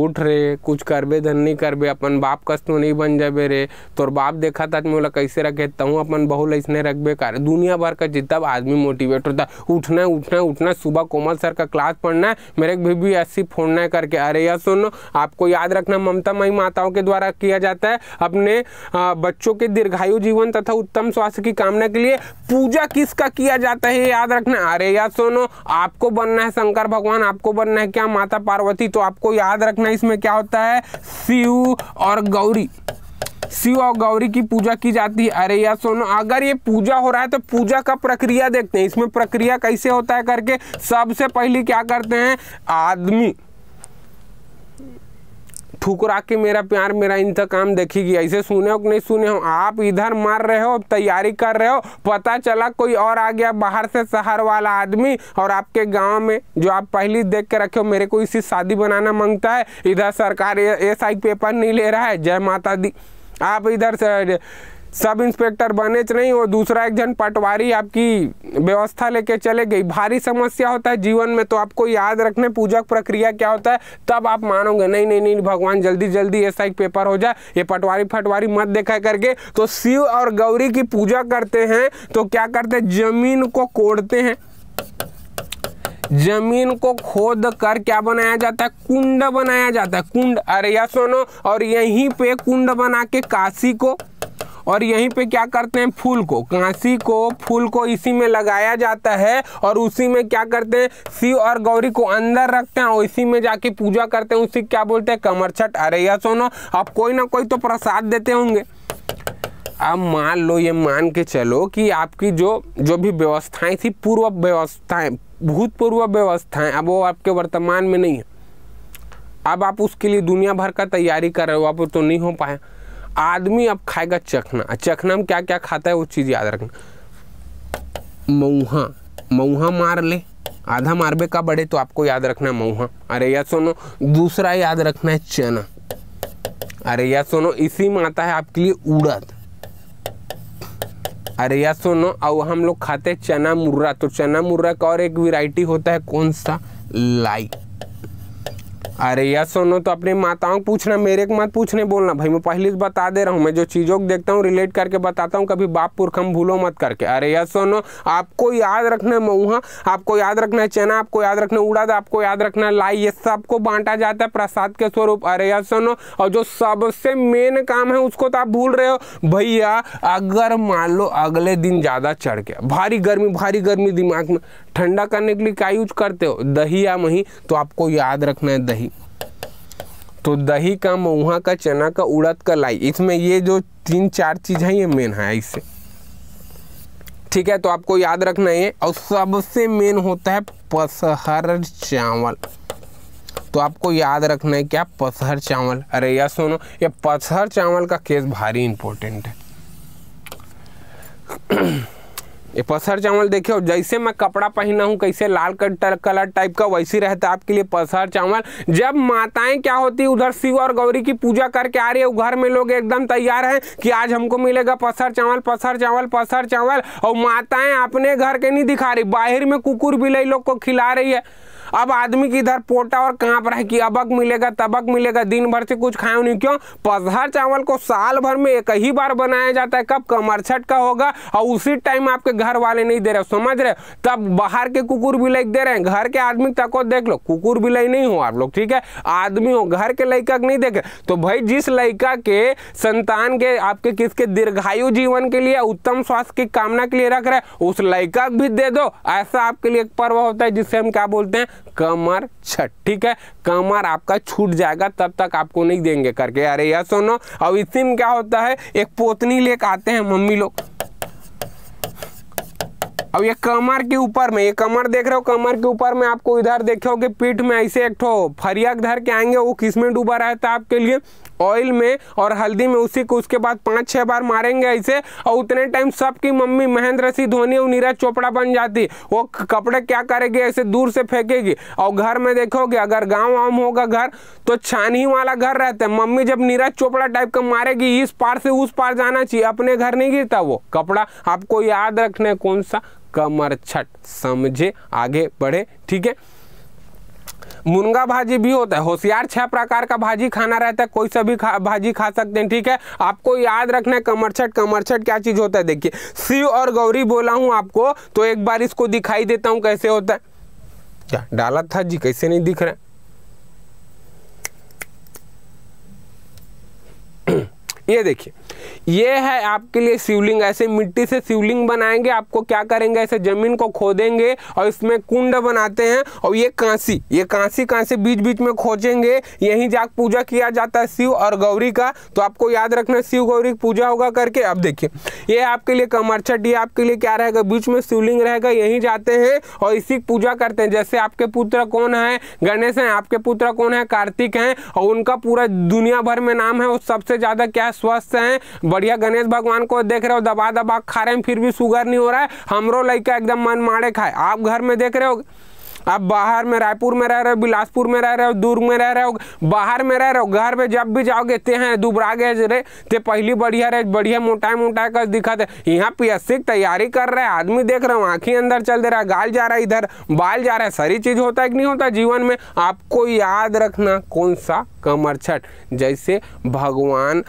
उठ रे कुछ करबे धन नहीं करबे अपन बाप कस तो नहीं बन जाबे रे तोर बाप देखा था मोला कैसे रखे तहूँ अपन बहु लैसने रखबे कर दुनिया भर का जितना आदमी मोटिवेट होता उठना है उठना उठना सुबह कोमल सर का क्लास पढ़ना है मेरे भी भी अस्सी फोड़ना है करके अरे या सुनो आपको याद रखना ममता मई माताओं के द्वारा किया जाता है अपने बच्चों के दीर्घायु जीवन तथा उत्तम स्वास्थ्य की कामना के लिए पूजा किसका किया जाता है याद रखना अरे या सुनो आपको बनना है शंकर भगवान आपको बनना है क्या माता पार्वती तो आपको याद रखना रखना इसमें क्या होता है शिव और गौरी शिव और गौरी की पूजा की जाती है अरे या सोनो अगर ये पूजा हो रहा है तो पूजा का प्रक्रिया देखते हैं इसमें प्रक्रिया कैसे होता है करके सबसे पहले क्या करते हैं आदमी ठुकरा के मेरा प्यार मेरा इंतकाम देखेगी ऐसे सुने हो कि नहीं सुने हो आप इधर मार रहे हो तैयारी कर रहे हो पता चला कोई और आ गया बाहर से शहर वाला आदमी और आपके गाँव में जो आप पहली देख के रखे हो मेरे को इसी शादी बनाना मांगता है इधर सरकार एस पेपर नहीं ले रहा है जय माता दी आप इधर से सब इंस्पेक्टर बने नहीं और दूसरा एक जन पटवारी आपकी व्यवस्था लेके चले गई भारी समस्या होता है जीवन में तो आपको याद रखने पूजक प्रक्रिया क्या होता है तब आप मानोगे नहीं नहीं नहीं भगवान जल्दी जल्दी ऐसा एक पेपर हो जाए ये पटवारी फटवारी मत देखा करके तो शिव और गौरी की पूजा करते हैं तो क्या करते हैं जमीन को कोड़ते हैं जमीन को खोद कर क्या बनाया जाता है कुंड बनाया जाता है कुंड अरे या सुनो और यहीं पे कुंड बना के काशी को और यहीं पे क्या करते हैं फूल को कांसी को फूल को इसी में लगाया जाता है और उसी में क्या करते हैं शिव और गौरी को अंदर रखते हैं और इसी में जाके पूजा करते हैं उसी क्या बोलते हैं कमर छठ अरे या सोनो आप कोई ना कोई तो प्रसाद देते होंगे अब मान लो ये मान के चलो कि आपकी जो जो भी व्यवस्थाएं थी पूर्व व्यवस्थाएं भूतपूर्व व्यवस्थाएं अब वो आपके वर्तमान में नहीं है अब आप उसके लिए दुनिया भर का तैयारी कर रहे हो आप तो नहीं हो पाया आदमी अब खाएगा चखना चखना में क्या क्या खाता है वो चीज़ याद रखना मऊहा मऊहा मार ले आधा मारबे का बड़े तो आपको याद रखना है मऊहा अरे या सुनो दूसरा याद रखना है चना अरे या सुनो इसी में आता है आपके लिए उड़द अरे या सुनो अब हम लोग खाते हैं चना मुर्रा तो चना मुर्रा का और एक वैरायटी होता है कौन सा लाई अरे यार सोनो तो अपनी माताओं को पूछना मेरे को मत पूछने बोलना भाई मैं पहले से बता दे रहा हूँ मैं जो चीज़ों को देखता हूँ रिलेट करके बताता हूँ कभी बाप पुरखम भूलो मत करके अरे यार सोनो आपको याद रखना है मऊहा आपको याद रखना है चना आपको याद रखना है उड़द आपको याद रखना है लाई ये सबको बांटा जाता है प्रसाद के स्वरूप अरे यार सुनो और जो सबसे मेन काम है उसको तो आप भूल रहे हो भैया अगर मान लो अगले दिन ज़्यादा चढ़ गया भारी गर्मी भारी गर्मी दिमाग में ठंडा करने के लिए क्या यूज करते हो दही या मही तो आपको याद रखना है दही तो दही का महुआ का चना का उड़द का लाई इसमें ये जो तीन चार चीज़ है ये मेन है इससे ठीक है तो आपको याद रखना है और सबसे मेन होता है पसहर चावल तो आपको याद रखना है क्या पसहर चावल अरे या सुनो ये पसहर चावल का केस भारी इंपॉर्टेंट है (clears throat) ये पसर चावल देखियो जैसे मैं कपड़ा पहना हूँ कैसे लाल कलर टाइप का वैसी रहता है आपके लिए पसर चावल जब माताएं क्या होती है उधर शिव और गौरी की पूजा करके आ रही है घर में लोग एकदम तैयार हैं कि आज हमको मिलेगा पसर चावल पसर चावल पसर चावल और माताएं अपने घर के नहीं दिखा रही बाहर में कुकुर बिलई लोग को खिला रही है अब आदमी की इधर पोटा और कांप पर है कि अबक मिलेगा तबक मिलेगा दिन भर से कुछ खाए नहीं क्यों पजहर चावल को साल भर में एक ही बार बनाया जाता है कब कमर छठ का होगा और उसी टाइम आपके घर वाले नहीं दे रहे समझ रहे तब बाहर के कुकुर बिलाई दे रहे हैं घर के आदमी तक देख लो कुकुर बिलाई नहीं हो आप लोग ठीक है आदमी हो घर के लड़का नहीं देखे तो भाई जिस लड़का के संतान के आपके किसके दीर्घायु जीवन के लिए उत्तम स्वास्थ्य की कामना के लिए रख रहे उस लड़का भी दे दो ऐसा आपके लिए एक पर्व होता है जिससे हम क्या बोलते हैं कमर छठ ठीक है कमर आपका छूट जाएगा तब तक आपको नहीं देंगे करके अरे यह सुनो अब इसी में क्या होता है एक पोतनी लेकर आते हैं मम्मी लोग अब ये कमर के ऊपर में ये कमर देख रहे हो कमर के ऊपर में आपको इधर देखे हो कि पीठ में ऐसे एक ठो फरिया धर के आएंगे वो किसमें डूबा रहता है आपके लिए ऑयल में और हल्दी में उसी को उसके बाद पांच छह बार मारेंगे ऐसे और उतने टाइम सबकी मम्मी महेंद्र सिंह धोनी और नीरज चोपड़ा बन जाती वो कपड़े क्या करेगी ऐसे दूर से फेंकेगी और घर में देखोगे अगर गाँव वाम होगा घर तो छानी वाला घर रहता है मम्मी जब नीरज चोपड़ा टाइप का मारेगी इस पार से उस पार जाना चाहिए अपने घर नहीं गिरता वो कपड़ा आपको याद रखना है कौन सा कमर छठ समझे आगे बढ़े ठीक है मुनगा भाजी भी होता है होशियार छह प्रकार का भाजी खाना रहता है कोई सा भी खा, भाजी खा सकते हैं ठीक है आपको याद रखना है कमरछट कमरछट क्या चीज़ होता है देखिए शिव और गौरी बोला हूं आपको तो एक बार इसको दिखाई देता हूं कैसे होता है क्या डाला था जी कैसे नहीं दिख रहा (clears throat) ये देखिए ये है आपके लिए शिवलिंग ऐसे मिट्टी से शिवलिंग बनाएंगे आपको क्या करेंगे ऐसे ज़मीन को खोदेंगे और इसमें कुंड बनाते हैं और ये कांसी ये कांसी कांसी बीच बीच में खोजेंगे यहीं जाक पूजा किया जाता है शिव और गौरी का तो आपको याद रखना शिव गौरी की पूजा होगा करके अब देखिए ये आपके लिए कमरछट ये आपके लिए क्या रहेगा बीच में शिवलिंग रहेगा यहीं जाते हैं और इसी पूजा करते हैं जैसे आपके पुत्र कौन है गणेश हैं आपके पुत्र कौन है कार्तिक हैं और उनका पूरा दुनिया भर में नाम है वो सबसे ज़्यादा क्या स्वस्थ हैं बढ़िया गणेश भगवान को देख रहे हो दबा दबा खा रहे हैं फिर भी शुगर नहीं हो रहा है हमरो लड़का एकदम मन मारे खाए आप घर में देख रहे हो आप बाहर में रायपुर में रह रहे हो बिलासपुर में रह रहे हो दूर में रह रहे हो बाहर में रह रहे हो घर में जब भी जाओगे ते हैं दुबरा गए रे ते पहली बढ़िया रहे बढ़िया मोटाई मोटाई कस दिखा दे यहाँ पी तैयारी कर रहे हैं आदमी देख रहे हो आँखें अंदर चल दे रहा है गाल जा रहा है इधर बाल जा रहा है सारी चीज़ होता है कि नहीं होता जीवन में आपको याद रखना कौन सा कमर छठ जैसे भगवान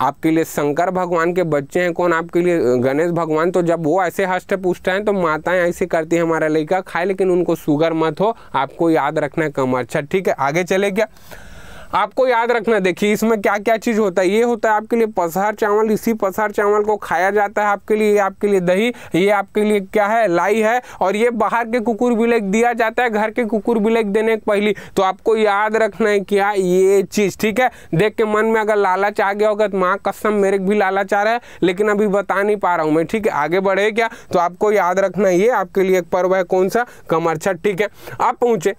आपके लिए शंकर भगवान के बच्चे हैं कौन आपके लिए गणेश भगवान तो जब वो ऐसे हष्ट पुष्ट हैं तो माताएं ऐसे करती हैं हमारा लड़का खाए लेकिन उनको शुगर मत हो आपको याद रखना कम अच्छा ठीक है आगे चले क्या आपको याद रखना देखिए इसमें क्या क्या चीज़ होता है ये होता है आपके लिए पसहार चावल इसी पसहार चावल को खाया जाता है आपके लिए आपके लिए दही ये आपके लिए क्या है लाई है और ये बाहर के कुकुर बिलेक दिया जाता है घर के कुकुर बिलेक देने के पहली तो आपको याद रखना है क्या ये चीज़ ठीक है देख के मन में अगर लालच आ गया होगा तो माँ कसम मेरे भी लालच आ रहा है लेकिन अभी बता नहीं पा रहा हूँ मैं ठीक है आगे बढ़े क्या तो आपको याद रखना ये आपके लिए एक पर्व है कौन सा कमरछठ ठीक है आप पहुँचे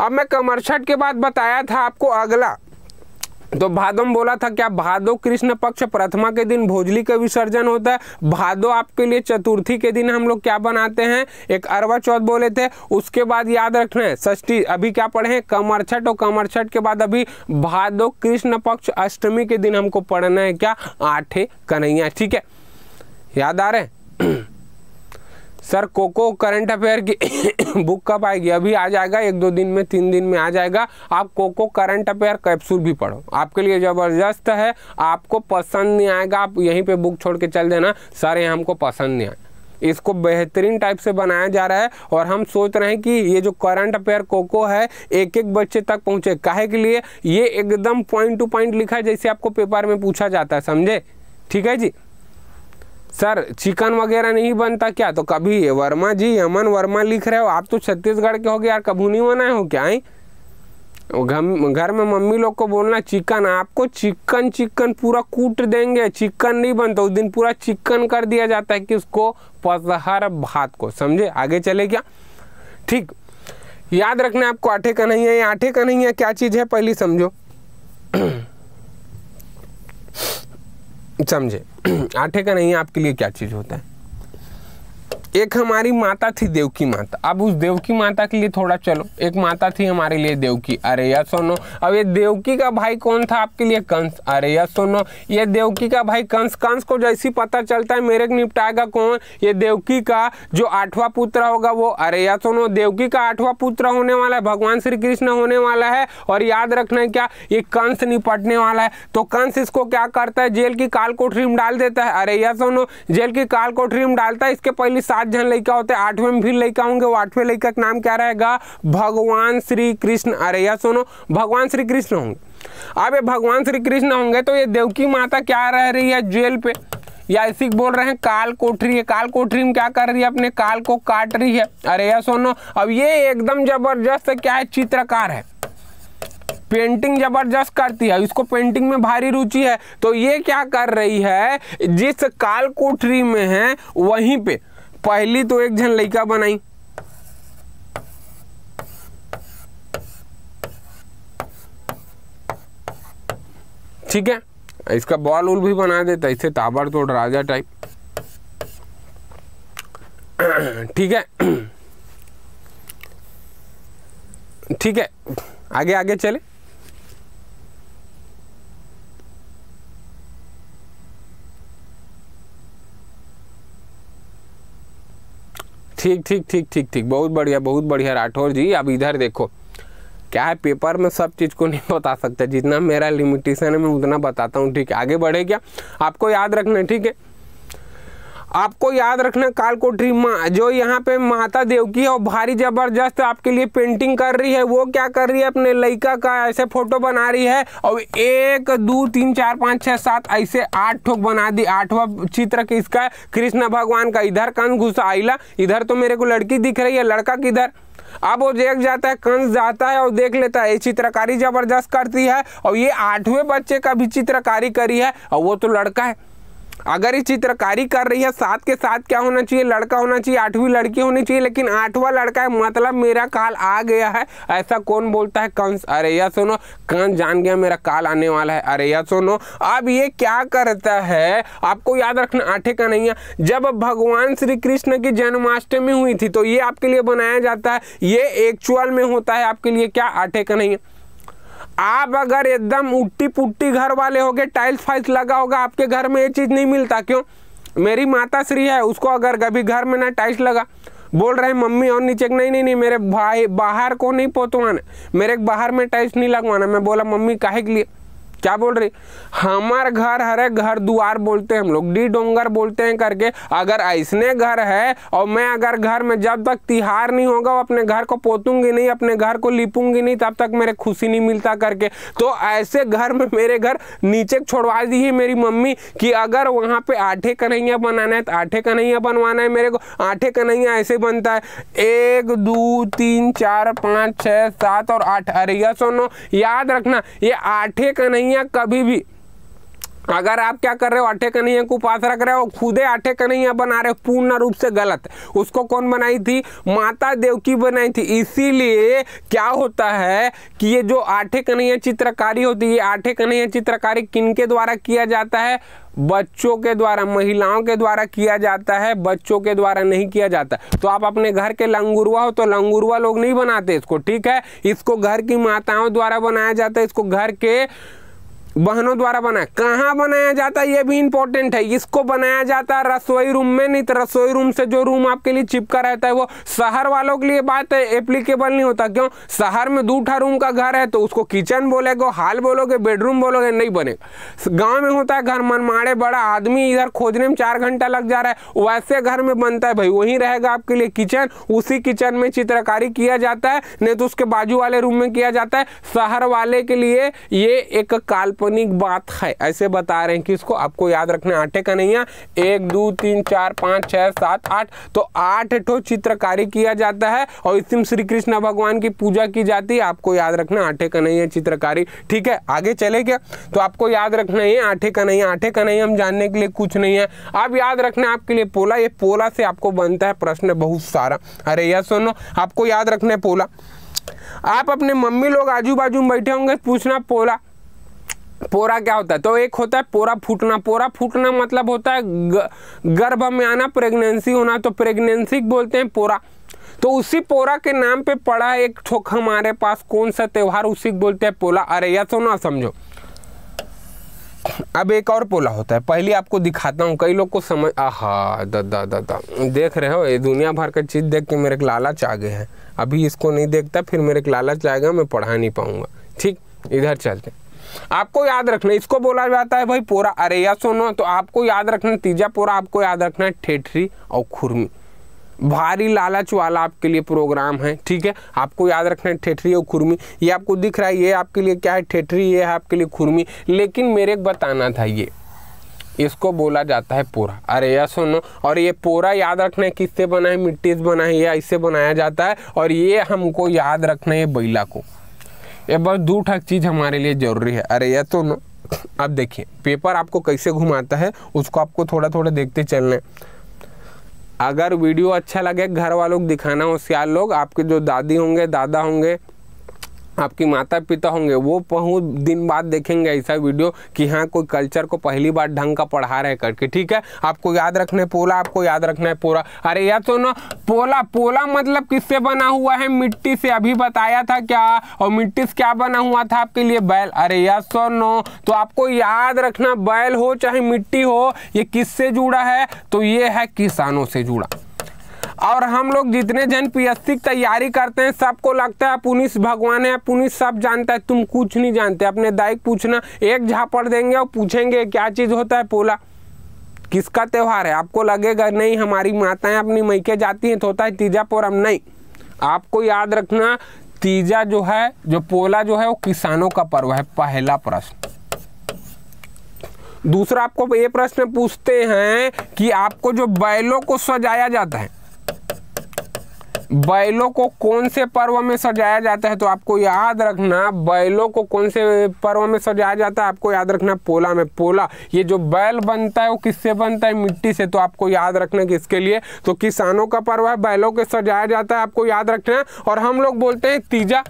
अब मैं कमर छठ के बाद बताया था आपको अगला तो भादो में बोला था क्या भादो कृष्ण पक्ष प्रथमा के दिन भोजली का विसर्जन होता है भादो आपके लिए चतुर्थी के दिन हम लोग क्या बनाते हैं एक अरवा चौथ बोले थे उसके बाद याद रखना है षष्ठी अभी क्या पढ़े हैं कमरछट और छठ के बाद अभी भादो कृष्ण पक्ष अष्टमी के दिन हमको पढ़ना है क्या आठे कन्हैया ठीक है याद आ रहे हैं सर कोको करंट अफेयर की (coughs) बुक कब आएगी अभी आ जाएगा एक दो दिन में तीन दिन में आ जाएगा आप कोको करंट अफेयर कैप्सूल भी पढ़ो आपके लिए ज़बरदस्त है आपको पसंद नहीं आएगा आप यहीं पे बुक छोड़ के चल देना सर ये हमको पसंद नहीं आए इसको बेहतरीन टाइप से बनाया जा रहा है और हम सोच रहे हैं कि ये जो करंट अफेयर कोको है एक एक बच्चे तक पहुँचे काहे के लिए ये एकदम पॉइंट टू पॉइंट लिखा है जैसे आपको पेपर में पूछा जाता है समझे ठीक है जी सर चिकन वगैरह नहीं बनता क्या तो कभी वर्मा जी यमन वर्मा लिख रहे हो आप तो छत्तीसगढ़ के हो गए यार कभी नहीं बनाए हो क्या है घर में मम्मी लोग को बोलना चिकन आपको चिकन चिकन पूरा कूट देंगे चिकन नहीं बनता उस दिन पूरा चिकन कर दिया जाता है उसको पसहर भात को समझे आगे चले क्या ठीक याद रखना आपको आठे कन्हैया है आठे कन्हैया क्या चीज़ है पहली समझो (clears throat) समझे (clears throat) आठे का नहीं आपके लिए क्या चीज़ होता है एक हमारी माता थी देवकी माता अब उस देवकी माता के लिए थोड़ा चलो एक माता थी हमारे लिए देवकी अरे या सोनो अब ये देवकी का भाई कौन था आपके लिए कंस अरे या सोनो ये देवकी का भाई कंस कंस को जैसी पता चलता है मेरे को निपटाएगा कौन ये देवकी का जो आठवां पुत्र होगा वो अरे सोनो सुनो देवकी का आठवां पुत्र होने वाला है भगवान श्री कृष्ण होने वाला है और याद रखना है क्या ये कंस निपटने वाला है तो कंस इसको क्या करता है जेल की काल कोठरी में डाल देता है अरे या सोनो जेल की काल कोठरी में डालता है इसके पहले सात आठ जन लड़का होते आठवें में फिर लड़का होंगे वो आठवें लड़का का नाम क्या रहेगा भगवान श्री कृष्ण अरे या सुनो भगवान श्री कृष्ण होंगे अब ये भगवान श्री कृष्ण होंगे तो ये देवकी माता क्या रह रही है जेल पे या इसी बोल रहे हैं काल कोठरी है काल कोठरी में क्या कर रही है अपने काल को काट रही है अरे या सोनो अब ये एकदम जबरदस्त क्या है चित्रकार है पेंटिंग जबरदस्त करती है इसको पेंटिंग में भारी रुचि है तो ये क्या कर रही है जिस काल कोठरी में है वहीं पे पहली तो एक झन लइका बनाई ठीक है इसका बॉल उल भी बना देता ऐसे ताबड़तोड़ राजा टाइप ठीक है ठीक है आगे आगे चले ठीक ठीक ठीक ठीक ठीक बहुत बढ़िया बहुत बढ़िया राठौर जी अब इधर देखो क्या है पेपर में सब चीज़ को नहीं (laughs) बता सकता जितना मेरा लिमिटेशन है मैं उतना बताता हूँ ठीक है आगे बढ़े क्या आपको याद रखना ठीक है आपको याद रखना कालकोठरी माँ जो यहाँ पे माता देव की है और भारी जबरदस्त आपके लिए पेंटिंग कर रही है वो क्या कर रही है अपने लड़का का ऐसे फोटो बना रही है और एक दो तीन चार पाँच छः सात ऐसे आठ ठोक बना दी आठवा चित्र किसका कृष्ण भगवान का इधर कंस घुसा आईला इधर तो मेरे को लड़की दिख रही है लड़का किधर अब वो देख जाता है कंस जाता है और देख लेता है ये चित्रकारी जबरदस्त करती है और ये आठवें बच्चे का भी चित्रकारी करी है और वो तो लड़का है अगर ये चित्रकारी कर रही है साथ के साथ क्या होना चाहिए लड़का होना चाहिए आठवीं लड़की होनी चाहिए लेकिन आठवां लड़का है मतलब मेरा काल आ गया है ऐसा कौन बोलता है कंस अरे या सुनो कंस जान गया मेरा काल आने वाला है अरे या सुनो अब ये क्या करता है आपको याद रखना आठे का नहीं है जब भगवान श्री कृष्ण की जन्माष्टमी हुई थी तो ये आपके लिए बनाया जाता है ये एक्चुअल में होता है आपके लिए क्या आठे का नहीं है आप अगर एकदम उट्टी पुट्टी घर वाले हो गए टाइल्स फाइल्स लगा होगा आपके घर में ये चीज़ नहीं मिलता क्यों मेरी माता श्री है उसको अगर कभी घर में ना टाइल्स लगा बोल रहे हैं मम्मी और नीचे नहीं नहीं नहीं मेरे भाई बाहर को नहीं पोतवाना मेरे बाहर में टाइल्स नहीं लगवाना मैं बोला मम्मी काहे के लिए क्या बोल रही हमार घर हरे घर दुआर बोलते हैं हम लोग डी डोंगर बोलते हैं करके अगर ऐसने घर है और मैं अगर घर में जब तक तिहार नहीं होगा अपने घर को पोतूंगी नहीं अपने घर को लिपूंगी नहीं तब तक मेरे खुशी नहीं मिलता करके तो ऐसे घर में मेरे घर नीचे छोड़वा दी है मेरी मम्मी कि अगर वहाँ पे आठे कन्हैया बनाना है तो आठे कन्हैया बनवाना है मेरे को आठे कन्हैया ऐसे बनता है एक दो तीन चार पाँच छः सात और आठ अरे यह नौ याद रखना ये आठे कन्हैया कन्हैया कभी भी अगर आप क्या कर रहे हो आठे कन्हैया को उपास रख रहे हो खुदे आठे कन्हैया बना रहे हो पूर्ण रूप से गलत उसको कौन बनाई थी माता देवकी बनाई थी इसीलिए क्या होता है कि ये जो आठे कन्हैया चित्रकारी होती है ये आठे कन्हैया चित्रकारी किनके द्वारा किया जाता है बच्चों के द्वारा महिलाओं के द्वारा किया जाता है बच्चों के द्वारा नहीं किया जाता तो आप अपने घर के लंगुरुआ हो तो लंगुरुआ लोग नहीं बनाते इसको ठीक है इसको घर की माताओं द्वारा बनाया जाता है इसको घर के बहनों द्वारा बनाया कहाँ बनाया जाता है ये भी इंपॉर्टेंट है इसको बनाया जाता है रसोई रूम में नहीं तो रसोई रूम से जो रूम आपके लिए चिपका रहता है वो शहर वालों के लिए बात है एप्लीकेबल नहीं होता क्यों शहर में दूठा रूम का घर है तो उसको किचन बोलेगे हॉल बोलोगे बेडरूम बोलोगे नहीं बनेगा गाँव में होता है घर मनमाड़े बड़ा आदमी इधर खोजने में चार घंटा लग जा रहा है वैसे घर में बनता है भाई वही रहेगा आपके लिए किचन उसी किचन में चित्रकारी किया जाता है नहीं तो उसके बाजू वाले रूम में किया जाता है शहर वाले के लिए ये एक काल्प काल्पनिक बात है ऐसे बता रहे हैं कि इसको आपको याद रखना आटे का नहीं है एक दो तीन चार पांच छह सात आठ तो आठ ठो चित्रकारी किया जाता है और इसमें श्री कृष्ण भगवान की पूजा की जाती है आपको याद रखना आटे का नहीं है चित्रकारी ठीक है आगे चले गया तो आपको याद रखना है आठे का नहीं आठे का नहीं हम जानने के लिए कुछ नहीं है अब याद रखना आपके लिए पोला ये पोला से आपको बनता है प्रश्न बहुत सारा अरे यह सुनो आपको याद रखना है पोला आप अपने मम्मी लोग आजू बाजू में बैठे होंगे पूछना पोला पोरा क्या होता है तो एक होता है पोरा फूटना पोरा फूटना मतलब होता है गर्भ में आना प्रेगनेंसी होना तो प्रेगनेंसी बोलते हैं पोरा तो उसी पोरा के नाम पे पड़ा एक ठोक हमारे पास कौन सा त्यौहार उसी बोलते हैं पोला अरे या तो ना समझो अब एक और पोला होता है पहले आपको दिखाता हूँ कई लोग को समझ आहा दादा दादा देख रहे हो ये दुनिया भर का चीज़ देख के मेरे को लालच आ गए है अभी इसको नहीं देखता फिर मेरे को लालच आएगा मैं पढ़ा नहीं पाऊंगा ठीक इधर चलते आपको याद रखना इसको बोला जाता है भाई पोरा अरे या सुनो तो आपको याद रखना तीजा पोरा आपको याद रखना है ठेठरी और खुरमी भारी लालच वाला आपके लिए प्रोग्राम है ठीक है आपको याद रखना है ठेठरी और खुरमी ये आपको दिख रहा है ये आपके लिए क्या है ठेठरी ये है आपके लिए खुरमी लेकिन मेरे को बताना था ये इसको बोला जाता है पोरा अरे या सुनो और ये पोरा याद रखना है किससे बना है मिट्टी से बना है या इससे बनाया जाता है और ये हमको याद रखना है बैला को ये बहुत दो ठक चीज़ हमारे लिए ज़रूरी है अरे यह तो न, आप देखिए पेपर आपको कैसे घुमाता है उसको आपको थोड़ा थोड़ा देखते चलना अगर वीडियो अच्छा लगे घर वालों को दिखाना होशियार लोग आपके जो दादी होंगे दादा होंगे आपकी माता पिता होंगे वो बहुत दिन बाद देखेंगे ऐसा वीडियो कि हाँ कोई कल्चर को पहली बार ढंग का पढ़ा रहे करके ठीक है आपको याद रखना है पोला आपको याद रखना है पोला अरे याद सुनो पोला पोला मतलब किससे बना हुआ है मिट्टी से अभी बताया था क्या और मिट्टी से क्या बना हुआ था आपके लिए बैल अरे याद सुनो तो आपको याद रखना बैल हो चाहे मिट्टी हो ये किससे जुड़ा है तो ये है किसानों से जुड़ा और हम लोग जितने जन एस की तैयारी करते हैं सबको लगता है पुलिस भगवान है पुलिस सब जानता है तुम कुछ नहीं जानते अपने दाइक पूछना एक झापड़ देंगे और पूछेंगे क्या चीज़ होता है पोला किसका त्यौहार है आपको लगेगा नहीं हमारी माताएं अपनी मैके जाती हैं तो होता है तीजा पोरम नहीं आपको याद रखना तीजा जो है जो पोला जो है वो किसानों का पर्व है पहला प्रश्न दूसरा आपको ये प्रश्न पूछते हैं कि आपको जो बैलों को सजाया जाता है बैलों को कौन से पर्व में सजाया जाता है तो आपको याद रखना बैलों को कौन से पर्व में सजाया जाता है आपको याद रखना पोला में पोला ये जो बैल बनता है वो किससे बनता है मिट्टी से तो आपको याद रखना कि इसके लिए तो किसानों का पर्व है बैलों के सजाया जाता है आपको याद रखना और हम लोग बोलते हैं तीजा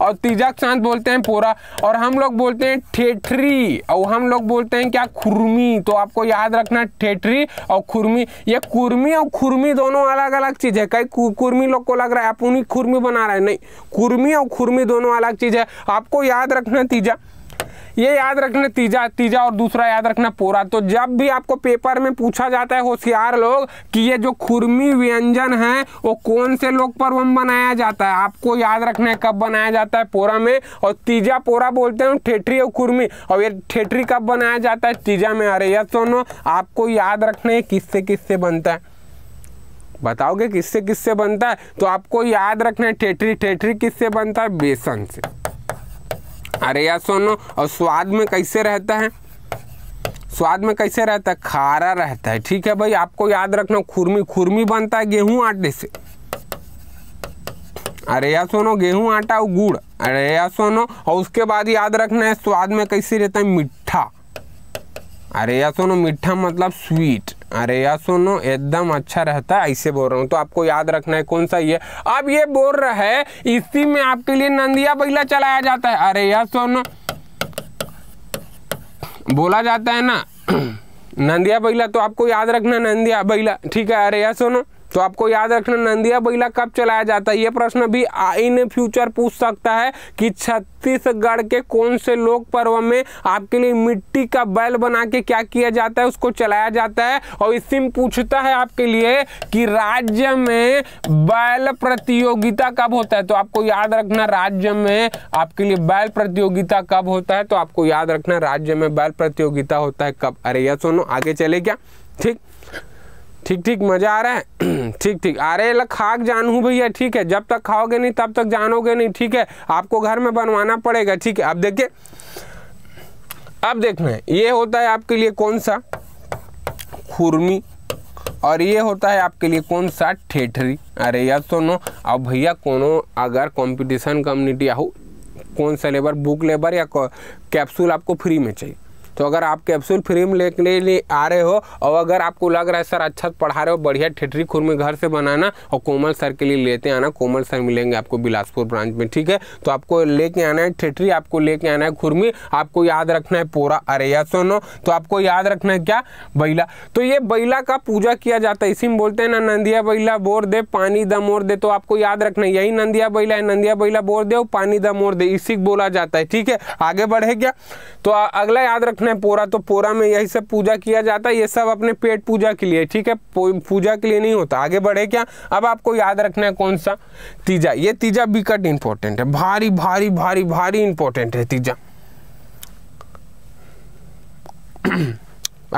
और तीजा चांद बोलते हैं पोरा और हम लोग बोलते हैं ठेठरी और हम लोग बोलते हैं क्या खुरमी तो आपको याद रखना ठेठरी और खुरमी ये कुर्मी और खुरमी दोनों अलग अलग चीज़ है कई कुर्मी लोग को लग रहा है आप उन्हीं खुरमी बना रहे हैं नहीं कुर्मी और खुरमी दोनों अलग चीज़ है आपको याद रखना तीजा ये याद रखना तीजा तीजा और दूसरा याद रखना पोरा तो जब भी आपको पेपर में पूछा जाता है होशियार लोग कि ये जो खुरमी व्यंजन है वो कौन से लोग में बनाया जाता है आपको याद रखना है कब बनाया जाता है पोरा में और तीजा पोरा बोलते हैं ठेठरी और खुरमी और ये ठेठरी कब बनाया जाता है तीजा में अरे यह सोनो आपको याद रखना है किससे किससे बनता है बताओगे किससे किससे बनता है तो आपको याद रखना है ठेठरी ठेठरी किससे बनता है बेसन से अरे या सोनो और स्वाद में कैसे रहता है स्वाद में कैसे रहता है खारा रहता है ठीक है भाई आपको याद रखना खुरमी खुरमी बनता है गेहूं आटे से अरे या सोनो गेहूं आटा और गुड़ अरे या सोनो और उसके बाद याद रखना है स्वाद में कैसे रहता है मीठा अरे या सोनो मीठा मतलब स्वीट अरे यार सुनो एकदम अच्छा रहता है ऐसे बोल रहा हूँ तो आपको याद रखना है कौन सा ये अब ये बोल रहा है इसी में आपके लिए नंदिया बैला चलाया जाता है अरे यार सुनो बोला जाता है ना (clears throat) नंदिया बैला तो आपको याद रखना नंदिया बैला ठीक है अरे यार सुनो तो आपको याद रखना नंदिया बैला कब चलाया जाता है ये प्रश्न भी इन फ्यूचर पूछ सकता है कि छत्तीसगढ़ के कौन से लोक पर्व में आपके लिए मिट्टी का बैल बना के क्या किया जाता है उसको चलाया जाता है और इससे पूछता है आपके लिए कि राज्य में बैल प्रतियोगिता कब होता है तो आपको याद रखना राज्य में आपके लिए बैल प्रतियोगिता कब होता है तो आपको याद रखना राज्य में बैल प्रतियोगिता होता है कब अरे यह सुनो आगे चले क्या ठीक ठीक ठीक मज़ा आ रहा है (clears throat) ठीक ठीक अरे लग खाक जानू भैया ठीक है जब तक खाओगे नहीं तब तक जानोगे नहीं ठीक है आपको घर में बनवाना पड़ेगा ठीक है अब देखिए अब देखना है ये होता है आपके लिए कौन सा खुरमी और ये होता है आपके लिए कौन सा ठेठरी अरे यार सुनो अब भैया कोनो अगर कंपटीशन कम्युनिटी आहो कौन सा लेबर बुक लेबर या कैप्सूल आपको फ्री में चाहिए तो अगर आप कैप्सूल फ्री में लेने ले आ रहे हो और अगर आपको लग रहा है सर अच्छा पढ़ा रहे हो बढ़िया खुर खुरमी घर से बनाना और कोमल सर के लिए लेते आना कोमल सर मिलेंगे आपको बिलासपुर ब्रांच में ठीक है तो आपको लेके आना है ठेठरी आपको लेके आना है खुरमी आपको याद रखना है पूरा अरे या सोनो तो आपको याद रखना है क्या बैला तो ये बैला का पूजा किया जाता है इसी में बोलते हैं ना नंदिया बैला बोर दे पानी दम और दे तो आपको याद रखना है यही नंदिया बैला है नंदिया बैला बोर दे पानी द और दे इसी बोला जाता है ठीक है आगे बढ़े क्या तो अगला याद रखना रखना है पोरा तो पोरा में यही सब पूजा किया जाता है ये सब अपने पेट पूजा के लिए ठीक है पूजा के लिए नहीं होता आगे बढ़े क्या अब आपको याद रखना है कौन सा तीजा ये तीजा बिकट इंपॉर्टेंट है भारी भारी भारी भारी इंपॉर्टेंट है तीजा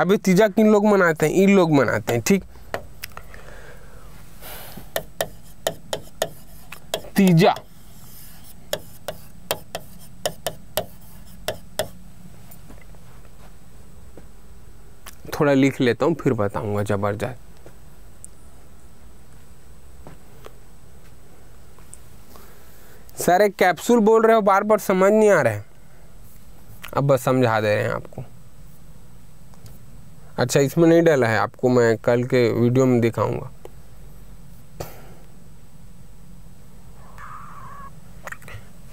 अभी तीजा किन लोग मनाते हैं इन लोग मनाते हैं ठीक तीजा थोड़ा लिख लेता हूँ फिर बताऊँगा जबरदस्त सर एक कैप्सूल बोल रहे हो बार बार समझ नहीं आ रहा है अब बस समझा दे रहे हैं आपको अच्छा इसमें नहीं डाला है आपको मैं कल के वीडियो में दिखाऊंगा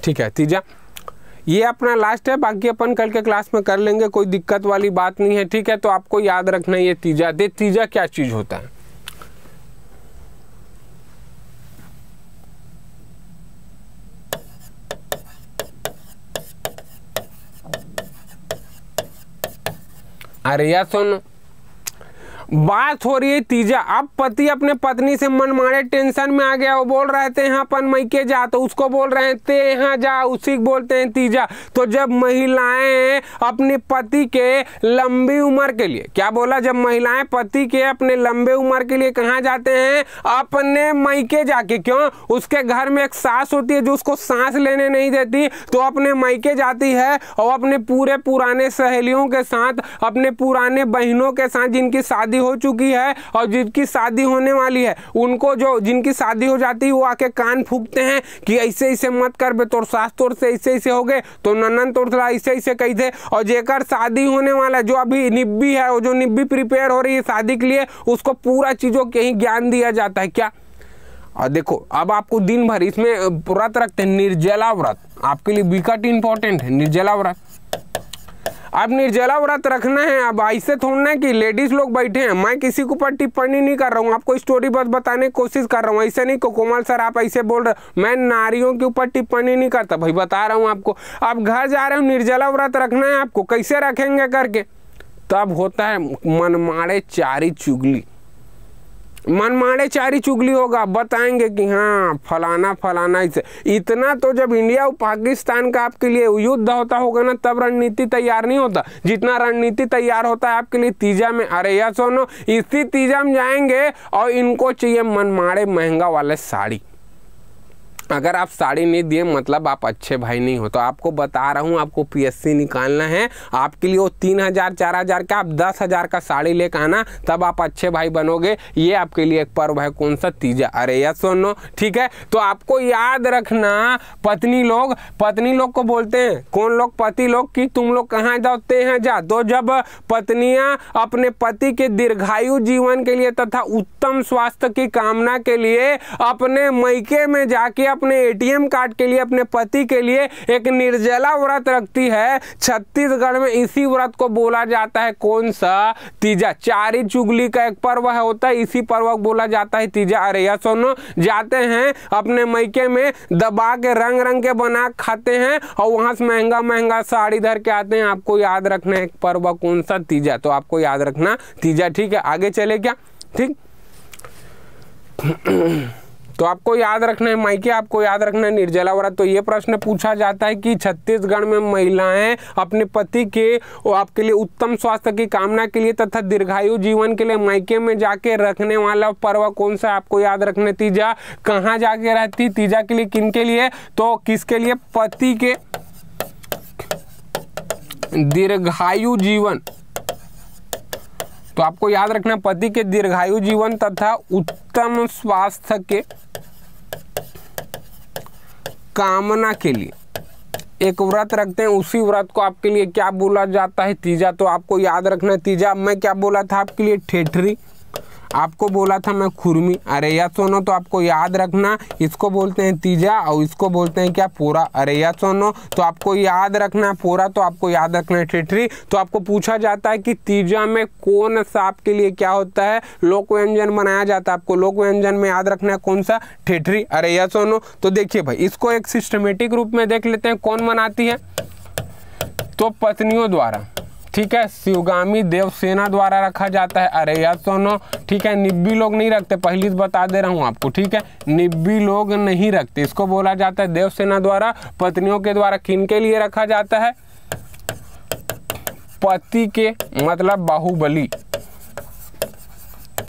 ठीक है तीजा ये अपना लास्ट है बाकी अपन कल के क्लास में कर लेंगे कोई दिक्कत वाली बात नहीं है ठीक है तो आपको याद रखना ये तीजा दे तीजा क्या चीज़ होता है अरे या सुन बात हो रही है तीजा अब पति अपने पत्नी से मन मारे टेंशन में आ गया वो बोल रहे थे यहाँ अपन मैके जा तो उसको बोल रहे हैं ते यहाँ जा उसी बोलते हैं तीजा तो जब महिलाएं अपने पति के लंबी उम्र के लिए क्या बोला जब महिलाएं पति के अपने लंबे उम्र के लिए कहाँ जाते हैं अपने मैके जाके क्यों उसके घर में एक सास होती है जो उसको सांस लेने नहीं देती तो अपने मैके जाती है और अपने पूरे पुराने सहेलियों के साथ अपने पुराने बहनों के साथ जिनकी शादी शादी हो चुकी है और जिनकी शादी होने वाली है उनको जो जिनकी शादी हो जाती है वो आके कान फूकते हैं कि ऐसे ऐसे मत कर बे तोर सास तोर से ऐसे ऐसे हो गए तो ननन तोर थोड़ा ऐसे ऐसे कही थे और जेकर शादी होने वाला जो अभी निब्बी है वो जो निब्बी प्रिपेयर हो रही है शादी के लिए उसको पूरा चीज़ों के ही ज्ञान दिया जाता है क्या और देखो अब आपको दिन भर इसमें व्रत रखते हैं निर्जला व्रत आपके लिए विकट इंपॉर्टेंट है निर्जला व्रत अब निर्जला व्रत रखना है अब ऐसे थोड़ना है कि लेडीज लोग बैठे हैं मैं किसी के ऊपर टिप्पणी नहीं कर रहा हूँ आपको स्टोरी बस बताने की कोशिश कर रहा हूँ ऐसे नहीं को कोमल सर आप ऐसे बोल रहे मैं नारियों के ऊपर टिप्पणी नहीं करता भाई बता रहा हूँ आपको अब घर जा रहे हो निर्जला व्रत रखना है आपको कैसे रखेंगे करके तब होता है मनमाड़े चारी चुगली मनमाड़े चारी चुगली होगा बताएंगे कि हाँ फलाना फलाना इसे इतना तो जब इंडिया और पाकिस्तान का आपके लिए युद्ध होता होगा ना तब रणनीति तैयार नहीं होता जितना रणनीति तैयार होता है आपके लिए तीजा में अरे या सोनो इसी तीजा में जाएंगे और इनको चाहिए मनमाड़े महंगा वाले साड़ी अगर आप साड़ी नहीं दिए मतलब आप अच्छे भाई नहीं हो तो आपको बता रहा हूँ आपको पीएससी निकालना है आपके लिए वो तीन हज़ार चार हज़ार का आप दस हज़ार का साड़ी लेकर आना तब आप अच्छे भाई बनोगे ये आपके लिए एक पर्व है कौन सा तीजा अरे या सोनो ठीक है तो आपको याद रखना पत्नी लोग पत्नी लोग को बोलते हैं कौन लोग पति लोग कि तुम लोग कहाँ जाते हैं जा तो जब पत्नियाँ अपने पति के दीर्घायु जीवन के लिए तथा उत्तम स्वास्थ्य की कामना के लिए अपने मैके में जाके अपने एटीएम कार्ड के लिए अपने पति के लिए एक निर्जला व्रत रखती है छत्तीसगढ़ में इसी व्रत को बोला जाता है कौन सा तीजा चारी चुगली का एक पर्व है होता है इसी पर्व को बोला जाता है तीजा अरे या सोनो जाते हैं अपने मैके में दबा के रंग रंग के बना खाते हैं और वहां से महंगा महंगा साड़ी धर के आते हैं आपको याद रखना है पर्व कौन सा तीजा तो आपको याद रखना तीजा ठीक है आगे चले क्या ठीक (clears throat) तो आपको याद रखना है माइके आपको याद रखना है निर्जला व्रत तो ये प्रश्न पूछा जाता है कि छत्तीसगढ़ में महिलाएं अपने पति के और आपके लिए उत्तम स्वास्थ्य की कामना के लिए तथा दीर्घायु जीवन के लिए मायके में जाके रखने वाला पर्व कौन सा आपको याद रखना तीजा कहाँ जाके रहती तीजा के लिए किन के लिए तो किसके लिए पति के दीर्घायु जीवन तो आपको याद रखना पति के दीर्घायु जीवन तथा उत्तम स्वास्थ्य के कामना के लिए एक व्रत रखते हैं उसी व्रत को आपके लिए क्या बोला जाता है तीजा तो आपको याद रखना तीजा मैं क्या बोला था आपके लिए ठेठरी आपको बोला था मैं खुरमी अरे या सोनो तो आपको याद रखना इसको बोलते हैं तीजा और इसको बोलते हैं क्या पोरा अरे या सोनो तो आपको याद रखना पोरा तो आपको याद रखना है ठेठरी तो आपको पूछा जाता है कि तीजा में कौन सा आपके लिए क्या होता है लोक व्यंजन बनाया जाता है आपको लोक व्यंजन में याद रखना है कौन सा ठेठरी अरे या सोनो तो देखिए भाई इसको एक सिस्टमेटिक रूप में देख लेते हैं कौन बनाती है तो पत्नियों द्वारा ठीक है शिवगामी देवसेना द्वारा रखा जाता है अरे या सोनो ठीक है निब्बी लोग नहीं रखते पहली बता दे रहा हूँ आपको ठीक है निब्बी लोग नहीं रखते इसको बोला जाता है देवसेना द्वारा पत्नियों के द्वारा किन के लिए रखा जाता है पति के मतलब बाहुबली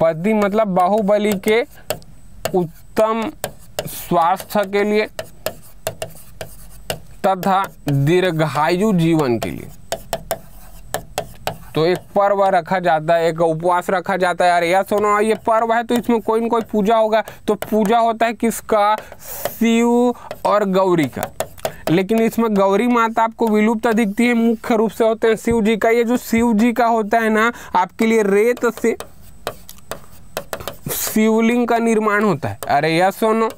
पति मतलब बाहुबली के उत्तम स्वास्थ्य के लिए तथा दीर्घायु जीवन के लिए तो एक पर्व रखा जाता है एक उपवास रखा जाता है यार यार सुनो ये पर्व है तो इसमें कोई ना कोई पूजा होगा तो पूजा होता है किसका शिव और गौरी का लेकिन इसमें गौरी माता आपको विलुप्त दिखती है मुख्य रूप से होते हैं शिव जी का ये जो शिव जी का होता है ना आपके लिए रेत से शिवलिंग का निर्माण होता है अरे यह सुनो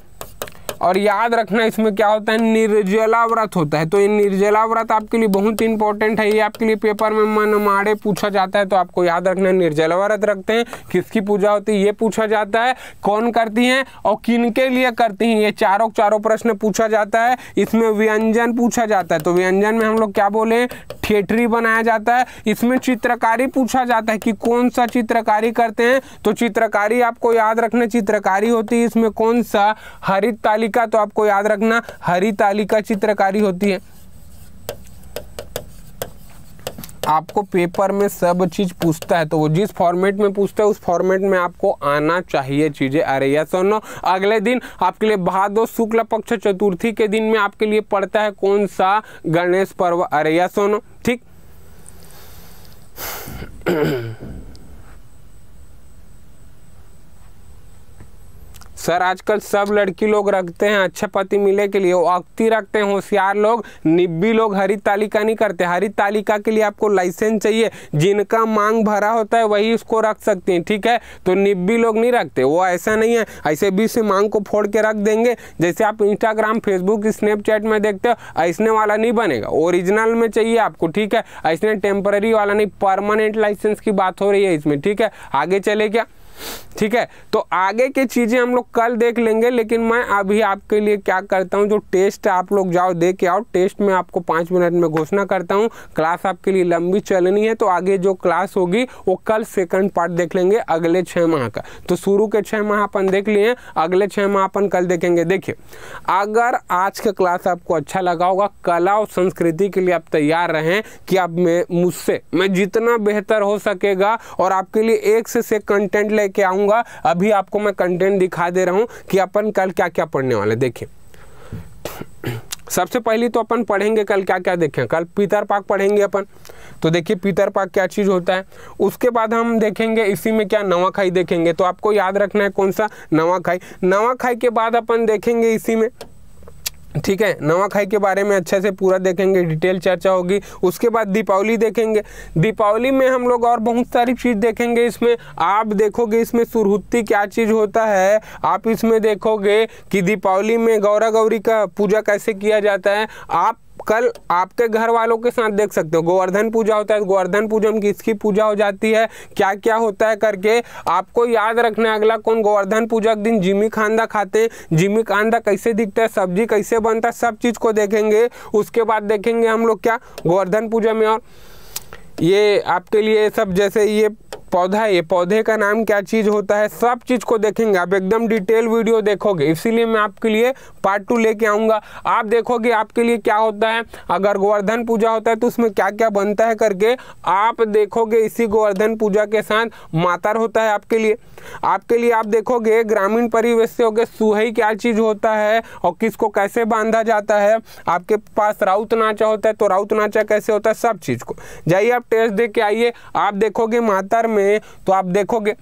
और याद रखना इसमें क्या होता है निर्जला व्रत होता है तो ये निर्जला व्रत आपके लिए बहुत इंपॉर्टेंट है ये आपके लिए पेपर में मन माड़े पूछा जाता है तो आपको याद रखना है निर्जला व्रत रखते हैं किसकी पूजा होती है ये पूछा जाता है कौन करती है और किन के लिए करती है ये चारों चारों प्रश्न पूछा जाता है इसमें व्यंजन पूछा जाता है तो व्यंजन में हम लोग क्या बोले थिएटरी बनाया जाता है इसमें चित्रकारी पूछा जाता है कि कौन सा चित्रकारी करते हैं तो चित्रकारी आपको याद रखना चित्रकारी होती है इसमें कौन सा हरित ताली तालिका तो आपको याद रखना हरी तालिका चित्रकारी होती है आपको पेपर में सब चीज़ पूछता है तो वो जिस फॉर्मेट में पूछता है उस फॉर्मेट में आपको आना चाहिए चीज़ें अरे यस और नो अगले दिन आपके लिए भादो शुक्ल पक्ष चतुर्थी के दिन में आपके लिए पड़ता है कौन सा गणेश पर्व अरे यस और नो ठीक सर आजकल सब लड़की लोग रखते हैं अच्छे पति मिले के लिए वो अक्ति रखते हैं होशियार लोग निब्बी लोग हरित तालिका नहीं करते हरित तालिका के लिए आपको लाइसेंस चाहिए जिनका मांग भरा होता है वही उसको रख सकते हैं ठीक है तो निब्बी लोग नहीं रखते वो ऐसा नहीं है ऐसे भी से मांग को फोड़ के रख देंगे जैसे आप इंस्टाग्राम फेसबुक स्नैपचैट में देखते हो ऐसने वाला नहीं बनेगा ओरिजिनल में चाहिए आपको ठीक है ऐसने टेम्पररी वाला नहीं परमानेंट लाइसेंस की बात हो रही है इसमें ठीक है आगे चले क्या ठीक है तो आगे की चीज़ें हम लोग कल देख लेंगे लेकिन मैं अभी आपके लिए क्या करता हूँ जो टेस्ट आप लोग जाओ दे के आओ टेस्ट में आपको पाँच मिनट में घोषणा करता हूँ क्लास आपके लिए लंबी चलनी है तो आगे जो क्लास होगी वो कल सेकंड पार्ट देख लेंगे अगले छः माह का तो शुरू के छः माह अपन देख लिए अगले छः माह अपन कल देखेंगे देखिए अगर आज का क्लास आपको अच्छा लगा होगा कला और संस्कृति के लिए आप तैयार रहें कि आप मुझसे मैं जितना बेहतर हो सकेगा और आपके लिए एक से से कंटेंट ले लेके आऊंगा अभी आपको मैं कंटेंट दिखा दे रहा हूं कि अपन कल क्या क्या पढ़ने वाले देखिए सबसे पहले तो अपन पढ़ेंगे कल क्या क्या देखें कल पीतर पाक पढ़ेंगे अपन तो देखिए पीतर पाक क्या चीज़ होता है उसके बाद हम देखेंगे इसी में क्या नवा खाई देखेंगे तो आपको याद रखना है कौन सा नवा खाई नवा खाई के बाद अपन देखेंगे इसी में ठीक है नवाखाई के बारे में अच्छे से पूरा देखेंगे डिटेल चर्चा होगी उसके बाद दीपावली देखेंगे दीपावली में हम लोग और बहुत सारी चीज़ देखेंगे इसमें आप देखोगे इसमें सुरहुत्ती क्या चीज़ होता है आप इसमें देखोगे कि दीपावली में गौरा गौरी का पूजा कैसे किया जाता है आप कल आपके घर वालों के साथ देख सकते हो गोवर्धन पूजा होता है तो गोवर्धन पूजा में किसकी पूजा हो जाती है क्या क्या होता है करके आपको याद रखना है अगला कौन गोवर्धन पूजा के दिन जिमी खांदा खाते हैं जिमी खांदा कैसे दिखता है सब्जी कैसे बनता है सब चीज़ को देखेंगे उसके बाद देखेंगे हम लोग क्या गोवर्धन पूजा में और ये आपके लिए सब जैसे ये पौधा ये पौधे का नाम क्या चीज़ होता है सब चीज़ को देखेंगे आप एकदम डिटेल वीडियो देखोगे इसीलिए मैं आपके लिए पार्ट टू लेके आऊंगा आप देखोगे आपके लिए क्या होता है अगर गोवर्धन पूजा होता है तो उसमें क्या क्या बनता है करके आप देखोगे इसी गोवर्धन पूजा के साथ मातर होता है आपके लिए आपके लिए आप देखोगे ग्रामीण परिवेश से गए सुहई क्या चीज़ होता है और किसको कैसे बांधा जाता है आपके पास राउत नाचा होता है तो राउत नाचा कैसे होता है सब चीज़ को जाइए आप टेस्ट दे के आइए आप देखोगे मातर में तो आप देखोगे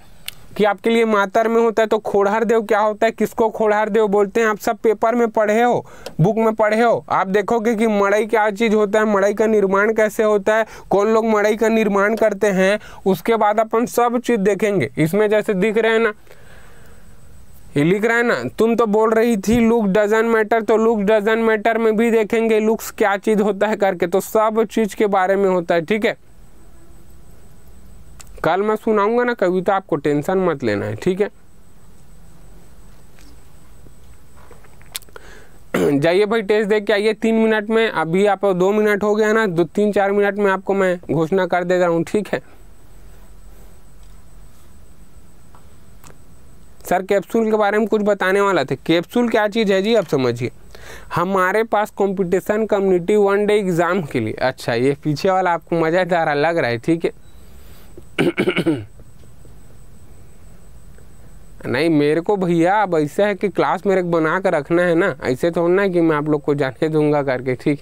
कि आपके लिए मातर में होता है तो खोड़हर देव क्या होता है किसको खोड़हर देव बोलते हैं आप सब पेपर में पढ़े हो बुक में पढ़े हो आप देखोगे कि मड़ई क्या चीज़ होता है मड़ई का निर्माण कैसे होता है कौन लोग मड़ई का निर्माण करते हैं उसके बाद अपन सब चीज़ देखेंगे इसमें जैसे दिख रहे हैं ना ये लिख रहा है ना तुम तो बोल रही थी लुक डजन मैटर तो लुक डजन मैटर में भी देखेंगे लुक्स क्या चीज़ होता है करके तो सब चीज़ के बारे में होता है ठीक है कल मैं सुनाऊंगा ना कविता तो आपको टेंशन मत लेना है ठीक है (clears throat) जाइए भाई टेस्ट देख के आइए तीन मिनट में अभी आप दो मिनट हो गया ना दो तीन चार मिनट में आपको मैं घोषणा कर दे रहा हूँ ठीक है सर कैप्सूल के बारे में कुछ बताने वाला थे कैप्सूल क्या चीज़ है जी आप समझिए हमारे पास competition community one day exam के लिए अच्छा ये पीछे वाला आपको मज़ेदार लग रहा है ठीक है (coughs) नहीं मेरे को भैया अब ऐसा है कि क्लास मेरे को बना कर रखना है ना ऐसे थोड़ा ना कि मैं आप लोग को जाने दूंगा करके ठीक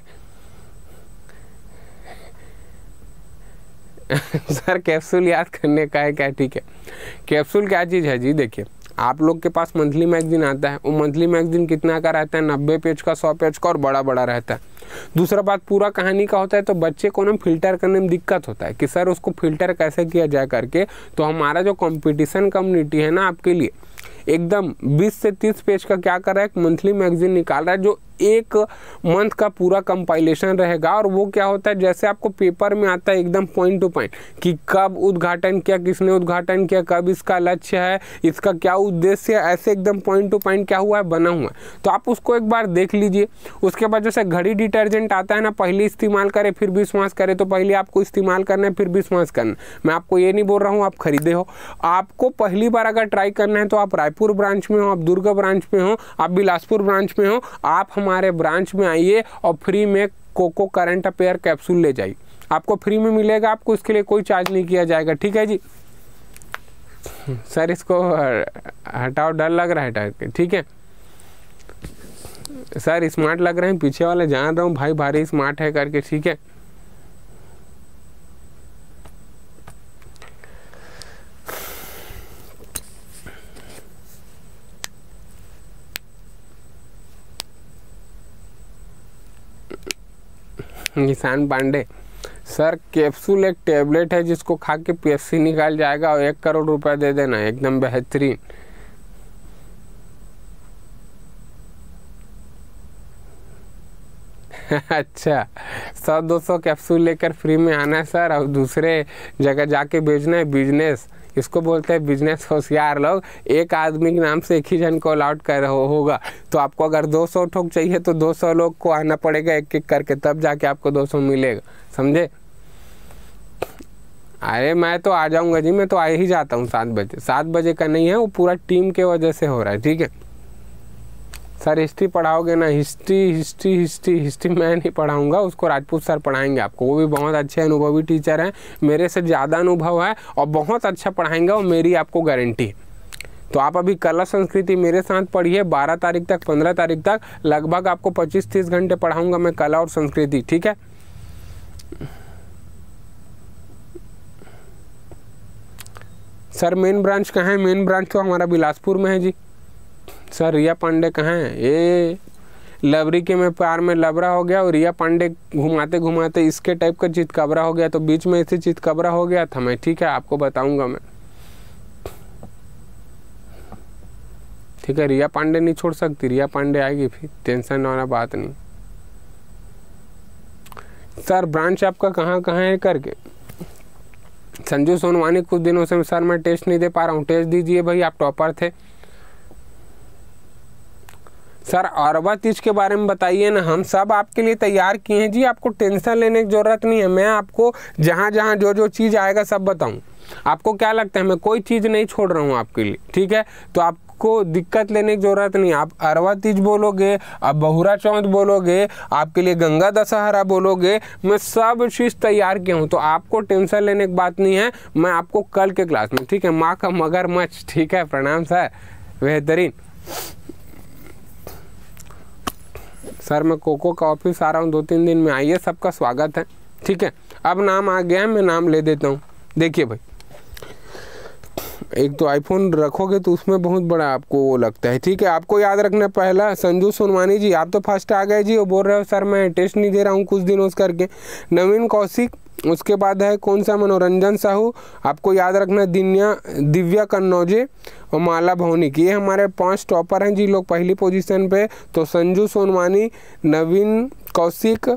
(laughs) सर कैप्सूल याद करने का है क्या ठीक है कैप्सूल क्या चीज़ है जी देखिए आप लोग के पास मंथली मैगजीन आता है वो मंथली मैगजीन कितना का रहता है नब्बे पेज का सौ पेज का और बड़ा बड़ा रहता है दूसरा बात पूरा कहानी का होता है तो बच्चे को ना फिल्टर करने में दिक्कत होता है कि सर उसको फिल्टर कैसे किया जाए करके तो हमारा जो कॉम्पिटिशन कम्युनिटी है ना आपके लिए एकदम 20 से 30 पेज का क्या कर रहा है एक मंथली मैगजीन निकाल रहा है जो एक मंथ का पूरा कंपाइलेशन रहेगा और वो क्या होता है जैसे आपको पेपर में आता है एकदम पॉइंट टू पॉइंट कि कब उद्घाटन किया किसने उद्घाटन किया कब इसका लक्ष्य है इसका क्या उद्देश्य है ऐसे एकदम पॉइंट टू पॉइंट क्या हुआ है बना हुआ है तो आप उसको एक बार देख लीजिए उसके बाद जैसे घड़ी डिटर्जेंट आता है ना पहले इस्तेमाल करें फिर विश्वास करें तो पहले आपको इस्तेमाल करना है फिर विश्वास करना मैं आपको ये नहीं बोल रहा हूँ आप खरीदे हो आपको पहली बार अगर ट्राई करना है तो आप रायपुर ब्रांच में हो आप दुर्गा ब्रांच में हो आप बिलासपुर ब्रांच में हो आप हम हमारे ब्रांच में आइए और फ्री में कोको करंट अपेयर कैप्सूल ले जाइए आपको फ्री में मिलेगा आपको इसके लिए कोई चार्ज नहीं किया जाएगा ठीक है जी सर इसको हटाओ डर लग रहा है डर के ठीक है सर स्मार्ट लग रहे हैं पीछे वाले जान रहा हूँ भाई भारी स्मार्ट है करके ठीक है निशान पांडे सर कैप्सूल एक टेबलेट है जिसको खा के पी निकाल जाएगा और एक करोड़ रुपया दे देना एकदम बेहतरीन (laughs) अच्छा सौ दो सौ कैप्सूल लेकर फ्री में आना है सर और दूसरे जगह जाके बेचना है बिजनेस इसको बोलते हैं बिजनेस होशियार लोग एक आदमी के नाम से एक ही जन को अलाउट कर रहा होगा तो आपको अगर 200 ठोक चाहिए तो 200 लोग को आना पड़ेगा एक एक करके तब जाके आपको 200 मिलेगा समझे अरे मैं तो आ जाऊंगा जी मैं तो आ ही जाता हूँ सात बजे सात बजे का नहीं है वो पूरा टीम के वजह से हो रहा है ठीक है सर हिस्ट्री पढ़ाओगे ना हिस्ट्री हिस्ट्री हिस्ट्री हिस्ट्री मैं नहीं पढ़ाऊंगा उसको राजपूत सर पढ़ाएंगे आपको वो भी बहुत अच्छे अनुभवी टीचर हैं मेरे से ज़्यादा अनुभव है और बहुत अच्छा पढ़ाएंगे और मेरी आपको गारंटी तो आप अभी कला संस्कृति मेरे साथ पढ़िए 12 तारीख तक 15 तारीख तक लगभग आपको 25-30 घंटे पढ़ाऊंगा मैं कला और संस्कृति ठीक है सर मेन ब्रांच कहाँ है मेन ब्रांच तो हमारा बिलासपुर में है जी सर रिया पांडे कहाँ हैं ये लबरी के में प्यार में लबरा हो गया और रिया पांडे घुमाते घुमाते इसके टाइप का चितकबरा हो गया तो बीच में ऐसे चितकबरा हो गया था मैं ठीक है आपको बताऊंगा मैं ठीक है रिया पांडे नहीं छोड़ सकती रिया पांडे आएगी फिर टेंशन वाला बात नहीं सर ब्रांच आपका कहाँ कहाँ है करके संजू सोनवानी कुछ दिनों से सर मैं टेस्ट नहीं दे पा रहा हूँ टेस्ट दीजिए भाई आप टॉपर थे सर अरबा तीज के बारे में बताइए ना हम सब आपके लिए तैयार किए हैं जी आपको टेंशन लेने की ज़रूरत नहीं है मैं आपको जहाँ जहाँ जो जो चीज़ आएगा सब बताऊँ आपको क्या लगता है मैं कोई चीज़ नहीं छोड़ रहा हूँ आपके लिए ठीक है तो आप आपको दिक्कत लेने की ज़रूरत नहीं आप अरवा तीज बोलोगे आप बहुरा चौथ बोलोगे आपके लिए गंगा दशहरा बोलोगे मैं सब चीज़ तैयार किया हूँ तो आपको टेंशन लेने की बात नहीं है मैं आपको कल के क्लास में ठीक है माँ का मगरमच्छ ठीक है प्रणाम सर बेहतरीन सर मैं कोको का ऑफिस आ रहा हूँ दो तीन दिन में आइए सबका स्वागत है ठीक है अब नाम आ गया है मैं नाम ले देता हूँ देखिए भाई एक तो आईफोन रखोगे तो उसमें बहुत बड़ा आपको वो लगता है ठीक है आपको याद रखना पहला संजू सोनवानी जी आप तो फर्स्ट आ गए जी वो बोल रहे हो सर मैं टेस्ट नहीं दे रहा हूँ कुछ दिनों करके नवीन कौशिक उसके बाद है कौन सा मनोरंजन साहू आपको याद रखना दिन्या दिव्या कन्नौजे और माला भवनिक ये हमारे पांच टॉपर हैं जी लोग पहली पोजीशन पे तो संजू सोनवानी नवीन कौशिक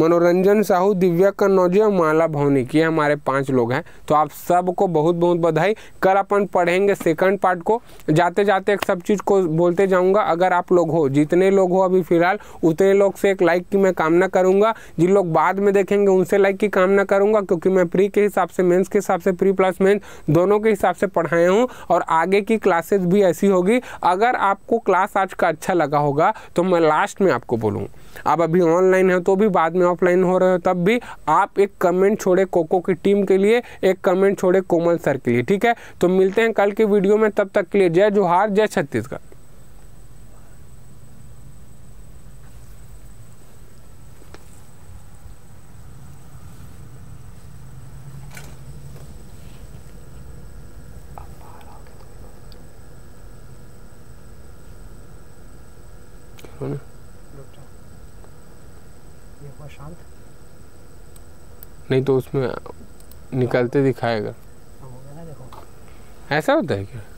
मनोरंजन साहू दिव्या कन्नौजी और माला भवनिक ये हमारे पांच लोग हैं तो आप सबको बहुत बहुत बधाई कल अपन पढ़ेंगे सेकंड पार्ट को जाते जाते एक सब चीज़ को बोलते जाऊंगा अगर आप लोग हो जितने लोग हो अभी फिलहाल उतने लोग से एक लाइक की मैं कामना करूंगा जिन लोग बाद में देखेंगे उनसे लाइक की कामना करूँगा क्योंकि मैं प्री के हिसाब से मेन्स के हिसाब से प्री प्लस मेन्स दोनों के हिसाब से पढ़ाए हूँ और आगे की क्लासेज भी ऐसी होगी अगर आपको क्लास आज का अच्छा लगा होगा तो मैं लास्ट में आपको बोलूँ आप अभी ऑनलाइन है तो भी बाद में में ऑफलाइन हो रहे हो तब भी आप एक कमेंट छोड़े कोको की टीम के लिए एक कमेंट छोड़े कोमल सर के लिए ठीक है तो मिलते हैं कल के वीडियो में तब तक के लिए जय जोहार जय छत्तीसगढ़ नहीं तो उसमें निकलते दिखाएगा हाँ, ऐसा होता है क्या